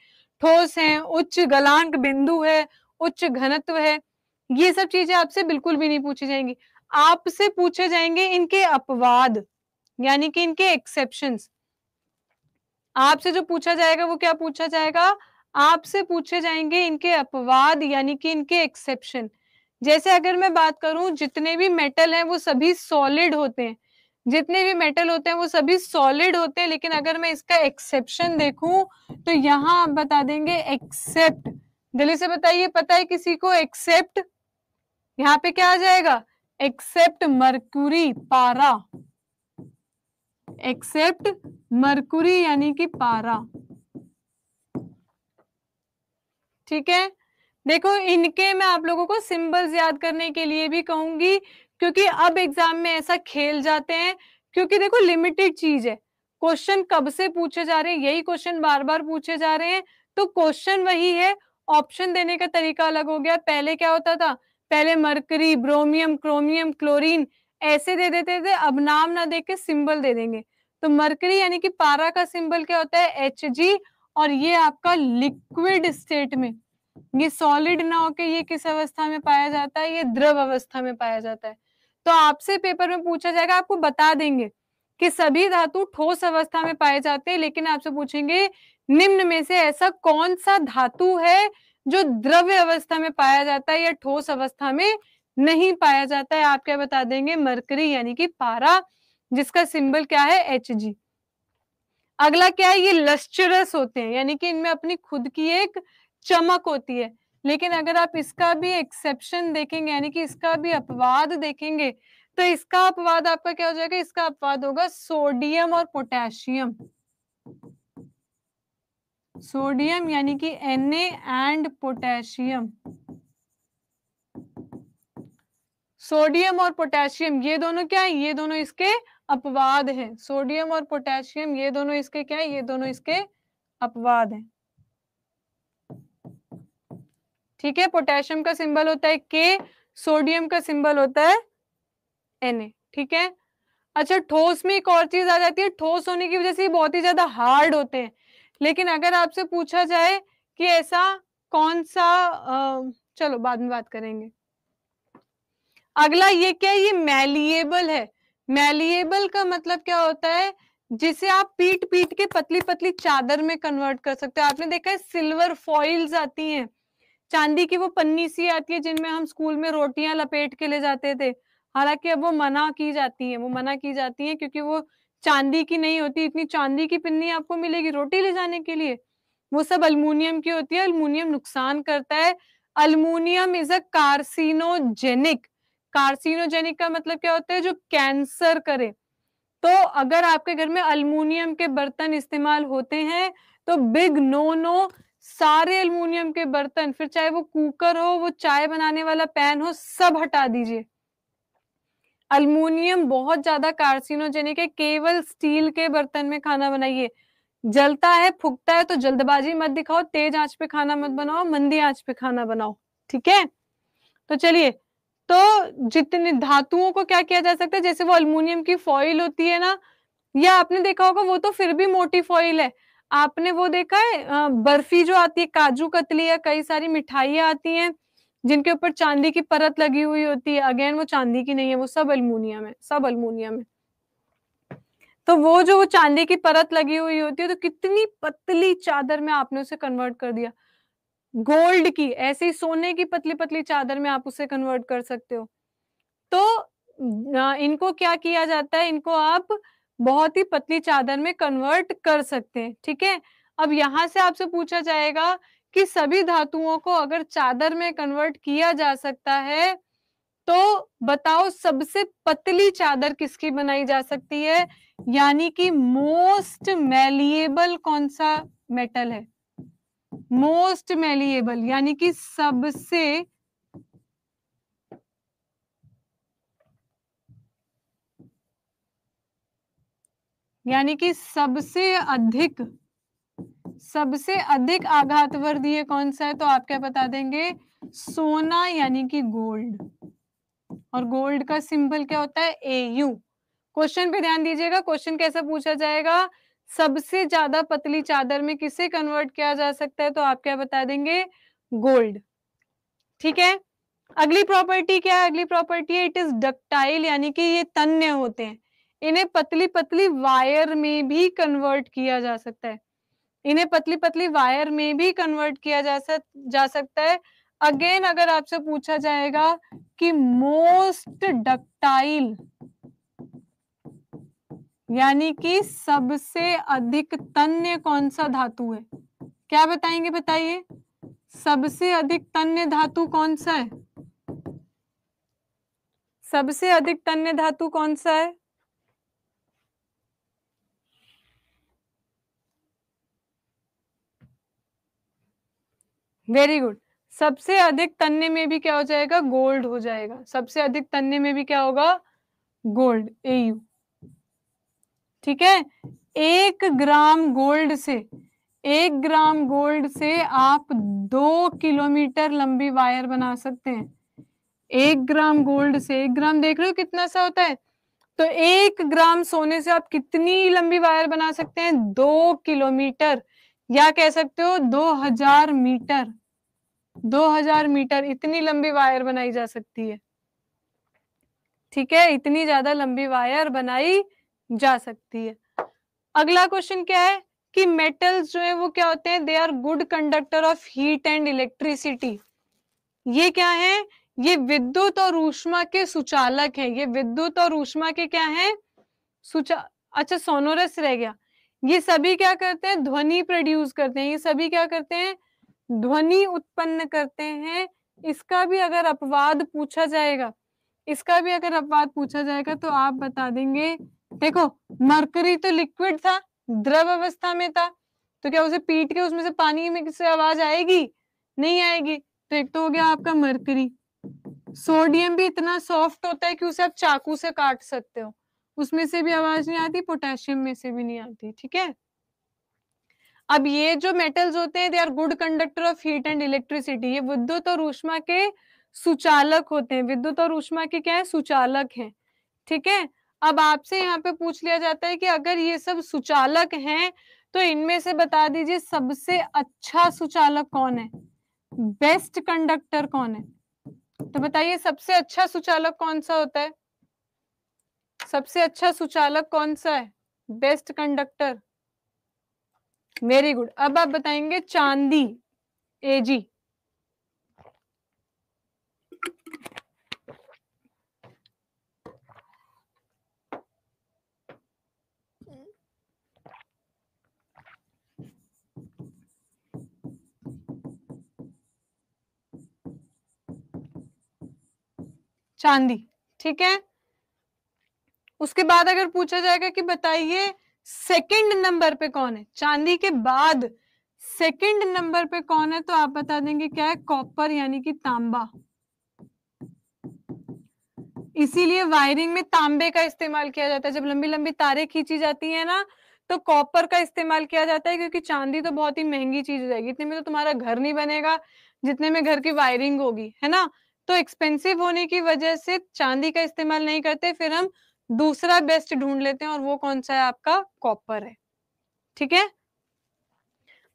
ठोस है उच्च गलांक बिंदु है उच्च घनत्व है ये सब चीजें आपसे बिल्कुल भी नहीं पूछी जाएंगी आपसे पूछे जाएंगे इनके अपवाद यानी कि इनके एक्सेप्शन आपसे जो पूछा जाएगा वो क्या पूछा जाएगा आपसे पूछे जाएंगे इनके अपवाद यानी कि इनके एक्सेप्शन जैसे अगर मैं बात करूं जितने भी मेटल हैं वो सभी सॉलिड होते हैं जितने भी मेटल होते हैं वो सभी सॉलिड होते हैं लेकिन अगर मैं इसका एक्सेप्शन देखूं तो यहाँ आप बता देंगे एक्सेप्ट जल्दी से बताइए पता है किसी को एक्सेप्ट यहाँ पे क्या आ जाएगा एक्सेप्ट मरकुरी पारा एक्सेप्ट मरकुरी यानी कि पारा ठीक है देखो इनके मैं आप लोगों को सिंबल्स याद करने के लिए भी कहूंगी क्योंकि अब एग्जाम में ऐसा खेल जाते हैं क्योंकि देखो लिमिटेड चीज है क्वेश्चन कब से पूछे जा रहे हैं यही क्वेश्चन बार बार पूछे जा रहे हैं तो क्वेश्चन वही है ऑप्शन देने का तरीका अलग हो गया पहले क्या होता था पहले मरकरी ब्रोमियम क्रोमियम क्लोरीन ऐसे दे देते थे अब नाम ना देके सिंबल दे देंगे तो मरकरी यानी कि पारा का सिंबल क्या होता है एच जी और ये आपका लिक्विड स्टेट में ये सॉलिड ना होके ये किस अवस्था में पाया जाता है ये द्रव अवस्था में पाया जाता है तो आपसे पेपर में पूछा जाएगा आपको बता देंगे कि सभी धातु ठोस अवस्था में पाए जाते हैं लेकिन आपसे पूछेंगे निम्न में से ऐसा कौन सा धातु है जो द्रव्य अवस्था में पाया जाता है या ठोस अवस्था में नहीं पाया जाता है आप क्या बता देंगे मरकरी यानी कि पारा जिसका सिंबल क्या है एच जी अगला क्या है ये लस्चरस होते हैं यानी कि इनमें अपनी खुद की एक चमक होती है लेकिन अगर आप इसका भी एक्सेप्शन देखेंगे यानी कि इसका भी अपवाद देखेंगे तो इसका अपवाद आपका क्या हो जाएगा इसका अपवाद होगा सोडियम और पोटेशियम सोडियम यानी कि एन एंड पोटेशियम सोडियम और पोटेशियम ये दोनों क्या है ये दोनों इसके अपवाद हैं सोडियम और पोटेशियम ये दोनों इसके क्या है ये दोनों इसके अपवाद हैं ठीक है पोटेशियम का सिंबल होता है के सोडियम का सिंबल होता है एन ठीक है अच्छा ठोस में एक और चीज आ जाती है ठोस होने की वजह से बहुत ही ज्यादा हार्ड होते हैं लेकिन अगर आपसे पूछा जाए कि ऐसा कौन सा आ, चलो बाद में बात करेंगे अगला ये क्या है ये मैलिएबल है मैलिएबल का मतलब क्या होता है जिसे आप पीट पीट के पतली पतली चादर में कन्वर्ट कर सकते हो आपने देखा है सिल्वर फॉइल्स आती हैं चांदी की वो पन्नी सी आती है जिनमें हम स्कूल में रोटियां लपेट के ले जाते थे हालांकि अब वो मना की जाती है वो मना की जाती है क्योंकि वो चांदी की नहीं होती इतनी चांदी की पिन्नी आपको मिलेगी रोटी ले जाने के लिए वो सब अल्मोनियम की होती है अल्मोनियम नुकसान करता है aluminium is a carcinogenic carcinogenic का मतलब क्या होता है जो कैंसर करे तो अगर आपके घर में अल्मोनियम के बर्तन इस्तेमाल होते हैं तो बिग नो नो सारे अल्मोनियम के बर्तन फिर चाहे वो कुकर हो वो चाय बनाने वाला पैन हो सब हटा दीजिए अल्मोनियम बहुत ज्यादा कार्सिनोजेनिक है केवल स्टील के बर्तन में खाना बनाइए जलता है फुकता है तो जल्दबाजी मत दिखाओ तेज आंच पे खाना मत बनाओ मंदी आंच पे खाना बनाओ ठीक है तो चलिए तो जितने धातुओं को क्या किया जा सकता है जैसे वो अल्मोनियम की फॉइल होती है ना या आपने देखा होगा वो तो फिर भी मोटी फॉइल है आपने वो देखा है बर्फी जो आती है काजू कतली या कई सारी मिठाइयाँ आती हैं जिनके ऊपर चांदी की परत लगी हुई होती है अगेन वो चांदी की नहीं है वो सब अल्मोनियम है सब अल्मोनियम है तो वो जो वो चांदी की परत लगी हुई होती है तो कितनी पतली चादर में आपने उसे कन्वर्ट कर दिया गोल्ड की ऐसी सोने की पतली पतली चादर में आप उसे कन्वर्ट कर सकते हो तो इनको क्या किया जाता है इनको आप बहुत ही पतली चादर में कन्वर्ट कर सकते हैं ठीक है अब यहाँ से आपसे पूछा जाएगा कि सभी धातुओं को अगर चादर में कन्वर्ट किया जा सकता है तो बताओ सबसे पतली चादर किसकी बनाई जा सकती है यानी कि मोस्ट मेलिएबल कौन सा मेटल है मोस्ट मेलिएबल यानी कि सबसे यानी कि सबसे अधिक सबसे अधिक आघातवर्धी है कौन सा है तो आप क्या बता देंगे सोना यानी कि गोल्ड और गोल्ड का सिंबल क्या होता है ए यू क्वेश्चन पे ध्यान दीजिएगा क्वेश्चन कैसा पूछा जाएगा सबसे ज्यादा पतली चादर में किसे कन्वर्ट किया जा सकता है तो आप क्या बता देंगे गोल्ड ठीक है अगली प्रॉपर्टी क्या है अगली प्रॉपर्टी है इट इज डक्टाइल यानी कि ये तन्य होते हैं इन्हें पतली पतली वायर में भी कन्वर्ट किया जा सकता है इन्हें पतली पतली वायर में भी कन्वर्ट किया जा सक जा सकता है अगेन अगर आपसे पूछा जाएगा कि मोस्ट डक्टाइल यानी कि सबसे अधिक तन्य कौन सा धातु है क्या बताएंगे बताइए सबसे अधिक तन्य धातु कौन सा है सबसे अधिक तन्य धातु कौन सा है वेरी गुड सबसे अधिक तन्ने में भी क्या हो जाएगा गोल्ड हो जाएगा सबसे अधिक तन्ने में भी क्या होगा गोल्ड ए यू ठीक है एक ग्राम गोल्ड से एक ग्राम गोल्ड से आप दो किलोमीटर लंबी वायर बना सकते हैं एक ग्राम गोल्ड से एक ग्राम देख रहे हो कितना सा होता है तो एक ग्राम सोने से आप कितनी लंबी वायर बना सकते हैं दो किलोमीटर या कह सकते हो दो हजार मीटर 2000 मीटर इतनी लंबी वायर बनाई जा सकती है ठीक है इतनी ज्यादा लंबी वायर बनाई जा सकती है अगला क्वेश्चन क्या है कि मेटल्स जो है वो क्या होते हैं they are good conductor of heat and electricity ये क्या है ये विद्युत और ऊष्मा के सुचालक है ये विद्युत और ऊष्मा के क्या है सुचा अच्छा सोनोरस रह गया ये सभी क्या करते हैं ध्वनि प्रोड्यूस करते हैं ये सभी क्या करते हैं ध्वनि उत्पन्न करते हैं इसका भी अगर अपवाद पूछा जाएगा इसका भी अगर अपवाद पूछा जाएगा तो आप बता देंगे देखो मरकरी तो लिक्विड था द्रव अवस्था में था तो क्या उसे पीट के उसमें से पानी में किसी आवाज आएगी नहीं आएगी तो एक तो हो गया आपका मरकरी सोडियम भी इतना सॉफ्ट होता है कि उसे आप चाकू से काट सकते हो उसमें से भी आवाज नहीं आती पोटेशियम में से भी नहीं आती ठीक है अब ये जो मेटल्स होते हैं they are good conductor of heat and electricity ये विद्युत और ऊष्मा के सुचालक होते हैं विद्युत और ऊष्मा के क्या है सुचालक हैं ठीक है अब आपसे यहाँ पे पूछ लिया जाता है कि अगर ये सब सुचालक हैं तो इनमें से बता दीजिए सबसे अच्छा सुचालक कौन है बेस्ट कंडक्टर कौन है तो बताइए सबसे अच्छा सुचालक कौन सा होता है सबसे अच्छा सुचालक कौन सा है बेस्ट कंडक्टर वेरी गुड अब आप बताएंगे चांदी ए जी चांदी ठीक है उसके बाद अगर पूछा जाएगा कि बताइए सेकंड नंबर पे कौन है चांदी के बाद सेकंड नंबर पे कौन है तो आप बता देंगे क्या है कॉपर यानी कि तांबा इसीलिए वायरिंग में तांबे का इस्तेमाल किया जाता है जब लंबी लंबी तारे खींची जाती है ना तो कॉपर का इस्तेमाल किया जाता है क्योंकि चांदी तो बहुत ही महंगी चीज हो जाएगी इतने में तो तुम्हारा घर नहीं बनेगा जितने में घर की वायरिंग होगी है ना तो एक्सपेंसिव होने की वजह से चांदी का इस्तेमाल नहीं करते फिर हम दूसरा बेस्ट ढूंढ लेते हैं और वो कौन सा है आपका कॉपर है ठीक है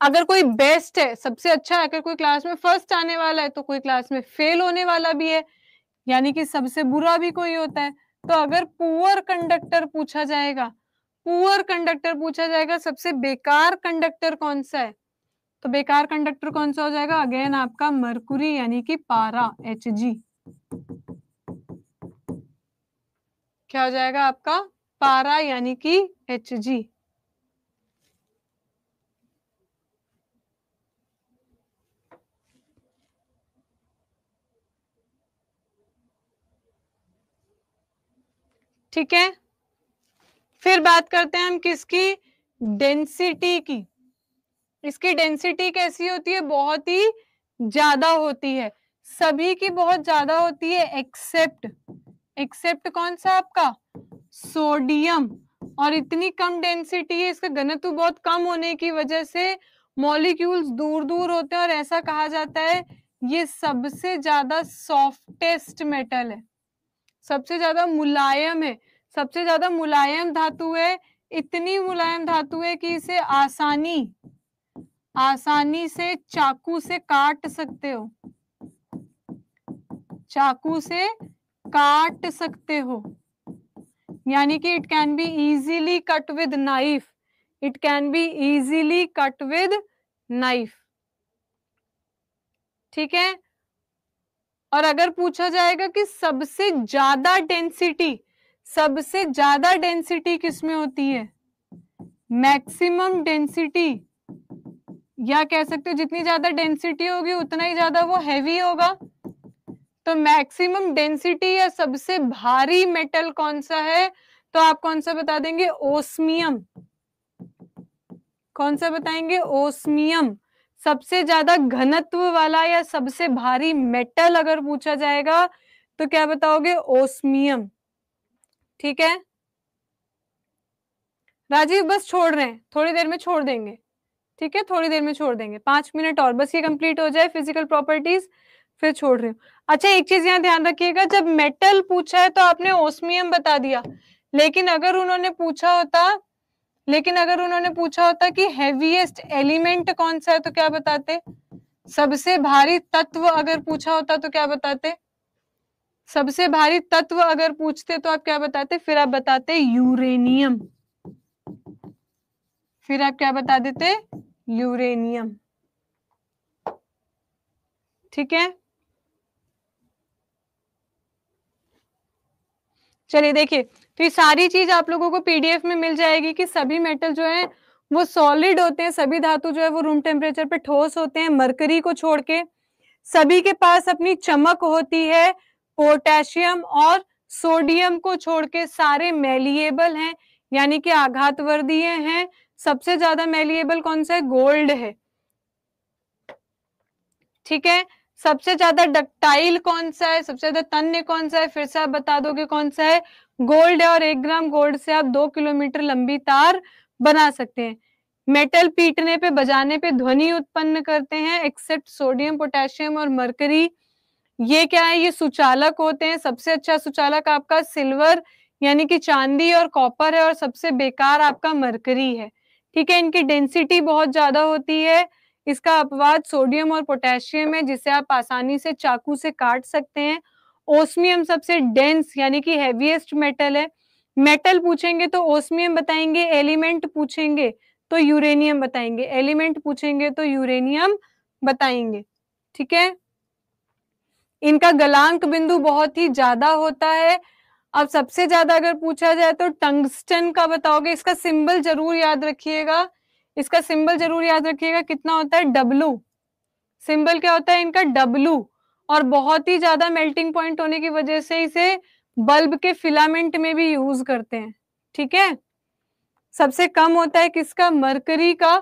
अगर कोई बेस्ट है सबसे अच्छा अगर कोई क्लास में फर्स्ट आने वाला है तो कोई क्लास में फेल होने वाला भी है यानी कि सबसे बुरा भी कोई होता है तो अगर पुअर कंडक्टर पूछा जाएगा पुअर कंडक्टर पूछा जाएगा सबसे बेकार कंडक्टर कौन सा है तो बेकार कंडक्टर कौन सा हो जाएगा अगेन आपका मरकुरी यानी कि पारा एच जी क्या हो जाएगा आपका पारा यानी कि एच जी ठीक है फिर बात करते हैं हम किसकी डेंसिटी की इसकी डेंसिटी कैसी होती है बहुत ही ज्यादा होती है सभी की बहुत ज्यादा होती है एक्सेप्ट एक्सेप्ट कौन सा आपका सोडियम और इतनी कम डेंसिटी है इसका घनत्व बहुत कम होने की वजह से मॉलिक्यूल्स दूर दूर होते हैं और ऐसा कहा जाता है ये सबसे ज्यादा सॉफ्टेस्ट मेटल है सबसे ज्यादा मुलायम है सबसे ज्यादा मुलायम धातु है इतनी मुलायम धातु है कि इसे आसानी आसानी से चाकू से काट सकते हो चाकू से काट सकते हो यानी कि it can be easily cut with knife it can be easily cut with knife ठीक है और अगर पूछा जाएगा कि सबसे ज्यादा डेंसिटी सबसे ज्यादा डेंसिटी किसमें होती है मैक्सिमम डेंसिटी या कह सकते हो जितनी ज्यादा डेंसिटी होगी उतना ही ज्यादा वो हैवी होगा तो मैक्सिमम डेंसिटी या सबसे भारी मेटल कौन सा है तो आप कौन सा बता देंगे ओस्मियम कौन सा बताएंगे ओस्मियम सबसे ज्यादा घनत्व वाला या सबसे भारी मेटल अगर पूछा जाएगा तो क्या बताओगे ओस्मियम ठीक है राजीव बस छोड़ रहे हैं थोड़ी देर में छोड़ देंगे ठीक है थोड़ी देर में छोड़ देंगे पांच मिनट और बस ये कंप्लीट हो जाए फिजिकल प्रॉपर्टीज फिर छोड़ रही हूँ अच्छा एक चीज यहाँ ध्यान रखिएगा जब मेटल पूछा है तो आपने ओस्मियम बता दिया लेकिन अगर उन्होंने पूछा होता लेकिन अगर उन्होंने पूछा होता कि हेवीएस्ट एलिमेंट कौन सा है तो क्या बताते सबसे भारी तत्व अगर पूछा होता तो क्या बताते सबसे भारी तत्व अगर पूछते तो आप क्या बताते फिर आप बताते यूरेनियम फिर आप क्या बता देते यूरेनियम ठीक है चलिए देखिए तो ये सारी चीज आप लोगों को पीडीएफ में मिल जाएगी कि सभी मेटल जो है वो सॉलिड होते हैं सभी धातु जो है वो रूम टेम्परेचर पे ठोस होते हैं मरकरी को छोड़ के सभी के पास अपनी चमक होती है पोटेशियम और सोडियम को छोड़ के सारे मेलिएबल हैं यानी कि आघात वर्दीय है सबसे ज्यादा मेलिएबल कौन सा है गोल्ड है ठीक है सबसे ज्यादा डक्टाइल कौन सा है सबसे ज्यादा तन्य कौन सा है फिर से आप बता दोगे कौन सा है गोल्ड है और एक ग्राम गोल्ड से आप दो किलोमीटर लंबी तार बना सकते हैं मेटल पीटने पे बजाने पे ध्वनि उत्पन्न करते हैं एक्सेप्ट सोडियम पोटेशियम और मरकरी ये क्या है ये सुचालक होते हैं सबसे अच्छा सुचालक आपका सिल्वर यानी कि चांदी और कॉपर है और सबसे बेकार आपका मरकरी है ठीक है इनकी डेंसिटी बहुत ज्यादा होती है इसका अपवाद सोडियम और पोटेशियम है जिसे आप आसानी से चाकू से काट सकते हैं ओस्मियम सबसे डेंस यानी कि हैवीएस्ट मेटल है मेटल पूछेंगे तो ओस्मियम बताएंगे एलिमेंट पूछेंगे तो यूरेनियम बताएंगे एलिमेंट पूछेंगे तो यूरेनियम बताएंगे ठीक है इनका गलांक बिंदु बहुत ही ज्यादा होता है अब सबसे ज्यादा अगर पूछा जाए तो टंगस्टन का बताओगे इसका सिंबल जरूर याद रखिएगा इसका सिंबल जरूर याद रखिएगा कितना होता है डब्लू सिंबल क्या होता है इनका डब्लू और बहुत ही ज्यादा मेल्टिंग पॉइंट होने की वजह से इसे बल्ब के फिलामेंट में भी यूज करते हैं ठीक है सबसे कम होता है किसका मरकरी का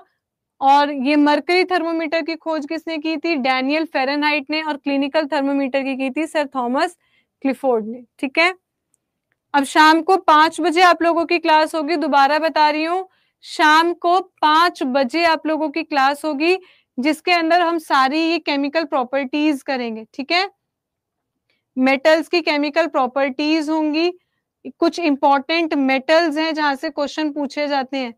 और ये मरकरी थर्मोमीटर की खोज किसने की थी डैनियल फेरनहाइट ने और क्लिनिकल थर्मोमीटर की की थी सर थॉमस क्लिफोर्ड ने ठीक है अब शाम को पांच बजे आप लोगों की क्लास होगी दोबारा बता रही हूँ शाम को पांच बजे आप लोगों की क्लास होगी जिसके अंदर हम सारी ये केमिकल प्रॉपर्टीज करेंगे ठीक है मेटल्स की केमिकल प्रॉपर्टीज होंगी कुछ इंपॉर्टेंट मेटल्स हैं जहां से क्वेश्चन पूछे जाते हैं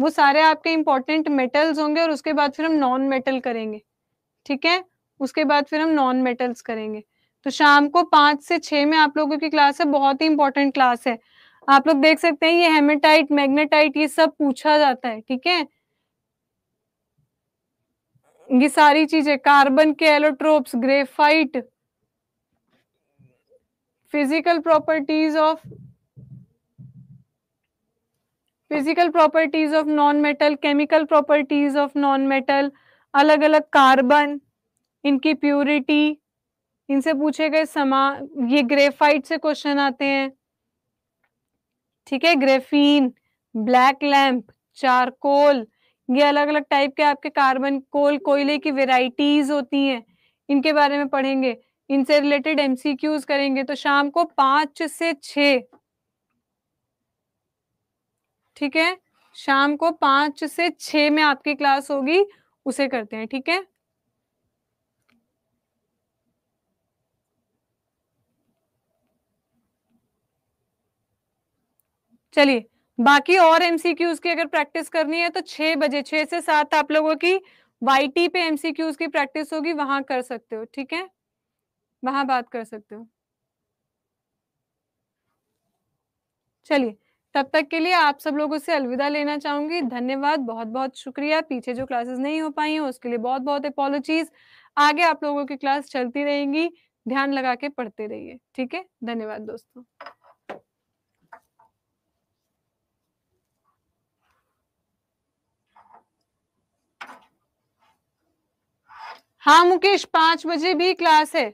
वो सारे आपके इंपॉर्टेंट मेटल्स होंगे और उसके बाद फिर हम नॉन मेटल करेंगे ठीक है उसके बाद फिर हम नॉन मेटल्स करेंगे तो शाम को पांच से छह में आप लोगों की क्लास है बहुत ही इंपॉर्टेंट क्लास है आप लोग देख सकते हैं ये हेमेटाइट मैग्नेटाइट ये सब पूछा जाता है ठीक है ये सारी चीजें कार्बन के allotropes graphite physical properties of physical properties of non metal chemical properties of non metal अलग अलग कार्बन इनकी प्योरिटी इनसे पूछे गए समा ये ग्रेफाइट से क्वेश्चन आते हैं ठीक है ग्रेफीन ब्लैक लैम्प चारकोल ये अलग अलग टाइप के आपके कार्बन कोल कोयले की वेराइटीज होती हैं इनके बारे में पढ़ेंगे इनसे रिलेटेड एमसीक्यूज करेंगे तो शाम को पांच से छ ठीक है शाम को पांच से छ में आपकी क्लास होगी उसे करते हैं ठीक है चलिए बाकी और एमसीक्यूज की अगर प्रैक्टिस करनी है तो छह बजे छह से सात आप लोगों की वाई पे एमसीक्यूज की प्रैक्टिस होगी वहां कर सकते हो ठीक है वहां बात कर सकते हो चलिए तब तक के लिए आप सब लोगों से अलविदा लेना चाहूंगी धन्यवाद बहुत बहुत शुक्रिया पीछे जो क्लासेस नहीं हो पाई हैं उसके लिए बहुत बहुत अपॉलोजीज आगे आप लोगों की क्लास चलती रहेंगी ध्यान लगा के पढ़ते रहिए ठीक है धन्यवाद दोस्तों हाँ मुकेश पांच बजे भी क्लास है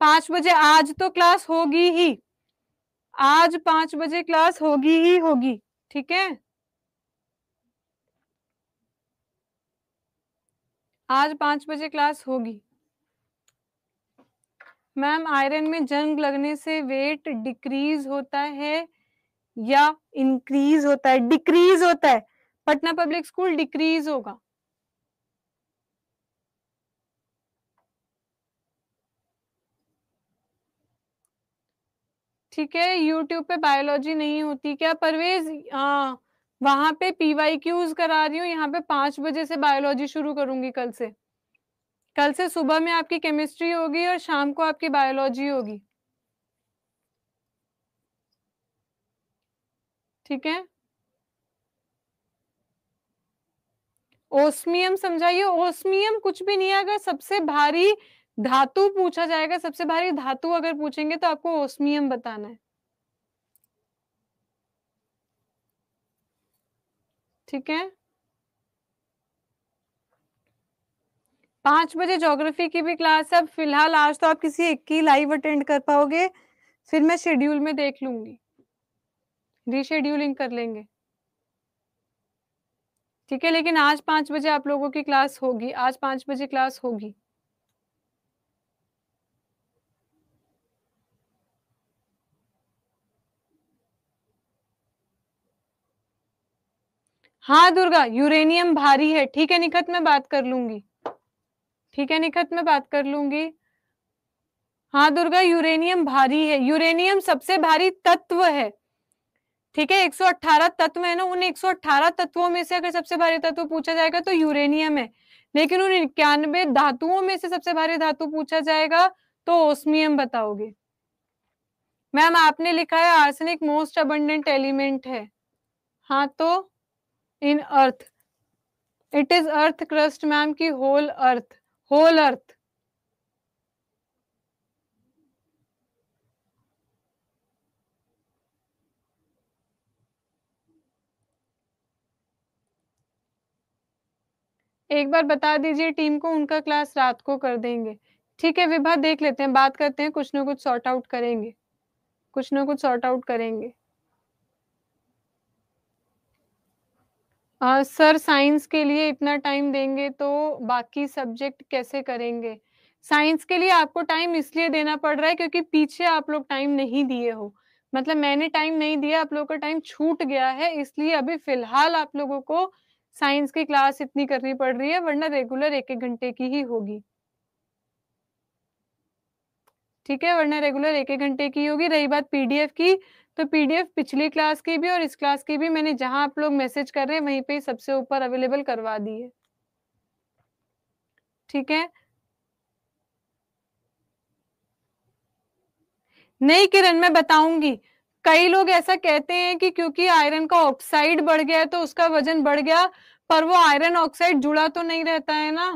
पांच बजे आज तो क्लास होगी ही आज पांच बजे क्लास होगी ही होगी ठीक है आज पांच बजे क्लास होगी मैम आयरन में जंग लगने से वेट डिक्रीज होता है या इंक्रीज होता है डिक्रीज होता है पटना पब्लिक स्कूल डिक्रीज होगा ठीक है यूट्यूब पे बायोलॉजी नहीं होती क्या परवेज हाँ, वहां पे पीवाई क्यूज करा रही हूँ यहाँ पे पांच बजे से बायोलॉजी शुरू करूंगी कल से कल से सुबह में आपकी केमिस्ट्री होगी और शाम को आपकी बायोलॉजी होगी ठीक है ओस्मियम समझाइए ओस्मियम कुछ भी नहीं है अगर सबसे भारी धातु पूछा जाएगा सबसे भारी धातु अगर पूछेंगे तो आपको ओस्मियम बताना है ठीक है पांच बजे ज्योग्राफी की भी क्लास है अब फिलहाल आज तो आप किसी एक की लाइव अटेंड कर पाओगे फिर मैं शेड्यूल में देख लूंगी रीशेड्यूलिंग कर लेंगे ठीक है लेकिन आज पांच बजे आप लोगों की क्लास होगी आज पांच बजे क्लास होगी हाँ दुर्गा यूरेनियम भारी है ठीक है निखत मैं बात कर लूंगी ठीक है निखत मैं बात कर लूंगी हाँ दुर्गा यूरेनियम भारी है यूरेनियम सबसे भारी तत्व है ठीक है 118 तत्व है ना उन 118 तत्वों में से अगर सबसे भारी तत्व पूछा जाएगा तो यूरेनियम है लेकिन उन इक्यानवे धातुओं में से सबसे भारी धातु पूछा जाएगा तो ओस्मियम बताओगे मैम आपने लिखा है आर्सेनिक मोस्ट अबंडेंट एलिमेंट है हाँ तो in earth it is earth crust ma'am की होल अर्थ होल अर्थ एक बार बता दीजिए टीम को उनका क्लास रात को कर देंगे ठीक है विभा देख लेते हैं बात करते हैं कुछ ना कुछ सॉर्ट आउट करेंगे कुछ ना कुछ सॉर्ट आउट करेंगे सर साइंस के लिए इतना टाइम देंगे तो बाकी सब्जेक्ट कैसे करेंगे साइंस के लिए आपको टाइम इसलिए देना पड़ रहा है क्योंकि पीछे आप लोग टाइम नहीं दिए हो मतलब मैंने टाइम नहीं दिया आप लोगों का टाइम छूट गया है इसलिए अभी फिलहाल आप लोगों को साइंस की क्लास इतनी करनी पड़ रही है वरना रेगुलर एक एक घंटे की ही होगी ठीक है वरना रेगुलर एक एक घंटे की होगी रही बात पीडीएफ की तो पीडीएफ पिछली क्लास की भी और इस क्लास की भी मैंने जहां आप लोग मैसेज कर रहे हैं वहीं पे सबसे ऊपर अवेलेबल करवा दी है ठीक है नहीं किरण मैं बताऊंगी कई लोग ऐसा कहते हैं कि क्योंकि आयरन का ऑक्साइड बढ़ गया है तो उसका वजन बढ़ गया पर वो आयरन ऑक्साइड जुड़ा तो नहीं रहता है ना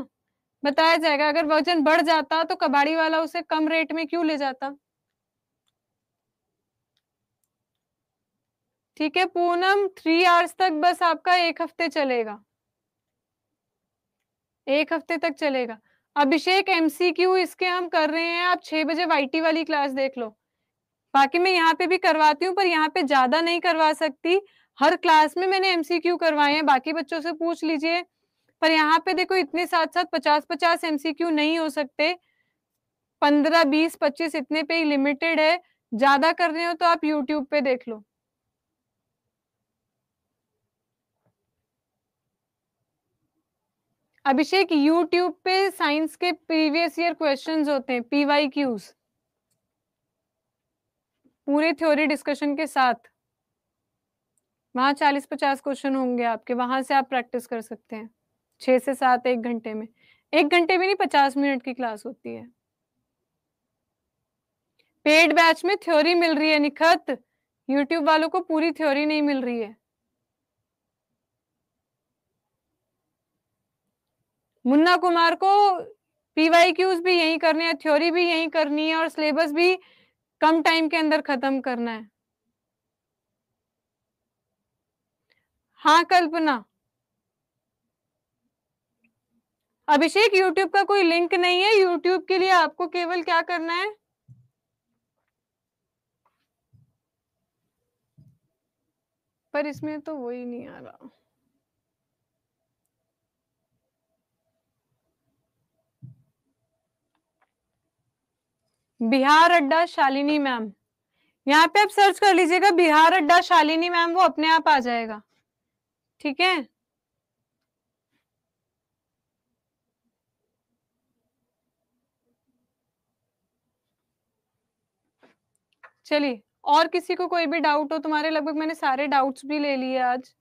बताया जाएगा अगर वजन बढ़ जाता तो कबाड़ी वाला उसे कम रेट में क्यों ले जाता ठीक है पूनम थ्री आवर्स तक बस आपका एक हफ्ते चलेगा एक हफ्ते तक चलेगा अभिषेक एमसीक्यू इसके हम कर रहे हैं आप छह बजे वाईटी वाली क्लास देख लो बाकी मैं यहाँ पे भी करवाती हूँ पर यहाँ पे ज्यादा नहीं करवा सकती हर क्लास में मैंने एमसीक्यू करवाए हैं बाकी बच्चों से पूछ लीजिए पर यहाँ पे देखो इतने साथ साथ पचास पचास एमसीक्यू नहीं हो सकते पंद्रह बीस पच्चीस इतने पे ही लिमिटेड है ज्यादा कर रहे हो तो आप यूट्यूब पे देख लो अभिषेक यूट्यूब पे साइंस के प्रीवियस ईयर क्वेश्चंस होते हैं पीवाई क्यूज पूरे थ्योरी डिस्कशन के साथ वहां चालीस पचास क्वेश्चन होंगे आपके वहां से आप प्रैक्टिस कर सकते हैं छह से सात एक घंटे में एक घंटे में नहीं पचास मिनट की क्लास होती है पेड बैच में थ्योरी मिल रही है निखत यूट्यूब वालों को पूरी थ्योरी नहीं मिल रही है मुन्ना कुमार को पीवाई क्यूज भी यही करने हैं थ्योरी भी यही करनी है और सिलेबस भी कम टाइम के अंदर खत्म करना है हाँ कल्पना अभिषेक यूट्यूब का कोई लिंक नहीं है यूट्यूब के लिए आपको केवल क्या करना है पर इसमें तो वही नहीं आ रहा बिहार अड्डा शालिनी मैम यहाँ पे आप सर्च कर लीजिएगा बिहार अड्डा शालिनी मैम वो अपने आप आ जाएगा ठीक है चलिए और किसी को कोई भी डाउट हो तुम्हारे लगभग मैंने सारे डाउट्स भी ले लिए आज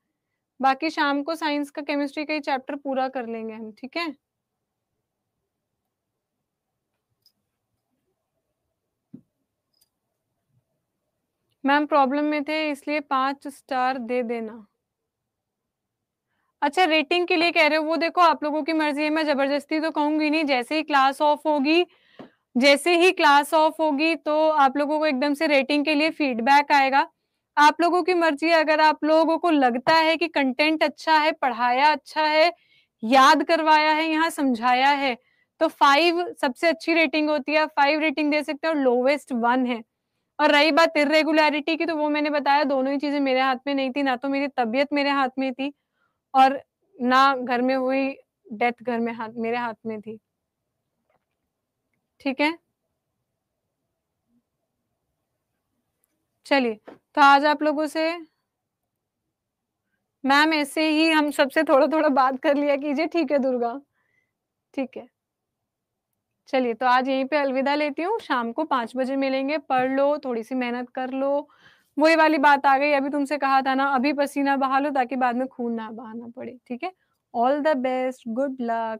बाकी शाम को साइंस का केमिस्ट्री का ही चैप्टर पूरा कर लेंगे हम ठीक है मैम प्रॉब्लम में थे इसलिए पांच स्टार दे देना अच्छा रेटिंग के लिए कह रहे हो वो देखो आप लोगों की मर्जी है मैं जबरदस्ती तो कहूंगी नहीं जैसे ही क्लास ऑफ होगी जैसे ही क्लास ऑफ होगी तो आप लोगों को एकदम से रेटिंग के लिए फीडबैक आएगा आप लोगों की मर्जी है अगर आप लोगों को लगता है कि कंटेंट अच्छा है पढ़ाया अच्छा है याद करवाया है यहाँ समझाया है तो फाइव सबसे अच्छी रेटिंग होती है फाइव रेटिंग दे सकते हैं और लोवेस्ट वन है और रही बात इरेगुलरिटी की तो वो मैंने बताया दोनों ही चीजें मेरे हाथ में नहीं थी ना तो मेरी तबीयत मेरे हाथ में थी और ना घर में हुई डेथ घर में हाथ मेरे हाथ में थी ठीक है चलिए तो आज आप लोगों से मैम ऐसे ही हम सबसे थोड़ा थोड़ा बात कर लिया कीजिए ठीक है दुर्गा ठीक है चलिए तो आज यहीं पे अलविदा लेती हूँ शाम को पांच बजे मिलेंगे पढ़ लो थोड़ी सी मेहनत कर लो वही वाली बात आ गई अभी तुमसे कहा था ना अभी पसीना बहा लो ताकि बाद में खून ना बहाना पड़े ठीक है all the best good luck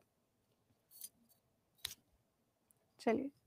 चलिए